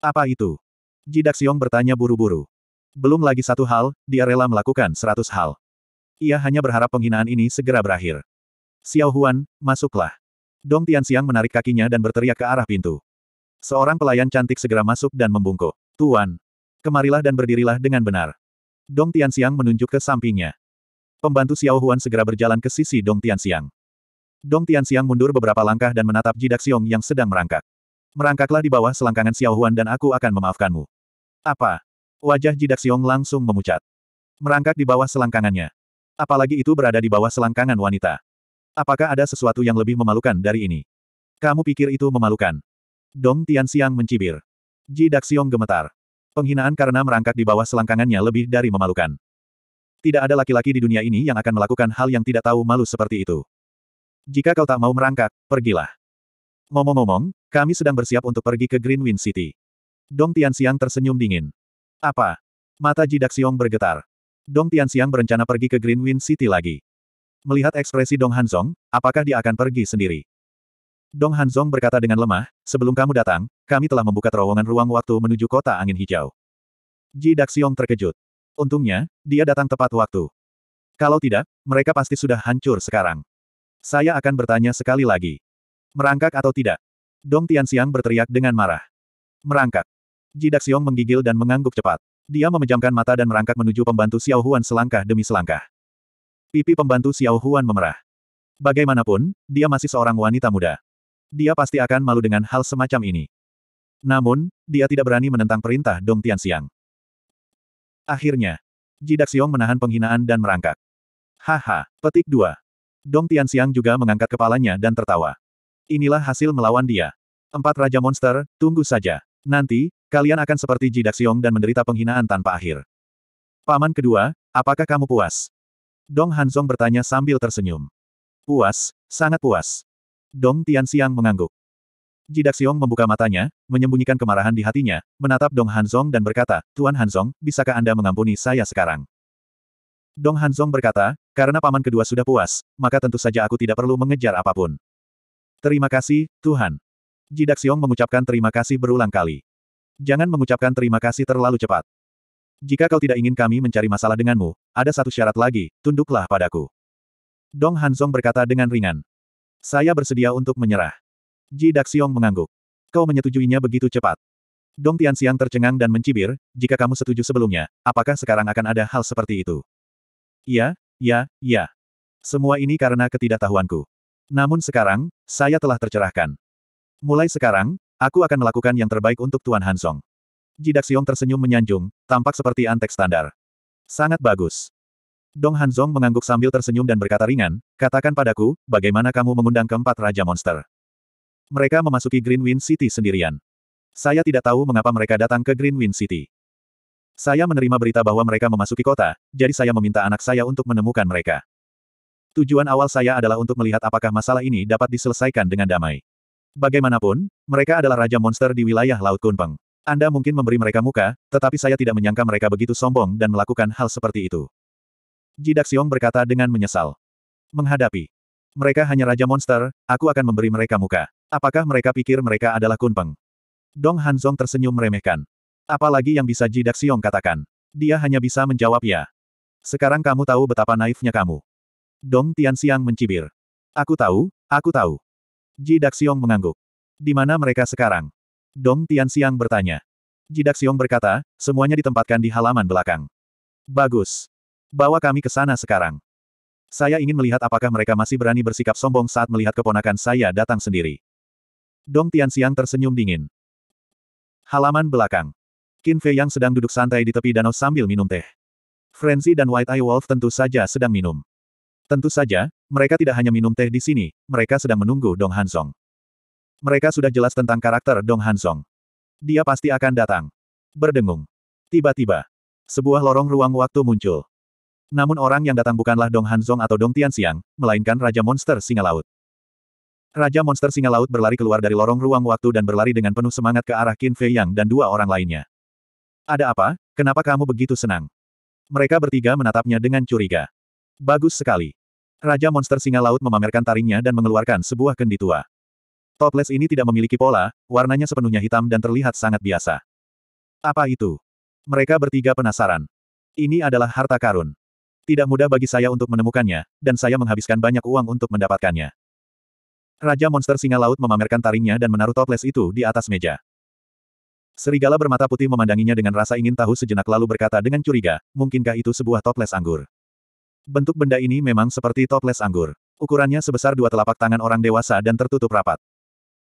Apa itu? Jidak Siong bertanya buru-buru. Belum lagi satu hal, dia rela melakukan seratus hal. Ia hanya berharap penghinaan ini segera berakhir. Xiao Huan, masuklah. Dong Tian Xiang menarik kakinya dan berteriak ke arah pintu. Seorang pelayan cantik segera masuk dan membungkuk. Tuan, kemarilah dan berdirilah dengan benar. Dong Tian Xiang menunjuk ke sampingnya. Pembantu Xiao Huan segera berjalan ke sisi Dong Tian Xiang. Dong Tianxiang mundur beberapa langkah dan menatap Ji Xiong yang sedang merangkak. Merangkaklah di bawah selangkangan Xiao Huan dan aku akan memaafkanmu. Apa? Wajah Ji Xiong langsung memucat. Merangkak di bawah selangkangannya. Apalagi itu berada di bawah selangkangan wanita. Apakah ada sesuatu yang lebih memalukan dari ini? Kamu pikir itu memalukan? Dong Tianxiang mencibir. Ji Xiong gemetar. Penghinaan karena merangkak di bawah selangkangannya lebih dari memalukan. Tidak ada laki-laki di dunia ini yang akan melakukan hal yang tidak tahu malu seperti itu. Jika kau tak mau merangkak, pergilah. Ngomong-ngomong, kami sedang bersiap untuk pergi ke Greenwind City. Dong Tianxiang tersenyum dingin. Apa? Mata Ji Xiong bergetar. Dong Tianxiang berencana pergi ke Greenwind City lagi. Melihat ekspresi Dong Hanzong, apakah dia akan pergi sendiri? Dong Hanzong berkata dengan lemah, sebelum kamu datang, kami telah membuka terowongan ruang waktu menuju kota angin hijau. Ji Daxiong terkejut. Untungnya, dia datang tepat waktu. Kalau tidak, mereka pasti sudah hancur sekarang. Saya akan bertanya sekali lagi. Merangkak atau tidak? Dong Tianxiang berteriak dengan marah. Merangkak. Jidak Xiong menggigil dan mengangguk cepat. Dia memejamkan mata dan merangkak menuju pembantu Xiao Huan selangkah demi selangkah. Pipi pembantu Xiao Huan memerah. Bagaimanapun, dia masih seorang wanita muda. Dia pasti akan malu dengan hal semacam ini. Namun, dia tidak berani menentang perintah Dong Tianxiang. Akhirnya, Jidak Xiong menahan penghinaan dan merangkak. Haha, petik dua. Dong Tianxiang juga mengangkat kepalanya dan tertawa. Inilah hasil melawan dia. Empat Raja Monster, tunggu saja. Nanti, kalian akan seperti Jidak Xiong dan menderita penghinaan tanpa akhir. Paman kedua, apakah kamu puas? Dong Hanzong bertanya sambil tersenyum. Puas, sangat puas. Dong Tianxiang mengangguk. Jidak Xiong membuka matanya, menyembunyikan kemarahan di hatinya, menatap Dong Hanzong dan berkata, Tuan Hanzong, bisakah Anda mengampuni saya sekarang? Dong Hanzong berkata, karena paman kedua sudah puas, maka tentu saja aku tidak perlu mengejar apapun. Terima kasih, Tuhan. Jidak Xiong mengucapkan terima kasih berulang kali. Jangan mengucapkan terima kasih terlalu cepat. Jika kau tidak ingin kami mencari masalah denganmu, ada satu syarat lagi, tunduklah padaku. Dong Hansong berkata dengan ringan. Saya bersedia untuk menyerah. Ji Daxiong mengangguk. Kau menyetujuinya begitu cepat. Dong Tianxiang tercengang dan mencibir, jika kamu setuju sebelumnya, apakah sekarang akan ada hal seperti itu? Iya, Ya, ya. Semua ini karena ketidaktahuanku. Namun sekarang, saya telah tercerahkan. Mulai sekarang, aku akan melakukan yang terbaik untuk Tuan Hansong. Jidak Xiong tersenyum menyanjung, tampak seperti antek standar. Sangat bagus. Dong Hanzong mengangguk sambil tersenyum dan berkata ringan, katakan padaku, bagaimana kamu mengundang keempat Raja Monster. Mereka memasuki Greenwind City sendirian. Saya tidak tahu mengapa mereka datang ke Greenwind City. Saya menerima berita bahwa mereka memasuki kota, jadi saya meminta anak saya untuk menemukan mereka. Tujuan awal saya adalah untuk melihat apakah masalah ini dapat diselesaikan dengan damai. Bagaimanapun, mereka adalah raja monster di wilayah Laut Kunpeng. Anda mungkin memberi mereka muka, tetapi saya tidak menyangka mereka begitu sombong dan melakukan hal seperti itu. Jidak Xiong berkata dengan menyesal. Menghadapi. Mereka hanya raja monster, aku akan memberi mereka muka. Apakah mereka pikir mereka adalah Kunpeng? Dong Hanzong tersenyum meremehkan. Apalagi yang bisa Jidak Siong katakan. Dia hanya bisa menjawab ya. Sekarang kamu tahu betapa naifnya kamu. Dong Tian Tianxiang mencibir. Aku tahu, aku tahu. Jidak Siong mengangguk. Di mana mereka sekarang? Dong Tian Tianxiang bertanya. Jidak Siong berkata, semuanya ditempatkan di halaman belakang. Bagus. Bawa kami ke sana sekarang. Saya ingin melihat apakah mereka masih berani bersikap sombong saat melihat keponakan saya datang sendiri. Dong Tian Tianxiang tersenyum dingin. Halaman belakang. Qin Fei yang sedang duduk santai di tepi danau sambil minum teh. Frenzy dan White Eye Wolf tentu saja sedang minum. Tentu saja, mereka tidak hanya minum teh di sini, mereka sedang menunggu Dong Hansong. Mereka sudah jelas tentang karakter Dong Hansong. Dia pasti akan datang. Berdengung. Tiba-tiba, sebuah lorong ruang waktu muncul. Namun orang yang datang bukanlah Dong Hanzong atau Dong Tianxiang, melainkan Raja Monster Singa Laut. Raja Monster Singa Laut berlari keluar dari lorong ruang waktu dan berlari dengan penuh semangat ke arah Qin Fei Yang dan dua orang lainnya. Ada apa, kenapa kamu begitu senang? Mereka bertiga menatapnya dengan curiga. Bagus sekali. Raja monster singa laut memamerkan taringnya dan mengeluarkan sebuah kendi tua. Toples ini tidak memiliki pola, warnanya sepenuhnya hitam dan terlihat sangat biasa. Apa itu? Mereka bertiga penasaran. Ini adalah harta karun. Tidak mudah bagi saya untuk menemukannya, dan saya menghabiskan banyak uang untuk mendapatkannya. Raja monster singa laut memamerkan taringnya dan menaruh toples itu di atas meja. Serigala bermata putih memandanginya dengan rasa ingin tahu sejenak lalu berkata dengan curiga, mungkinkah itu sebuah toples anggur? Bentuk benda ini memang seperti toples anggur. Ukurannya sebesar dua telapak tangan orang dewasa dan tertutup rapat.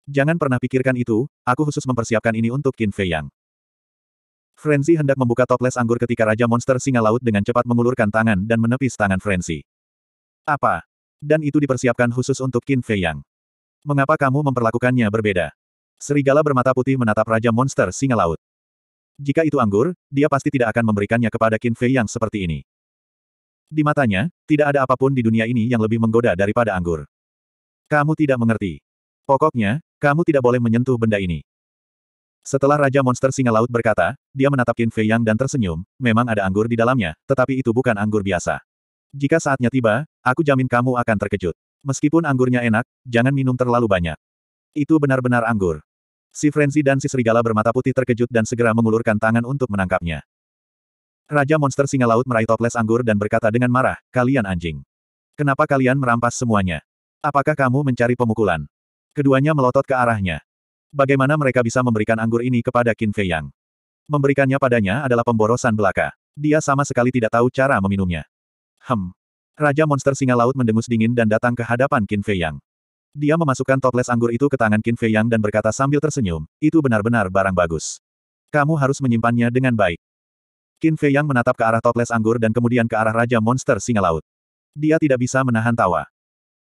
Jangan pernah pikirkan itu, aku khusus mempersiapkan ini untuk Qin Fei Yang. Frenzy hendak membuka toples anggur ketika Raja Monster Singa Laut dengan cepat mengulurkan tangan dan menepis tangan Frenzy. Apa? Dan itu dipersiapkan khusus untuk Qin Fei Yang. Mengapa kamu memperlakukannya berbeda? Serigala bermata putih menatap Raja Monster Singa Laut. Jika itu anggur, dia pasti tidak akan memberikannya kepada Qin Fei yang seperti ini. Di matanya, tidak ada apapun di dunia ini yang lebih menggoda daripada anggur. Kamu tidak mengerti. Pokoknya, kamu tidak boleh menyentuh benda ini. Setelah Raja Monster Singa Laut berkata, dia menatap Qin Fei Yang dan tersenyum, memang ada anggur di dalamnya, tetapi itu bukan anggur biasa. Jika saatnya tiba, aku jamin kamu akan terkejut. Meskipun anggurnya enak, jangan minum terlalu banyak. Itu benar-benar anggur. Si Frenzy dan si serigala bermata putih terkejut dan segera mengulurkan tangan untuk menangkapnya. Raja monster singa laut meraih toples anggur dan berkata dengan marah, kalian anjing. Kenapa kalian merampas semuanya? Apakah kamu mencari pemukulan? Keduanya melotot ke arahnya. Bagaimana mereka bisa memberikan anggur ini kepada Qin Fei Yang? Memberikannya padanya adalah pemborosan belaka. Dia sama sekali tidak tahu cara meminumnya. Hem. Raja monster singa laut mendengus dingin dan datang ke hadapan Qin Fei Yang. Dia memasukkan toples anggur itu ke tangan Qin Fei Yang dan berkata sambil tersenyum, itu benar-benar barang bagus. Kamu harus menyimpannya dengan baik. Qin Fei Yang menatap ke arah toples anggur dan kemudian ke arah Raja Monster Singa Laut. Dia tidak bisa menahan tawa.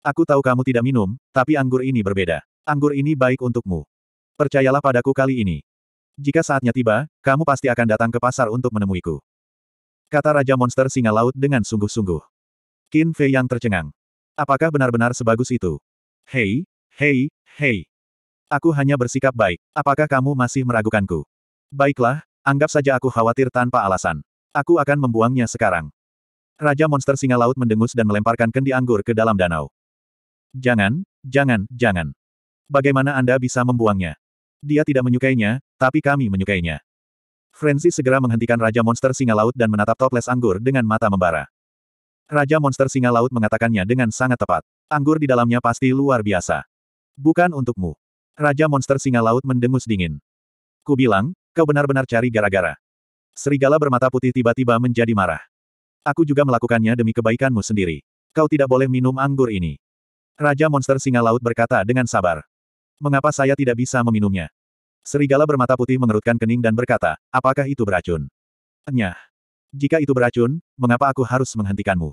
Aku tahu kamu tidak minum, tapi anggur ini berbeda. Anggur ini baik untukmu. Percayalah padaku kali ini. Jika saatnya tiba, kamu pasti akan datang ke pasar untuk menemuiku. Kata Raja Monster Singa Laut dengan sungguh-sungguh. Qin Fei yang tercengang. Apakah benar-benar sebagus itu? Hei, hei, hei. Aku hanya bersikap baik. Apakah kamu masih meragukanku? Baiklah, anggap saja aku khawatir tanpa alasan. Aku akan membuangnya sekarang. Raja monster singa laut mendengus dan melemparkan kendi anggur ke dalam danau. Jangan, jangan, jangan. Bagaimana Anda bisa membuangnya? Dia tidak menyukainya, tapi kami menyukainya. Frenzy segera menghentikan Raja Monster Singa Laut dan menatap toples anggur dengan mata membara. Raja monster singa laut mengatakannya dengan sangat tepat. Anggur di dalamnya pasti luar biasa. Bukan untukmu. Raja monster singa laut mendengus dingin. Ku bilang, kau benar-benar cari gara-gara. Serigala bermata putih tiba-tiba menjadi marah. Aku juga melakukannya demi kebaikanmu sendiri. Kau tidak boleh minum anggur ini. Raja monster singa laut berkata dengan sabar. Mengapa saya tidak bisa meminumnya? Serigala bermata putih mengerutkan kening dan berkata, apakah itu beracun? Nyah. Jika itu beracun, mengapa aku harus menghentikanmu?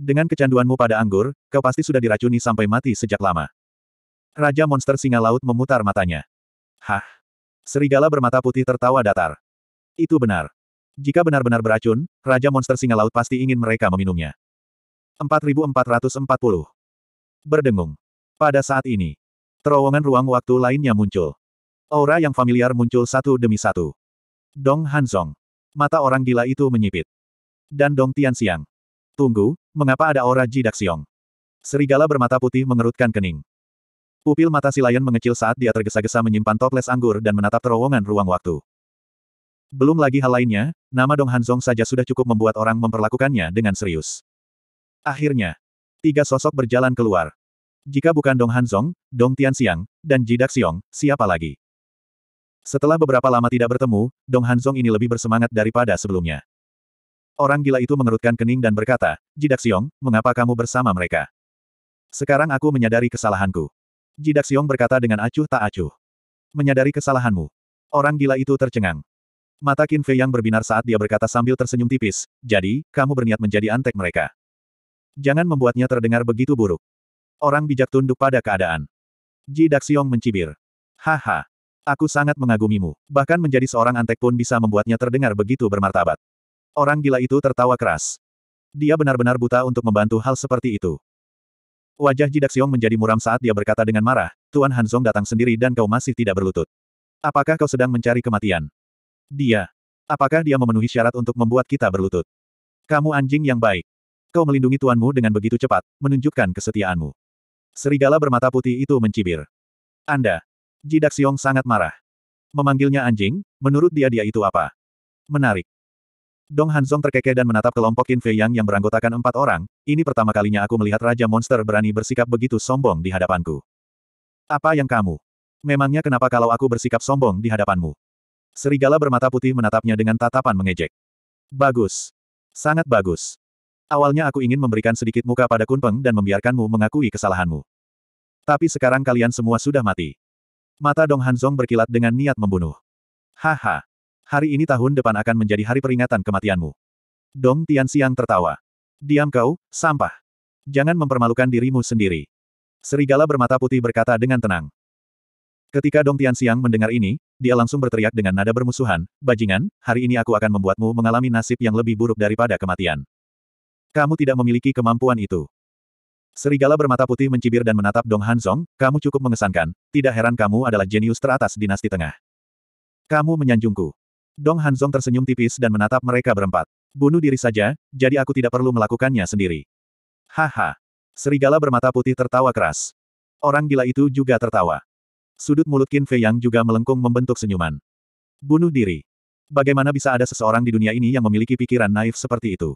Dengan kecanduanmu pada anggur, kau pasti sudah diracuni sampai mati sejak lama. Raja monster singa laut memutar matanya. Hah? Serigala bermata putih tertawa datar. Itu benar. Jika benar-benar beracun, Raja monster singa laut pasti ingin mereka meminumnya. 4440. Berdengung. Pada saat ini, terowongan ruang waktu lainnya muncul. Aura yang familiar muncul satu demi satu. Dong Hanzong. Mata orang gila itu menyipit. Dan Dong Tian Tianxiang. Tunggu, mengapa ada aura jidak siong? Serigala bermata putih mengerutkan kening. Pupil mata si Lion mengecil saat dia tergesa-gesa menyimpan toples anggur dan menatap terowongan ruang waktu. Belum lagi hal lainnya, nama Dong Hanzong saja sudah cukup membuat orang memperlakukannya dengan serius. Akhirnya, tiga sosok berjalan keluar. Jika bukan Dong Hanzong, Dong Tianxiang, dan Jidak Xiong, siapa lagi? Setelah beberapa lama tidak bertemu, Dong Hanzong ini lebih bersemangat daripada sebelumnya. Orang gila itu mengerutkan kening dan berkata, Jidak Siong, mengapa kamu bersama mereka? Sekarang aku menyadari kesalahanku. Jidak Siong berkata dengan acuh tak acuh. Menyadari kesalahanmu. Orang gila itu tercengang. Mata Qin Fei yang berbinar saat dia berkata sambil tersenyum tipis, jadi, kamu berniat menjadi antek mereka. Jangan membuatnya terdengar begitu buruk. Orang bijak tunduk pada keadaan. Jidak Siong mencibir. Haha. Aku sangat mengagumimu. Bahkan menjadi seorang antek pun bisa membuatnya terdengar begitu bermartabat. Orang gila itu tertawa keras. Dia benar-benar buta untuk membantu hal seperti itu. Wajah Jidak Xiong menjadi muram saat dia berkata dengan marah, Tuan Hanzong datang sendiri dan kau masih tidak berlutut. Apakah kau sedang mencari kematian? Dia. Apakah dia memenuhi syarat untuk membuat kita berlutut? Kamu anjing yang baik. Kau melindungi tuanmu dengan begitu cepat, menunjukkan kesetiaanmu. Serigala bermata putih itu mencibir. Anda. Jidak Xiong sangat marah. Memanggilnya anjing, menurut dia dia itu apa? Menarik. Dong Hanzong terkekeh dan menatap kelompok Qin Fei Yang yang beranggotakan empat orang, ini pertama kalinya aku melihat Raja Monster berani bersikap begitu sombong di hadapanku. Apa yang kamu? Memangnya kenapa kalau aku bersikap sombong di hadapanmu? Serigala bermata putih menatapnya dengan tatapan mengejek. Bagus. Sangat bagus. Awalnya aku ingin memberikan sedikit muka pada Kunpeng dan membiarkanmu mengakui kesalahanmu. Tapi sekarang kalian semua sudah mati. Mata Dong Hanzong berkilat dengan niat membunuh. Haha. Hari ini tahun depan akan menjadi hari peringatan kematianmu. Dong Tian Tianxiang tertawa. Diam kau, sampah. Jangan mempermalukan dirimu sendiri. Serigala bermata putih berkata dengan tenang. Ketika Dong Tian Tianxiang mendengar ini, dia langsung berteriak dengan nada bermusuhan, Bajingan, hari ini aku akan membuatmu mengalami nasib yang lebih buruk daripada kematian. Kamu tidak memiliki kemampuan itu. Serigala bermata putih mencibir dan menatap Dong Hanzong, kamu cukup mengesankan, tidak heran kamu adalah jenius teratas dinasti tengah. Kamu menyanjungku. Dong Hanzong tersenyum tipis dan menatap mereka berempat. Bunuh diri saja, jadi aku tidak perlu melakukannya sendiri. Haha. Serigala bermata putih tertawa keras. Orang gila itu juga tertawa. Sudut mulut Qin Fei Yang juga melengkung membentuk senyuman. Bunuh diri. Bagaimana bisa ada seseorang di dunia ini yang memiliki pikiran naif seperti itu?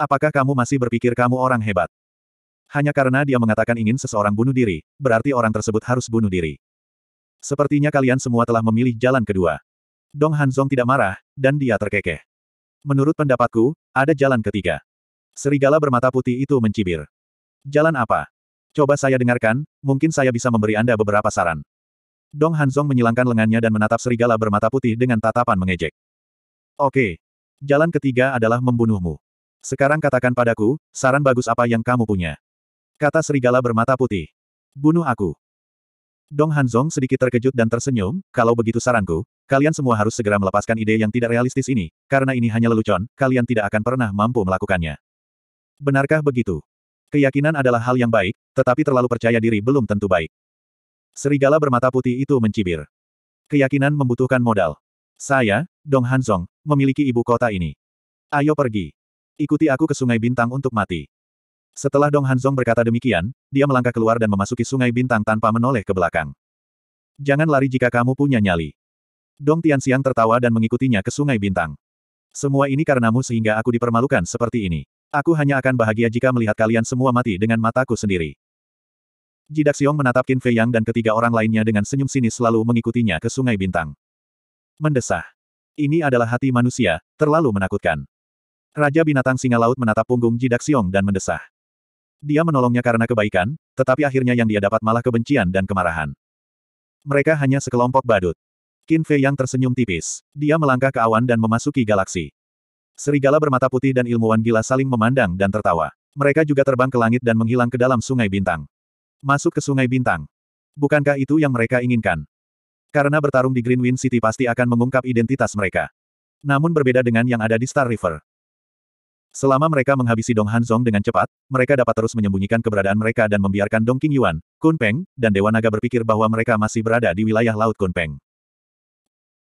Apakah kamu masih berpikir kamu orang hebat? Hanya karena dia mengatakan ingin seseorang bunuh diri, berarti orang tersebut harus bunuh diri. Sepertinya kalian semua telah memilih jalan kedua. Dong Hanzong tidak marah, dan dia terkekeh. Menurut pendapatku, ada jalan ketiga. Serigala bermata putih itu mencibir. Jalan apa? Coba saya dengarkan, mungkin saya bisa memberi Anda beberapa saran. Dong Hanzong menyilangkan lengannya dan menatap serigala bermata putih dengan tatapan mengejek. Oke. Jalan ketiga adalah membunuhmu. Sekarang katakan padaku, saran bagus apa yang kamu punya? Kata serigala bermata putih. Bunuh aku. Dong Hanzong sedikit terkejut dan tersenyum, kalau begitu saranku, kalian semua harus segera melepaskan ide yang tidak realistis ini, karena ini hanya lelucon, kalian tidak akan pernah mampu melakukannya. Benarkah begitu? Keyakinan adalah hal yang baik, tetapi terlalu percaya diri belum tentu baik. Serigala bermata putih itu mencibir. Keyakinan membutuhkan modal. Saya, Dong Hanzong, memiliki ibu kota ini. Ayo pergi. Ikuti aku ke Sungai Bintang untuk mati. Setelah Dong Hanzong berkata demikian, dia melangkah keluar dan memasuki sungai bintang tanpa menoleh ke belakang. Jangan lari jika kamu punya nyali. Dong Tianxiang tertawa dan mengikutinya ke sungai bintang. Semua ini karenamu sehingga aku dipermalukan seperti ini. Aku hanya akan bahagia jika melihat kalian semua mati dengan mataku sendiri. Jidak Xiong menatap Qin Fei Yang dan ketiga orang lainnya dengan senyum sinis selalu mengikutinya ke Sungai Bintang. Mendesah. Ini adalah hati manusia, terlalu menakutkan. Raja binatang singa laut menatap punggung Jidak Xiong dan mendesah. Dia menolongnya karena kebaikan, tetapi akhirnya yang dia dapat malah kebencian dan kemarahan. Mereka hanya sekelompok badut. Qin Fei yang tersenyum tipis. Dia melangkah ke awan dan memasuki galaksi. Serigala bermata putih dan ilmuwan gila saling memandang dan tertawa. Mereka juga terbang ke langit dan menghilang ke dalam sungai bintang. Masuk ke sungai bintang. Bukankah itu yang mereka inginkan? Karena bertarung di Greenwind City pasti akan mengungkap identitas mereka. Namun berbeda dengan yang ada di Star River. Selama mereka menghabisi Dong Hanzong dengan cepat, mereka dapat terus menyembunyikan keberadaan mereka dan membiarkan Dong King Yuan, Kun Peng, dan Dewa Naga berpikir bahwa mereka masih berada di wilayah Laut Kun Peng.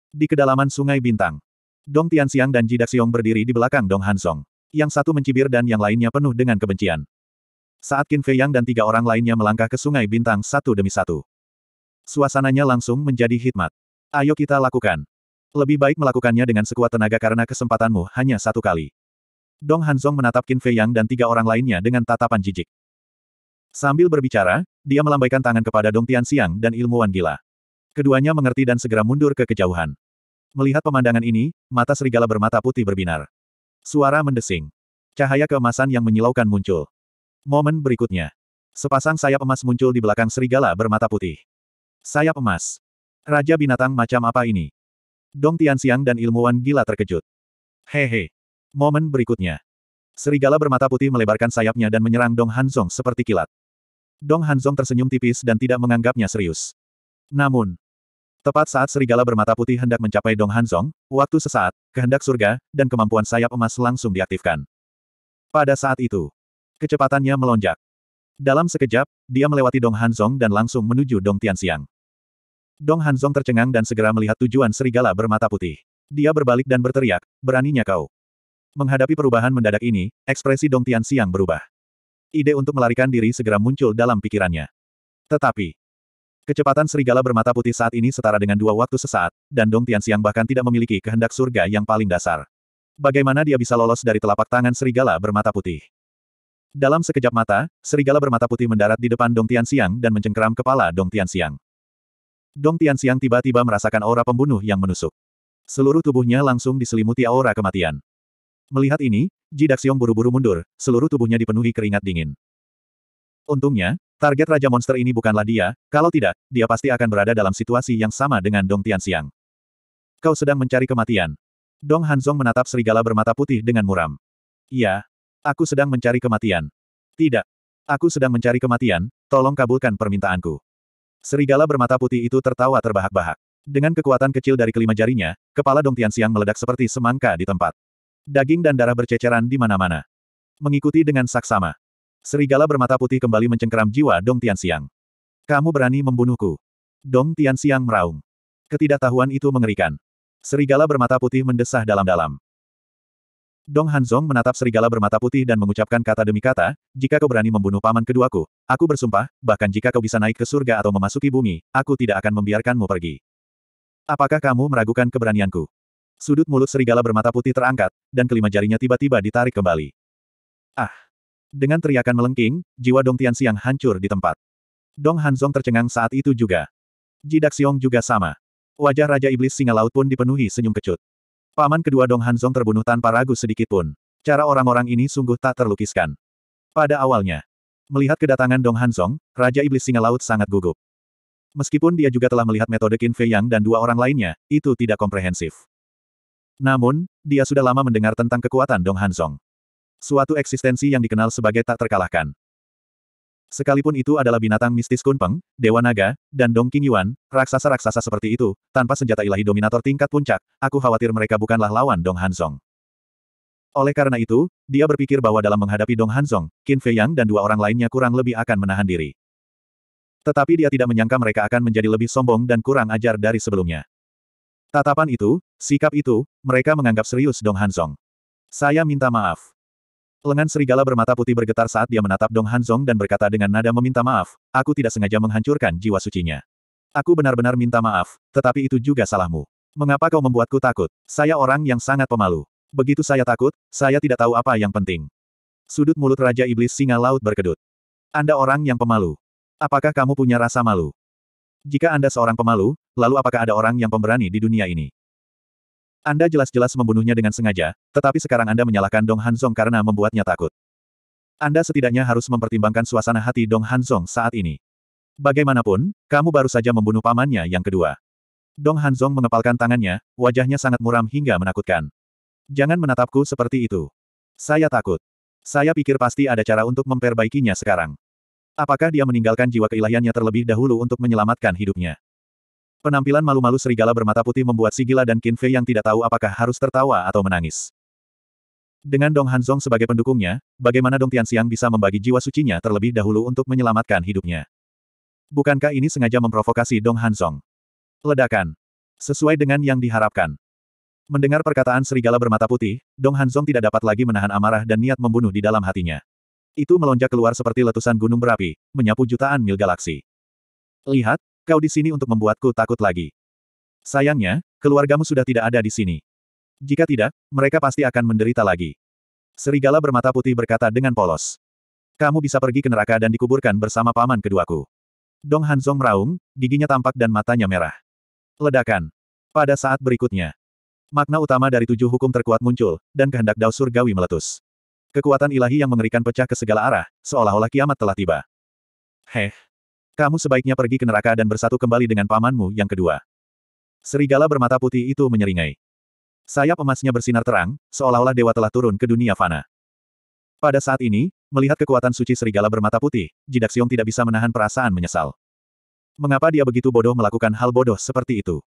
Di kedalaman Sungai Bintang, Dong Tianxiang dan Ji Daxiong berdiri di belakang Dong Hanzong. Yang satu mencibir dan yang lainnya penuh dengan kebencian. Saat Qin Fei dan tiga orang lainnya melangkah ke Sungai Bintang satu demi satu. Suasananya langsung menjadi hikmat. Ayo kita lakukan. Lebih baik melakukannya dengan sekuat tenaga karena kesempatanmu hanya satu kali. Dong Hanzong menatap Qin Fei Yang dan tiga orang lainnya dengan tatapan jijik. Sambil berbicara, dia melambaikan tangan kepada Dong Tianxiang dan ilmuwan gila. Keduanya mengerti dan segera mundur ke kejauhan. Melihat pemandangan ini, mata serigala bermata putih berbinar. Suara mendesing. Cahaya keemasan yang menyilaukan muncul. Momen berikutnya. Sepasang sayap emas muncul di belakang serigala bermata putih. Sayap emas. Raja binatang macam apa ini? Dong Tianxiang dan ilmuwan gila terkejut. Hehe. Momen berikutnya. Serigala bermata putih melebarkan sayapnya dan menyerang Dong Hanzong seperti kilat. Dong Hanzong tersenyum tipis dan tidak menganggapnya serius. Namun, tepat saat serigala bermata putih hendak mencapai Dong Hanzong, waktu sesaat, kehendak surga, dan kemampuan sayap emas langsung diaktifkan. Pada saat itu, kecepatannya melonjak. Dalam sekejap, dia melewati Dong Hanzong dan langsung menuju Dong Tianxiang. Dong Hanzong tercengang dan segera melihat tujuan serigala bermata putih. Dia berbalik dan berteriak, beraninya kau. Menghadapi perubahan mendadak ini, ekspresi Dong Tian Xiang berubah. Ide untuk melarikan diri segera muncul dalam pikirannya. Tetapi, kecepatan serigala bermata putih saat ini setara dengan dua waktu sesaat, dan Dong Tian Xiang bahkan tidak memiliki kehendak surga yang paling dasar. Bagaimana dia bisa lolos dari telapak tangan serigala bermata putih? Dalam sekejap mata, serigala bermata putih mendarat di depan Dong Tian Xiang dan mencengkeram kepala Dong Tian Xiang. Dong Tian Xiang tiba-tiba merasakan aura pembunuh yang menusuk. Seluruh tubuhnya langsung diselimuti aura kematian. Melihat ini, Ji Daxiong buru-buru mundur, seluruh tubuhnya dipenuhi keringat dingin. Untungnya, target Raja Monster ini bukanlah dia, kalau tidak, dia pasti akan berada dalam situasi yang sama dengan Dong Tianxiang. Kau sedang mencari kematian. Dong Hanzong menatap serigala bermata putih dengan muram. Iya. Aku sedang mencari kematian. Tidak. Aku sedang mencari kematian, tolong kabulkan permintaanku. Serigala bermata putih itu tertawa terbahak-bahak. Dengan kekuatan kecil dari kelima jarinya, kepala Dong Tianxiang meledak seperti semangka di tempat. Daging dan darah berceceran di mana-mana. Mengikuti dengan saksama. Serigala bermata putih kembali mencengkeram jiwa Dong Tianxiang. Kamu berani membunuhku. Dong Tianxiang meraung. Ketidaktahuan itu mengerikan. Serigala bermata putih mendesah dalam-dalam. Dong Hanzong menatap serigala bermata putih dan mengucapkan kata demi kata, jika kau berani membunuh paman keduaku, aku bersumpah, bahkan jika kau bisa naik ke surga atau memasuki bumi, aku tidak akan membiarkanmu pergi. Apakah kamu meragukan keberanianku? Sudut mulut serigala bermata putih terangkat, dan kelima jarinya tiba-tiba ditarik kembali. Ah! Dengan teriakan melengking, jiwa Dong Tianxiang hancur di tempat. Dong Hanzong tercengang saat itu juga. Jidak Xiong juga sama. Wajah Raja Iblis Singa Laut pun dipenuhi senyum kecut. Paman kedua Dong Hanzong terbunuh tanpa ragu sedikit pun. Cara orang-orang ini sungguh tak terlukiskan. Pada awalnya, melihat kedatangan Dong Hanzong, Raja Iblis Singa Laut sangat gugup. Meskipun dia juga telah melihat metode Qin Fei Yang dan dua orang lainnya, itu tidak komprehensif. Namun, dia sudah lama mendengar tentang kekuatan Dong Hansong, Suatu eksistensi yang dikenal sebagai tak terkalahkan. Sekalipun itu adalah binatang mistis Kunpeng, Dewa Naga, dan Dong Qingyuan, raksasa-raksasa seperti itu, tanpa senjata ilahi dominator tingkat puncak, aku khawatir mereka bukanlah lawan Dong Hansong. Oleh karena itu, dia berpikir bahwa dalam menghadapi Dong Hansong, Qin Fei Yang dan dua orang lainnya kurang lebih akan menahan diri. Tetapi dia tidak menyangka mereka akan menjadi lebih sombong dan kurang ajar dari sebelumnya. Tatapan itu, sikap itu, mereka menganggap serius Dong Hanzong. Saya minta maaf. Lengan serigala bermata putih bergetar saat dia menatap Dong Hanzong dan berkata dengan nada meminta maaf, aku tidak sengaja menghancurkan jiwa sucinya. Aku benar-benar minta maaf, tetapi itu juga salahmu. Mengapa kau membuatku takut? Saya orang yang sangat pemalu. Begitu saya takut, saya tidak tahu apa yang penting. Sudut mulut Raja Iblis Singa Laut berkedut. Anda orang yang pemalu. Apakah kamu punya rasa malu? Jika Anda seorang pemalu, lalu apakah ada orang yang pemberani di dunia ini? Anda jelas-jelas membunuhnya dengan sengaja, tetapi sekarang Anda menyalahkan Dong Hanzong karena membuatnya takut. Anda setidaknya harus mempertimbangkan suasana hati Dong Hanzong saat ini. Bagaimanapun, kamu baru saja membunuh pamannya yang kedua. Dong Hanzong mengepalkan tangannya, wajahnya sangat muram hingga menakutkan. Jangan menatapku seperti itu. Saya takut. Saya pikir pasti ada cara untuk memperbaikinya sekarang. Apakah dia meninggalkan jiwa keilahiannya terlebih dahulu untuk menyelamatkan hidupnya? Penampilan malu-malu serigala bermata putih membuat Sigila dan Qin yang tidak tahu apakah harus tertawa atau menangis. Dengan Dong Hanzong sebagai pendukungnya, bagaimana Dong Tianxiang bisa membagi jiwa sucinya terlebih dahulu untuk menyelamatkan hidupnya? Bukankah ini sengaja memprovokasi Dong Hanzong? Ledakan. Sesuai dengan yang diharapkan. Mendengar perkataan serigala bermata putih, Dong Hanzong tidak dapat lagi menahan amarah dan niat membunuh di dalam hatinya. Itu melonjak keluar seperti letusan gunung berapi, menyapu jutaan mil galaksi. Lihat, kau di sini untuk membuatku takut lagi. Sayangnya, keluargamu sudah tidak ada di sini. Jika tidak, mereka pasti akan menderita lagi. Serigala bermata putih berkata dengan polos. Kamu bisa pergi ke neraka dan dikuburkan bersama paman keduaku. Dong Hanzong meraung, giginya tampak dan matanya merah. Ledakan. Pada saat berikutnya. Makna utama dari tujuh hukum terkuat muncul, dan kehendak Dao Surgawi meletus. Kekuatan ilahi yang mengerikan pecah ke segala arah, seolah-olah kiamat telah tiba. Heh. Kamu sebaiknya pergi ke neraka dan bersatu kembali dengan pamanmu yang kedua. Serigala bermata putih itu menyeringai. Sayap emasnya bersinar terang, seolah-olah dewa telah turun ke dunia fana. Pada saat ini, melihat kekuatan suci serigala bermata putih, Jidaksiong tidak bisa menahan perasaan menyesal. Mengapa dia begitu bodoh melakukan hal bodoh seperti itu?